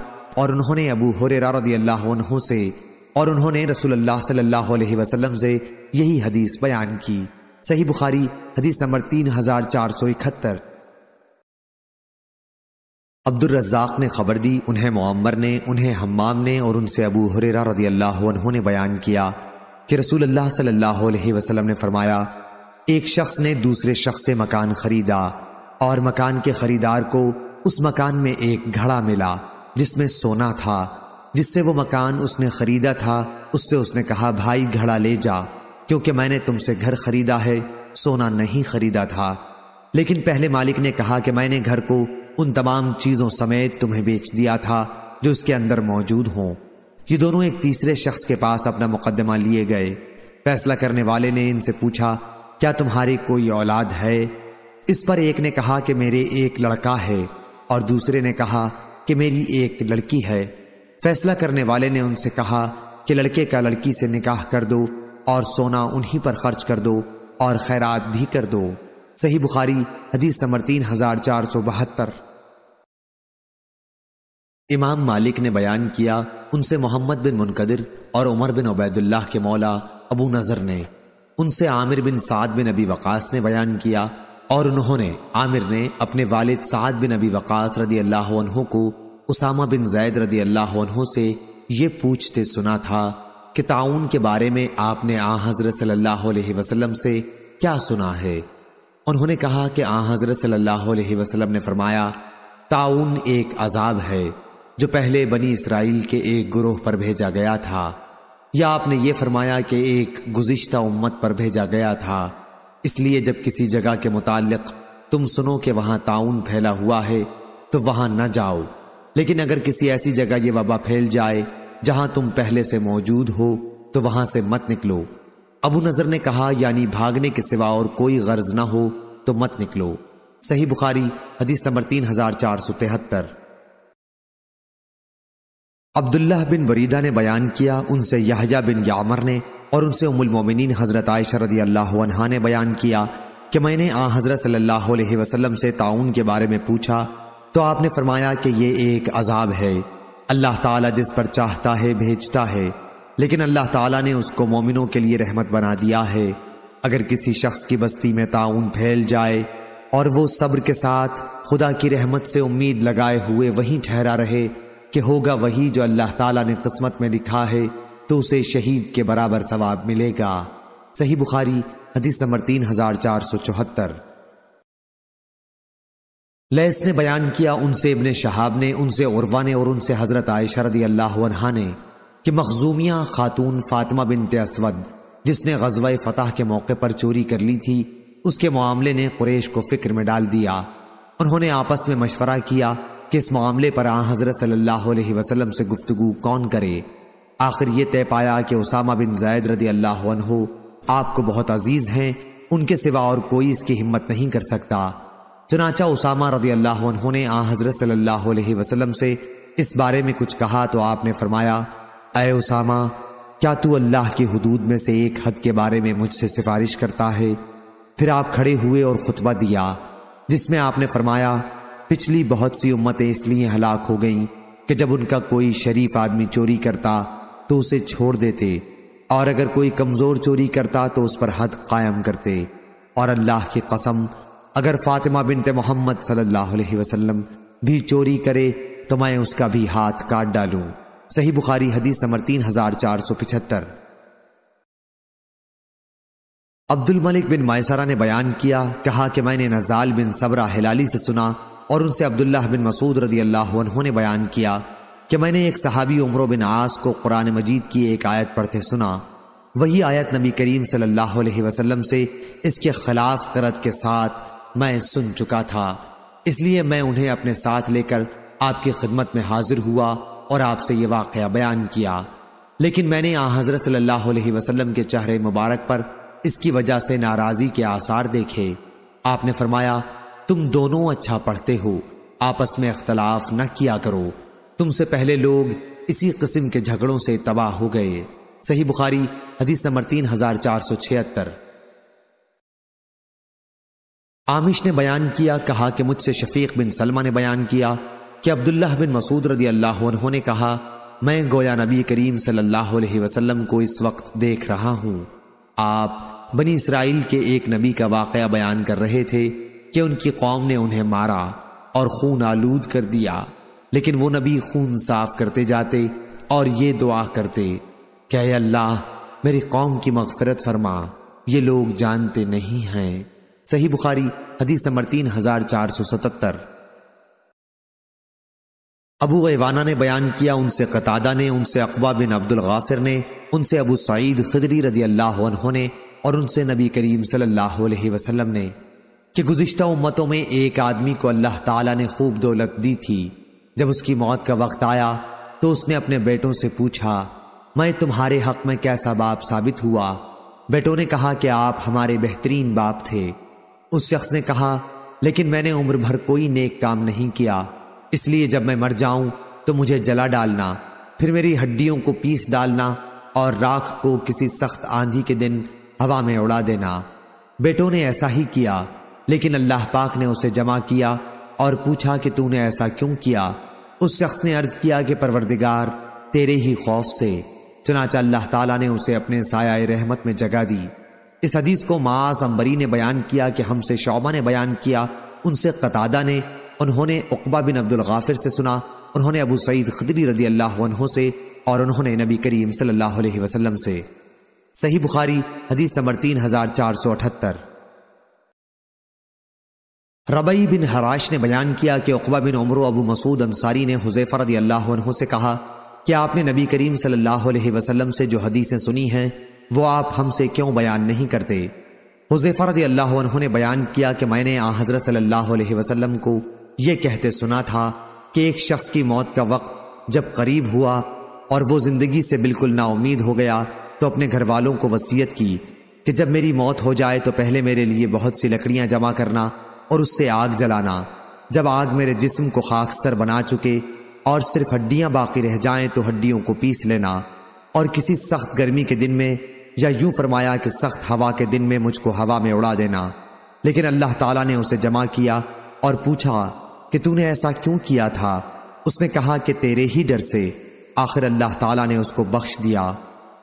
और उन्होंने अबू हुरेरा रदी अल्लाह से और उन्होंने रसूलुल्लाह सल्लल्लाहु अलैहि वसल्लम से यही हदीस बयान की सही बुखारी हदीस नंबर तीन हजार चार सौ इकहत्तर अब्दुलरजाक ने खबर दी उन्हें मुआमर ने उन्हें हम्माम ने और उनसे अबू हुरेरा रदी अल्लाह ने बयान किया कि रसूल अल्लाह सल्लल्लाहु अलैहि वसल्लम ने फरमाया एक शख्स ने दूसरे शख्स से मकान खरीदा और मकान के खरीदार को उस मकान में एक घड़ा मिला जिसमें सोना था जिससे वो मकान उसने खरीदा था उससे उसने कहा भाई घड़ा ले जा क्योंकि मैंने तुमसे घर खरीदा है सोना नहीं खरीदा था लेकिन पहले मालिक ने कहा कि मैंने घर को उन तमाम चीजों समेत तुम्हें बेच दिया था जो इसके अंदर मौजूद हों ये दोनों एक तीसरे शख्स के पास अपना मुकदमा लिए गए फैसला करने वाले ने इनसे पूछा क्या तुम्हारी कोई औलाद है इस पर एक ने कहा कि मेरे एक लड़का है और दूसरे ने कहा कि मेरी एक लड़की है फैसला करने वाले ने उनसे कहा कि लड़के का लड़की से निकाह कर दो और सोना उन्हीं पर खर्च कर दो और खैरात भी कर दो सही बुखारी हदीस नंबर तीन हजार चार सौ बहत्तर इमाम मालिक ने बयान किया उनसे मोहम्मद बिन मुनकदिर और उमर बिन उबैदुल्लाह के मौला अबू नजर ने उनसे आमिर बिन साद बिन अबी वकास ने बयान किया और उन्होंने आमिर ने अपने वालिद साद बिन अबी वकास रदी अल्लाह को उसामा बिन जैद रदी अल्लाह से ये पूछते सुना था कि ताउन के बारे में आपने आ हजरत सल्लल्लाहु अलैहि वसल्लम से क्या सुना है उन्होंने कहा कि आ हजरत सल्लल्लाहु अलैहि वसल्लम ने फरमाया ताउन एक अजाब है जो पहले बनी इसराइल के एक ग्रोह पर भेजा गया था या आपने ये फरमाया कि एक गुज्त उम्मत पर भेजा गया था इसलिए जब किसी जगह के मुतालिक तुम सुनो कि वहां ताउन फैला हुआ है तो वहां न जाओ लेकिन अगर किसी ऐसी जगह ये वबा फैल जाए जहां तुम पहले से मौजूद हो तो वहां से मत निकलो अबू नजर ने कहा यानी भागने के सिवा और कोई गर्ज ना हो तो मत निकलो सही बुखारी हदीस नंबर तीन हजार चार सौ तिहत्तर अब्दुल्लाह बिन वरीदा ने बयान किया उनसे यहजा बिन यामर ने और उनसे उमुल मोमिनीन हजरत आयशा रदी अल्लाह ने बयान किया कि मैंने आ हजरत सल्लल्लाहु अलैहि वसल्लम से ताउन के बारे में पूछा तो आपने फरमाया कि ये एक अजाब है अल्लाह ताला जिस पर चाहता है भेजता है लेकिन अल्लाह ताला ने उसको मोमिनों के लिए रहमत बना दिया है अगर किसी शख्स की बस्ती में ताउन फैल जाए और वो सब्र के साथ खुदा की रहमत से उम्मीद लगाए हुए वहीं ठहरा रहे कि होगा वही जो अल्लाह ताला ने किस्मत में लिखा है तो उसे शहीद के बराबर सवाब मिलेगा सही बुखारी हदीस नंबर तीन हजार चार सौ चौहत्तर लैस ने बयान किया उनसे इबन शहाब ने उनसे उर्वा ने और उनसे हज़रत आयशा अल्लाह ने कि मखजूमिया खातून फातिमा बिन असवद जिसने गजब फतह के मौके पर चोरी कर ली थी उसके मामले ने कुरेश को फिक्र में डाल दिया उन्होंने आपस में मशवरा किया कि इस मामले पर आ हज़रत सल्लल्लाहु अलैहि वसल्लम से गुफ्तु कौन करे आखिर ये तय पाया कि उसामा बिन जायद रदी अल्लाह आपको बहुत अजीज़ हैं उनके सिवा और कोई इसकी हिम्मत नहीं कर सकता चनाचा उसामा रदी अल्लाह ने आ हजरत सल्लल्लाहु अलैहि वसल्लम से इस बारे में कुछ कहा तो आपने फरमाया अय उसामा क्या तू अल्लाह की हदूद में से एक हद के बारे में मुझसे सिफारिश करता है फिर आप खड़े हुए और खुतबा दिया जिसमें आपने फरमाया पिछली बहुत सी उम्मतें इसलिए हलाक हो गईं कि जब उनका कोई शरीफ आदमी चोरी करता तो उसे छोड़ देते और अगर कोई कमज़ोर चोरी करता तो उस पर हद कायम करते और अल्लाह की कसम अगर फातिमा बिनते मोहम्मद सल्लल्लाहु अलैहि वसल्लम भी चोरी करे तो मैं उसका भी हाथ काट डालूं सही बुखारी हदीस नंबर तीन हजार चार सौ पिछहत्तर अब्दुल मलिक बिन मायसरा ने बयान किया कहा कि मैंने नजाल बिन सबरा हिलाली से सुना और उनसे अब्दुल्लाह बिन मसूद रदी अल्लाह ने बयान किया कि मैंने एक सहाबी उम्र बिन आस को कुरान मजीद की एक आयत पढ़ते सुना वही आयत नबी करीम सल्लल्लाहु अलैहि वसल्लम से इसके खिलाफ करत के साथ मैं सुन चुका था इसलिए मैं उन्हें अपने साथ लेकर आपकी खिदमत में हाजिर हुआ और आपसे ये वाक़ बयान किया लेकिन मैंने आ हज़रत सल्लल्लाहु अलैहि वसल्लम के चेहरे मुबारक पर इसकी वजह से नाराज़ी के आसार देखे आपने फरमाया तुम दोनों अच्छा पढ़ते हो आपस में अख्तलाफ न किया करो तुमसे पहले लोग इसी किस्म के झगड़ों से तबाह हो गए सही बुखारी हदीस नंबर तीन हजार चार सौ छिहत्तर आमिश ने बयान किया कहा कि मुझसे शफीक बिन सलमा ने बयान किया कि अब्दुल्लाह बिन मसूद रदी अल्लाह उन्होंने कहा मैं गोया नबी करीम सल्लल्लाहु अलैहि वसल्लम को इस वक्त देख रहा हूँ आप बनी इसराइल के एक नबी का वाक़ बयान कर रहे थे कि उनकी कौम ने उन्हें मारा और खून आलूद कर दिया लेकिन वो नबी खून साफ करते जाते और ये दुआ करते कह अल्लाह मेरी कौम की मगफरत फरमा ये लोग जानते नहीं हैं सही बुखारी हदीस नंबर तीन हजार चार सौ सतहत्तर अबू गैवाना ने बयान किया उनसे कतादा ने उनसे अकबा बिन अब्दुल गाफिर ने उनसे अबू सईद खदरी रदी अल्लाह ने और उनसे नबी करीम सल्लल्लाहु अलैहि वसल्लम ने कि गुज्त उम्मतों में एक आदमी को अल्लाह ताला ने खूब दौलत दी थी जब उसकी मौत का वक्त आया तो उसने अपने बेटों से पूछा मैं तुम्हारे हक में कैसा बाप साबित हुआ बेटों ने कहा कि आप हमारे बेहतरीन बाप थे उस शख्स ने कहा लेकिन मैंने उम्र भर कोई नेक काम नहीं किया इसलिए जब मैं मर जाऊं तो मुझे जला डालना फिर मेरी हड्डियों को पीस डालना और राख को किसी सख्त आंधी के दिन हवा में उड़ा देना बेटों ने ऐसा ही किया लेकिन अल्लाह पाक ने उसे जमा किया और पूछा कि तूने ऐसा क्यों किया उस शख्स ने अर्ज किया कि परवरदिगार तेरे ही खौफ से चुनाचा अल्लाह ताला ने उसे अपने साया रहमत में जगा दी इस हदीस को माज अंबरी ने बयान किया कि हमसे शोबा ने बयान किया उनसे कतादा ने उन्होंने उकबा बिन अब्दुल गाफिर से सुना उन्होंने अबू सईद खदरी रदी अल्लाह से और उन्होंने नबी करीम सल्लल्लाहु अलैहि वसल्लम से सही बुखारी हदीस नंबर तीन हजार चार सौ अठहत्तर रबई बिन हराश ने बयान किया कि उकबा बिन उमर अबू मसूद अंसारी ने हुजैफा रदी अल्लाह से कहा कि आपने नबी करीम सल्लल्लाहु अलैहि वसल्लम से जो हदीसें सुनी हैं वो आप हमसे क्यों बयान नहीं करते हुजैफर अल्लाह ने बयान किया कि मैंने आ हजरत सल्लल्लाहु अलैहि वसल्लम को ये कहते सुना था कि एक शख्स की मौत का वक्त जब करीब हुआ और वो जिंदगी से बिल्कुल नाउमीद हो गया तो अपने घर वालों को वसीयत की कि जब मेरी मौत हो जाए तो पहले मेरे लिए बहुत सी लकड़ियां जमा करना और उससे आग जलाना जब आग मेरे जिस्म को खाकस्तर बना चुके और सिर्फ हड्डियां बाकी रह जाएं तो हड्डियों को पीस लेना और किसी सख्त गर्मी के दिन में या यूं फरमाया कि सख्त हवा के दिन में मुझको हवा में उड़ा देना लेकिन अल्लाह ताला ने उसे जमा किया और पूछा कि तूने ऐसा क्यों किया था उसने कहा कि तेरे ही डर से आखिर अल्लाह ताला ने उसको बख्श दिया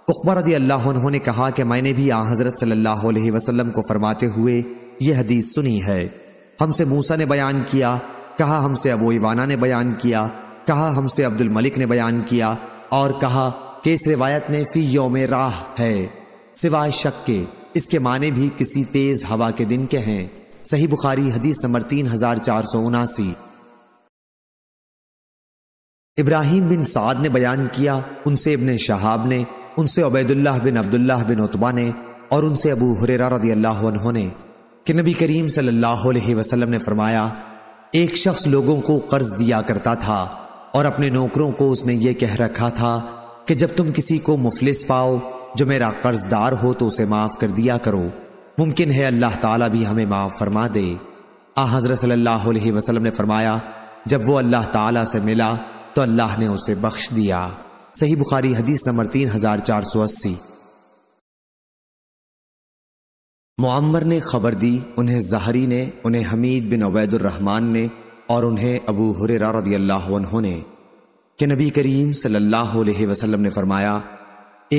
उकबर रदी अल्लाह उन्होंने कहा कि मैंने भी आ हजरत सल्लल्लाहु अलैहि वसल्लम को फरमाते हुए यह हदीस सुनी है हमसे मूसा ने बयान किया कहा हमसे अबू इवाना ने बयान किया कहा हमसे अब्दुल मलिक ने बयान किया और कहा कि इस रिवायत में फी योम राह है सिवाय शक के इसके माने भी किसी तेज हवा के दिन के हैं सही बुखारी हदीस नंबर तीन हजार चार सौ उनासी इब्राहिम बिन साद ने बयान किया उनसे इबन शहाब ने उनसे अबैदुल्लाह बिन अब्दुल्लाह बिन उतबा ने और उनसे अबू हुरेरा रदी अल्लाह ने कि नबी करीम सल्लल्लाहु अलैहि वसल्लम ने फरमाया एक शख्स लोगों को कर्ज दिया करता था और अपने नौकरों को उसने ये कह रखा था कि जब तुम किसी को मुफलिस पाओ जो मेरा कर्जदार हो तो उसे माफ कर दिया करो मुमकिन है अल्लाह ताला भी हमें माफ फरमा दे आ हजरत सल्लल्लाहु अलैहि वसल्लम ने फरमाया जब वो अल्लाह ताला से मिला तो अल्लाह ने उसे बख्श दिया सही बुखारी हदीस नंबर तीन हजार चार सौ अस्सी मुआमर ने खबर दी उन्हें जहरी ने उन्हें हमीद बिन उबैदुलरहमान ने और उन्हें अबू हुरेरा रदी अल्लाह ने कि नबी करीम सल्लल्लाहु अलैहि वसल्लम ने फरमाया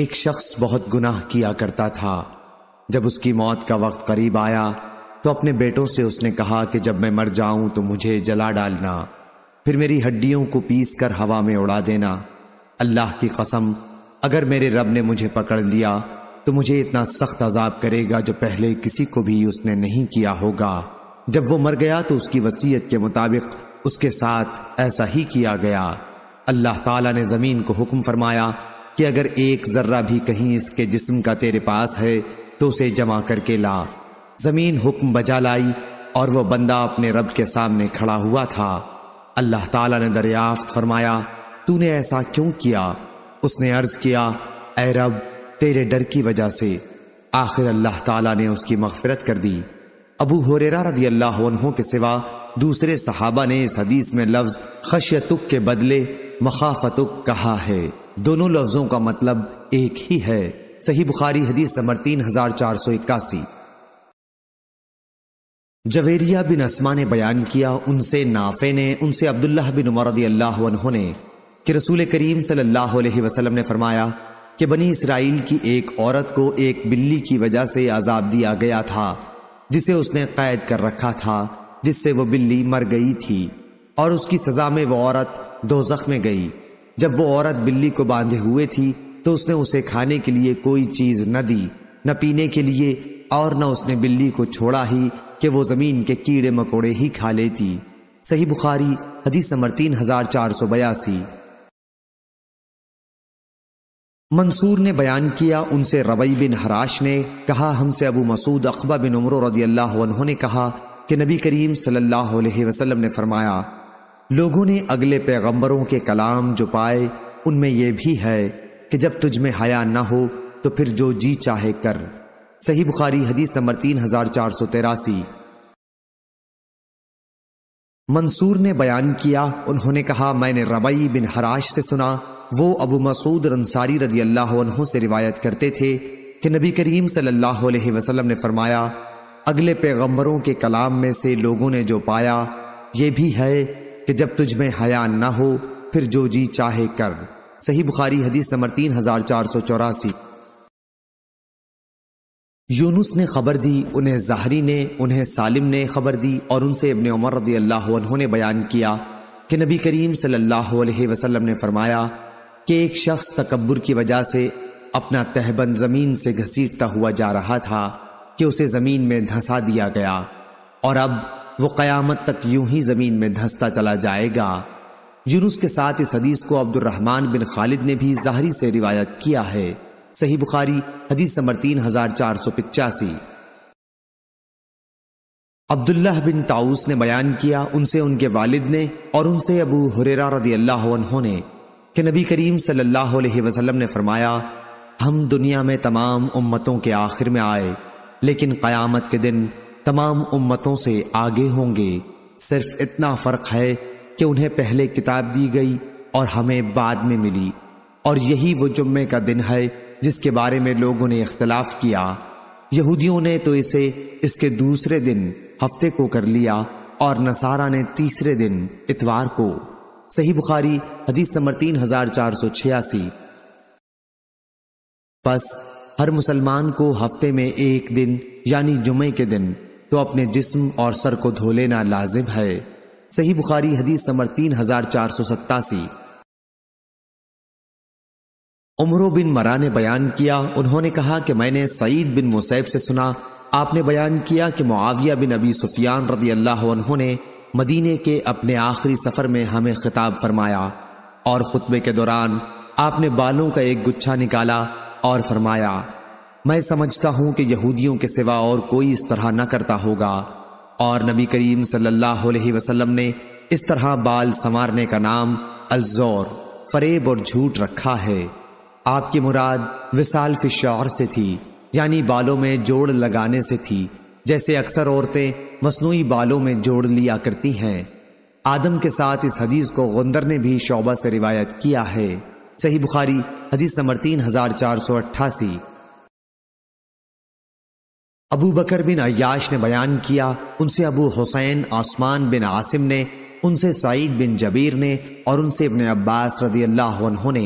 एक शख्स बहुत गुनाह किया करता था जब उसकी मौत का वक्त करीब आया तो अपने बेटों से उसने कहा कि जब मैं मर जाऊं तो मुझे जला डालना फिर मेरी हड्डियों को पीस कर हवा में उड़ा देना अल्लाह की कसम अगर मेरे रब ने मुझे पकड़ लिया तो मुझे इतना सख्त अजाब करेगा जो पहले किसी को भी उसने नहीं किया होगा जब वो मर गया तो उसकी वसीयत के मुताबिक उसके साथ ऐसा ही किया गया अल्लाह ताला ने ज़मीन को हुक्म फरमाया कि अगर एक ज़र्रा भी कहीं इसके जिस्म का तेरे पास है तो उसे जमा करके ला ज़मीन हुक्म बजा लाई और वह बंदा अपने रब के सामने खड़ा हुआ था अल्लाह ताला ने दरियाफ्त फरमाया तूने ऐसा क्यों किया उसने अर्ज किया ए रब तेरे डर की वजह से आखिर अल्लाह ताला ने उसकी मगफरत कर दी अबू हुरेरा रदी अल्लाह के सिवा दूसरे सहाबा ने इस हदीस में लफ्ज खशियतुक के बदले मखाफतुक कहा है दोनों लफ्जों का मतलब एक ही है सही बुखारी हदीस नंबर तीन हजार चार सौ इक्यासी जवेरिया बिन असमा ने बयान किया उनसे नाफे ने उनसे अब्दुल्लाह बिन उमर ने कि रसूल करीम सल्लल्लाहु अलैहि वसल्लम ने फरमाया कि बनी इसराइल की एक औरत को एक बिल्ली की वजह से आज़ाब दिया गया था जिसे उसने कैद कर रखा था जिससे वो बिल्ली मर गई थी और उसकी सज़ा में वो औरत दो में गई जब वो औरत बिल्ली को बांधे हुए थी तो उसने उसे खाने के लिए कोई चीज न दी न पीने के लिए और न उसने बिल्ली को छोड़ा ही कि वो जमीन के कीड़े मकोड़े ही खा लेती सही बुखारी हदीस नंबर तीन हजार चार सौ बयासी मंसूर ने बयान किया उनसे रवई बिन हराश ने कहा हमसे अबू मसूद अकबा बिन उमर रदी अल्लाह ने कहा कि नबी करीम सल्लल्लाहु अलैहि वसल्लम ने फरमाया लोगों ने अगले पैगंबरों के कलाम जो पाए उनमें यह भी है कि जब तुझ में हया न हो तो फिर जो जी चाहे कर सही बुखारी हदीस नंबर तीन हजार चार सौ तेरासी मंसूर ने बयान किया उन्होंने कहा मैंने रबई बिन हराश से सुना वो अबू मसूद अंसारी रदी अल्लाह से रिवायत करते थे कि नबी करीम सल्लल्लाहु अलैहि वसल्लम ने फरमाया अगले पैगंबरों के कलाम में से लोगों ने जो पाया ये भी है कि जब तुझ में हया न हो फिर जो जी चाहे कर सही बुखारी हदीस नंबर तीन हजार चार सौ चौरासी यूनुस ने खबर दी उन्हें जाहरी ने उन्हें सालिम ने खबर दी और उनसे इबन उमर रदी अल्लाह उन्होंने बयान किया कि नबी करीम सल्लल्लाहु अलैहि वसल्लम ने फरमाया कि एक शख्स तकबर की वजह से अपना तहबन ज़मीन से घसीटता हुआ जा रहा था कि उसे ज़मीन में धंसा दिया गया और अब वो क़यामत तक यूं ही ज़मीन में धंसता चला जाएगा यूनुस के साथ इस हदीस को अब्दुलरहमान बिन खालिद ने भी ज़ाहरी से रिवायत किया है सही बुखारी हदीस नंबर तीन हजार चार सौ पिचासी अब्दुल्लाह बिन ताउस ने बयान किया उनसे उनके वालिद ने और उनसे अबू हुरेरा रदी अल्लाह ने कि नबी करीम सल्लल्लाहु अलैहि वसल्लम ने फरमाया हम दुनिया में तमाम उम्मतों के आखिर में आए लेकिन क़यामत के दिन तमाम उम्मतों से आगे होंगे सिर्फ इतना फ़र्क है कि उन्हें पहले किताब दी गई और हमें बाद में मिली और यही वो जुम्मे का दिन है जिसके बारे में लोगों ने इख्तलाफ किया यहूदियों ने तो इसे इसके दूसरे दिन हफ्ते को कर लिया और नसारा ने तीसरे दिन इतवार को सही बुखारी हदीस नंबर तीन हजार चार सौ छियासी बस हर मुसलमान को हफ्ते में एक दिन यानी जुमे के दिन तो अपने जिस्म और सर को धो लेना लाजिम है सही बुखारी हदीस समर तीन हजार चार सौ सत्तासी उमरो बिन मरा ने बयान किया उन्होंने कहा कि मैंने सईद बिन मुसैब से सुना आपने बयान किया कि मुआविया बिन अबी सुफियान रदी अल्लाह ने मदीने के अपने आखिरी सफर में हमें खिताब फरमाया और खुतबे के दौरान आपने बालों का एक गुच्छा निकाला और फरमाया मैं समझता हूं कि यहूदियों के सिवा और कोई इस तरह न करता होगा और नबी करीम सल्लल्लाहु अलैहि वसल्लम ने इस तरह बाल संवारने का नाम अलजोर फरेब और झूठ रखा है आपकी मुराद विशाल फिशौर से थी यानी बालों में जोड़ लगाने से थी जैसे अक्सर औरतें मसनू बालों में जोड़ लिया करती हैं आदम के साथ इस हदीस को गंदर ने भी शोबा से रिवायत किया है सही बुखारी हदीस नंबर तीन हजार चार सौ अट्ठासी अबू बकर बिन अयाश ने बयान किया उनसे अबू हुसैन आसमान बिन आसिम ने उनसे सईद बिन जबीर ने और उनसे इबन अब्बास रदी अल्लाह ने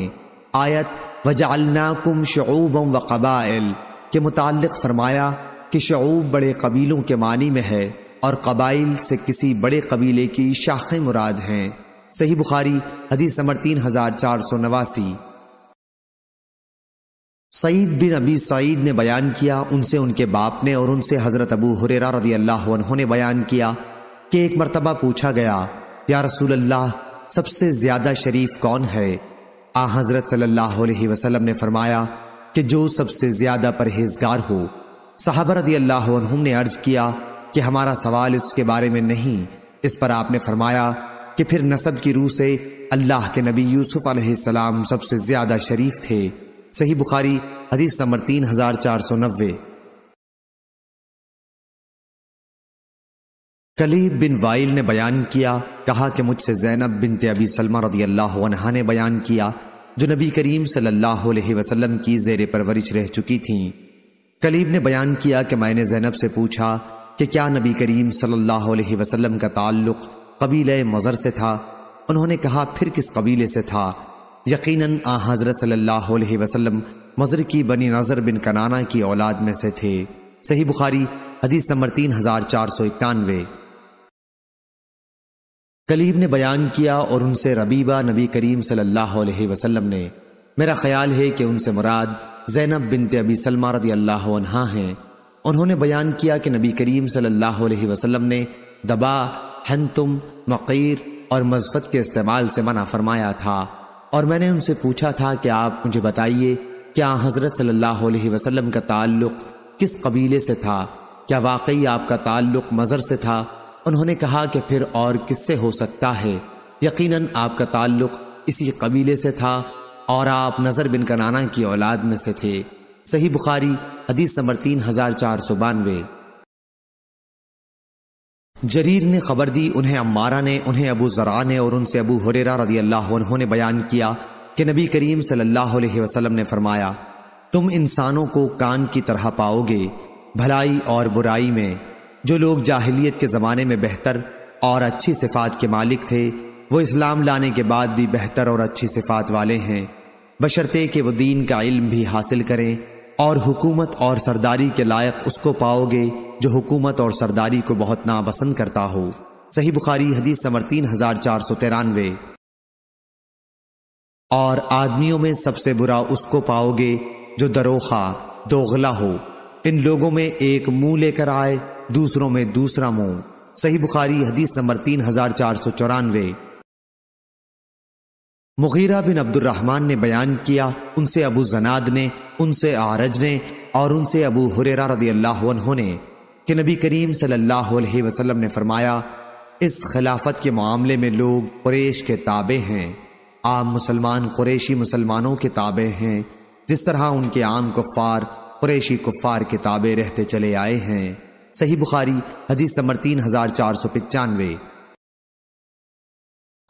आयत वजालनाकुम शूब व कबाइल के मुतल फरमाया कि शूब बड़े कबीलों के मानी में है और कबाइल से किसी बड़े कबीले की शाखें मुराद हैं सही बुखारी हदीस समर तीन हजार चार सौ नवासी सईद बिन अबी सईद ने बयान किया उनसे उनके बाप ने और उनसे हज़रत अबू हुरेरा रदी अल्लाह ने बयान किया कि एक मरतबा पूछा गया या रसूल अल्लाह सबसे ज़्यादा शरीफ कौन है आ हज़रत सल्लल्लाहु अलैहि वसल्लम ने फरमाया कि जो सबसे ज़्यादा परहेजगार हो साहब रदी अल्लाह ने अर्ज़ किया कि हमारा सवाल इसके बारे में नहीं इस पर आपने फरमाया कि फिर नसब की रूह से अल्लाह के नबी यूसुफ़ सबसे ज़्यादा शरीफ थे सही बुखारी हदीस नंबर तीन हजार चार सौ नब्बे कलीब बिन वाइल ने बयान किया कहा कि मुझसे जैनब बिन तबी सलमा रदी अल्लाह ने बयान किया जो नबी करीम सल्लल्लाहु अलैहि वसल्लम की जेर परवरिश रह चुकी थीं कलीब ने बयान किया कि मैंने जैनब से पूछा कि क्या नबी करीम सल्लल्लाहु अलैहि वसल्लम का ताल्लुक कबीले मज़र से था उन्होंने कहा फिर किस कबीले से था यकीनन आ हज़रत सल्लल्लाहु अलैहि वसल्लम मज़र की बनी नज़र बिन कनाना की औलाद में से थे सही बुखारी हदीस नंबर तीन हज़ार चार सौ इक्यानवे कलीब ने बयान किया और उनसे रबीबा नबी करीम सल्लल्लाहु अलैहि वसल्लम ने मेरा ख्याल है कि उनसे मुराद जैनब बिन तबी सलमा रदी अल्लाह हैं उन्होंने बयान किया कि नबी करीम सल्लल्लाहु अलैहि वसल्लम ने दबा हंतुम मकीर और मजफत के इस्तेमाल से मना फरमाया था और मैंने उनसे पूछा था कि आप मुझे बताइए क्या हज़रत सल्लल्लाहु अलैहि वसल्लम का ताल्लुक़ किस कबीले से था क्या वाकई आपका ताल्लुक़ मज़र से था उन्होंने कहा कि फिर और किससे हो सकता है यकीनन आपका ताल्लुक़ इसी कबीले से था और आप नज़र बिन कनाना की औलाद में से थे सही बुखारी हदीस नंबर तीन हज़ार चार सौ बानवे जरीर ने खबर दी उन्हें अम्मारा ने उन्हें अबू जरा ने और उनसे अबू हुरेरा रदी अल्लाह उन्होंने बयान किया कि नबी करीम सल्लल्लाहु अलैहि वसल्लम ने फरमाया तुम इंसानों को कान की तरह पाओगे भलाई और बुराई में जो लोग जाहिलियत के ज़माने में बेहतर और अच्छी सिफात के मालिक थे वो इस्लाम लाने के बाद भी बेहतर और अच्छी सिफात वाले हैं बशर्ते कि वो दीन का इल्म भी हासिल करें और हुकूमत और सरदारी के लायक उसको पाओगे जो हुकूमत और सरदारी को बहुत नापसंद करता हो सही बुखारी हदीस समर तीन हजार चार सौ तिरानवे और आदमियों में सबसे बुरा उसको पाओगे जो दरोखा दोगला हो इन लोगों में एक मुंह लेकर आए दूसरों में दूसरा मुंह सही बुखारी हदीस नंबर तीन हजार चार सौ चौरानवे मुगीरा बिन अब्दुलरहमान ने बयान किया उनसे अबू जनाद ने उनसे आरज ने और उनसे अबू हुरेरा रदी अल्लाह ने कि नबी करीम सल्लल्लाहु अलैहि वसल्लम ने फरमाया इस खिलाफत के मामले में लोग कुरेश के ताबे हैं आम मुसलमान कुरेशी मुसलमानों के ताबे हैं जिस तरह उनके आम कुफ़ार क्रेशी कुफ़ार के ताबे रहते चले आए हैं सही बुखारी हदीस नंबर तीन हजार चार सौ पचानवे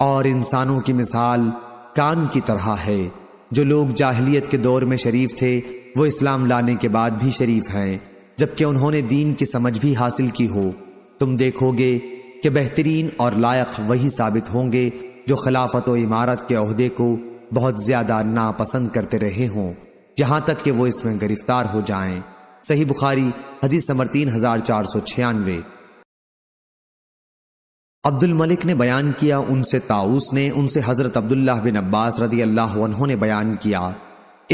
और इंसानों की मिसाल कान की तरह है जो लोग जाहलीत के दौर में शरीफ थे वो इस्लाम लाने के बाद भी शरीफ हैं जबकि उन्होंने दीन की समझ भी हासिल की हो तुम देखोगे कि बेहतरीन और लायक वही साबित होंगे जो खिलाफत इमारत के अहदे को बहुत ज़्यादा नापसंद करते रहे हों यहाँ तक कि वो इसमें गिरफ्तार हो जाएं। सही बुखारी हदीस समर तीन हजार चार सौ छियानवे अब्दुल मलिक ने बयान किया उनसे ताउस ने उनसे हज़रत अब्दुल्ला बिन अब्बास रदी अल्लाह ने बयान किया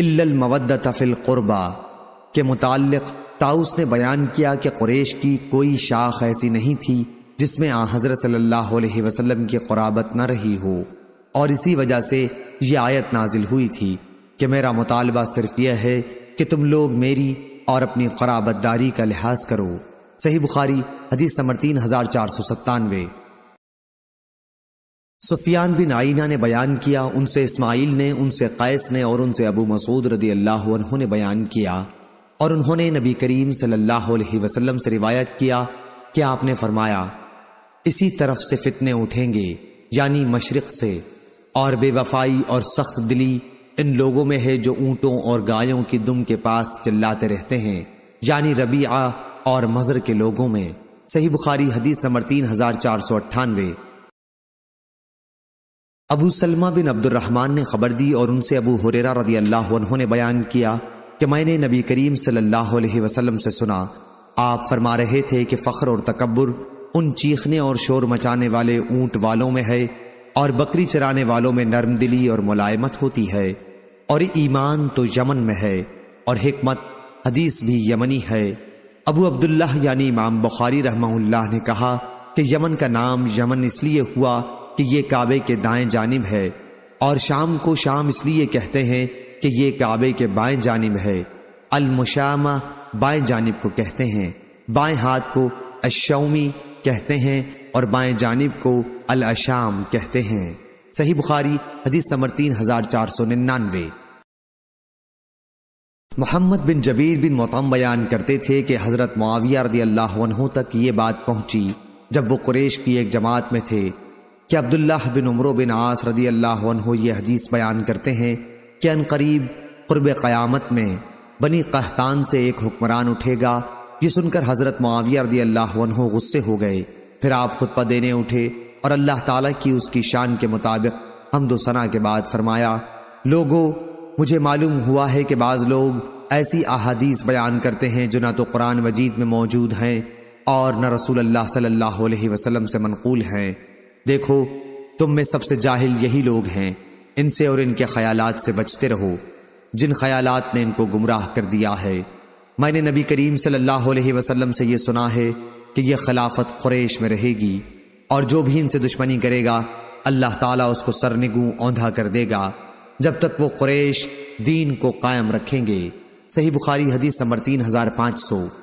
इल्लल मवद्दत फिल कुर्बा के मुतालिक ताउस ने बयान किया कि कुरेश की कोई शाख ऐसी नहीं थी जिसमें आ हज़रत सल्लल्लाहु अलैहि वसल्लम की क़ुराबत न रही हो और इसी वजह से यह आयत नाजिल हुई थी कि मेरा मुतालबा सिर्फ यह है कि तुम लोग मेरी और अपनी क़राबतदारी का लिहाज करो सही बुखारी हदीस समर तीन हज़ार चार सौ सत्तानवे सुफियान बिन आइना ने बयान किया उनसे इस्माइल ने उनसे कैस ने और उनसे अबू मसूद रदी अल्लाह उन्होंने बयान किया और उन्होंने नबी करीम सल्लल्लाहु अलैहि वसल्लम से रिवायत किया कि आपने फरमाया इसी तरफ से फितने उठेंगे यानी मशरक से और बेवफाई और सख्त दिली इन लोगों में है जो ऊँटों और गायों की दुम के पास चिल्लाते रहते हैं यानी रबीआ और मज़र के लोगों में सही बुखारी हदीस नंबर तीन हजार चार सौ अट्ठानवे अबू सलमा बिन अब्दुलरहमान ने खबर दी और उनसे अबू हुरेरा रदी अल्लाह ने बयान किया कि मैंने नबी करीम सल्लल्लाहु अलैहि वसल्लम से सुना आप फरमा रहे थे कि फ़ख्र और तकबर उन चीखने और शोर मचाने वाले ऊंट वालों में है और बकरी चराने वालों में नरम दिली और मुलायमत होती है और ईमान तो यमन में है और हमत हदीस भी यमनी है अबू अब्दुल्ला यानी इमाम बुखारी रहमल्ला ने कहा कि यमन का नाम यमन इसलिए हुआ कि ये काबे के दाएं जानिब है और शाम को शाम इसलिए कहते हैं कि ये काबे के बाएं जानिब है अलमुशामा बाएं जानिब को कहते हैं बाएं हाथ को अशौमी कहते हैं और बाएं जानिब को अल अशाम कहते हैं सही बुखारी हदीस नंबर तीन हजार चार सौ निन्यानवे मोहम्मद बिन जबीर बिन मोतम बयान करते थे कि हज़रत मुआविया रदी अल्लाह तक ये बात पहुंची जब वो कुरेश की एक जमात में थे कि अब्दुल्लाह बिन उमर बिन आस रदी अल्लाह ये हदीस बयान करते हैं कि अनकरीब क़ुरब क़यामत में बनी कहतान से एक हुक्मरान उठेगा ये सुनकर हज़रत माविया रदी अल्लाह गुस्से हो गए फिर आप खुतबा देने उठे और अल्लाह ताला की उसकी शान के मुताबिक हमदोसना के बाद फरमाया लोगो मुझे मालूम हुआ है कि बाज़ लोग ऐसी अहादीस बयान करते हैं जो ना तो कुरान मजीद में मौजूद हैं और न रसूल अल्लाह सल्लल्लाहु अलैहि वसल्लम से मनकूल हैं देखो तुम में सबसे जाहिल यही लोग हैं इनसे और इनके ख्यालात से बचते रहो जिन ख्यालात ने इनको गुमराह कर दिया है मैंने नबी करीम सल्लल्लाहु अलैहि वसल्लम से यह सुना है कि यह खिलाफत खुरेश में रहेगी और जो भी इनसे दुश्मनी करेगा अल्लाह ताला उसको सरनिगू औंधा कर देगा जब तक वो कुरेश दीन को कायम रखेंगे सही बुखारी हदीस नंबर तीन हजार पांच सौ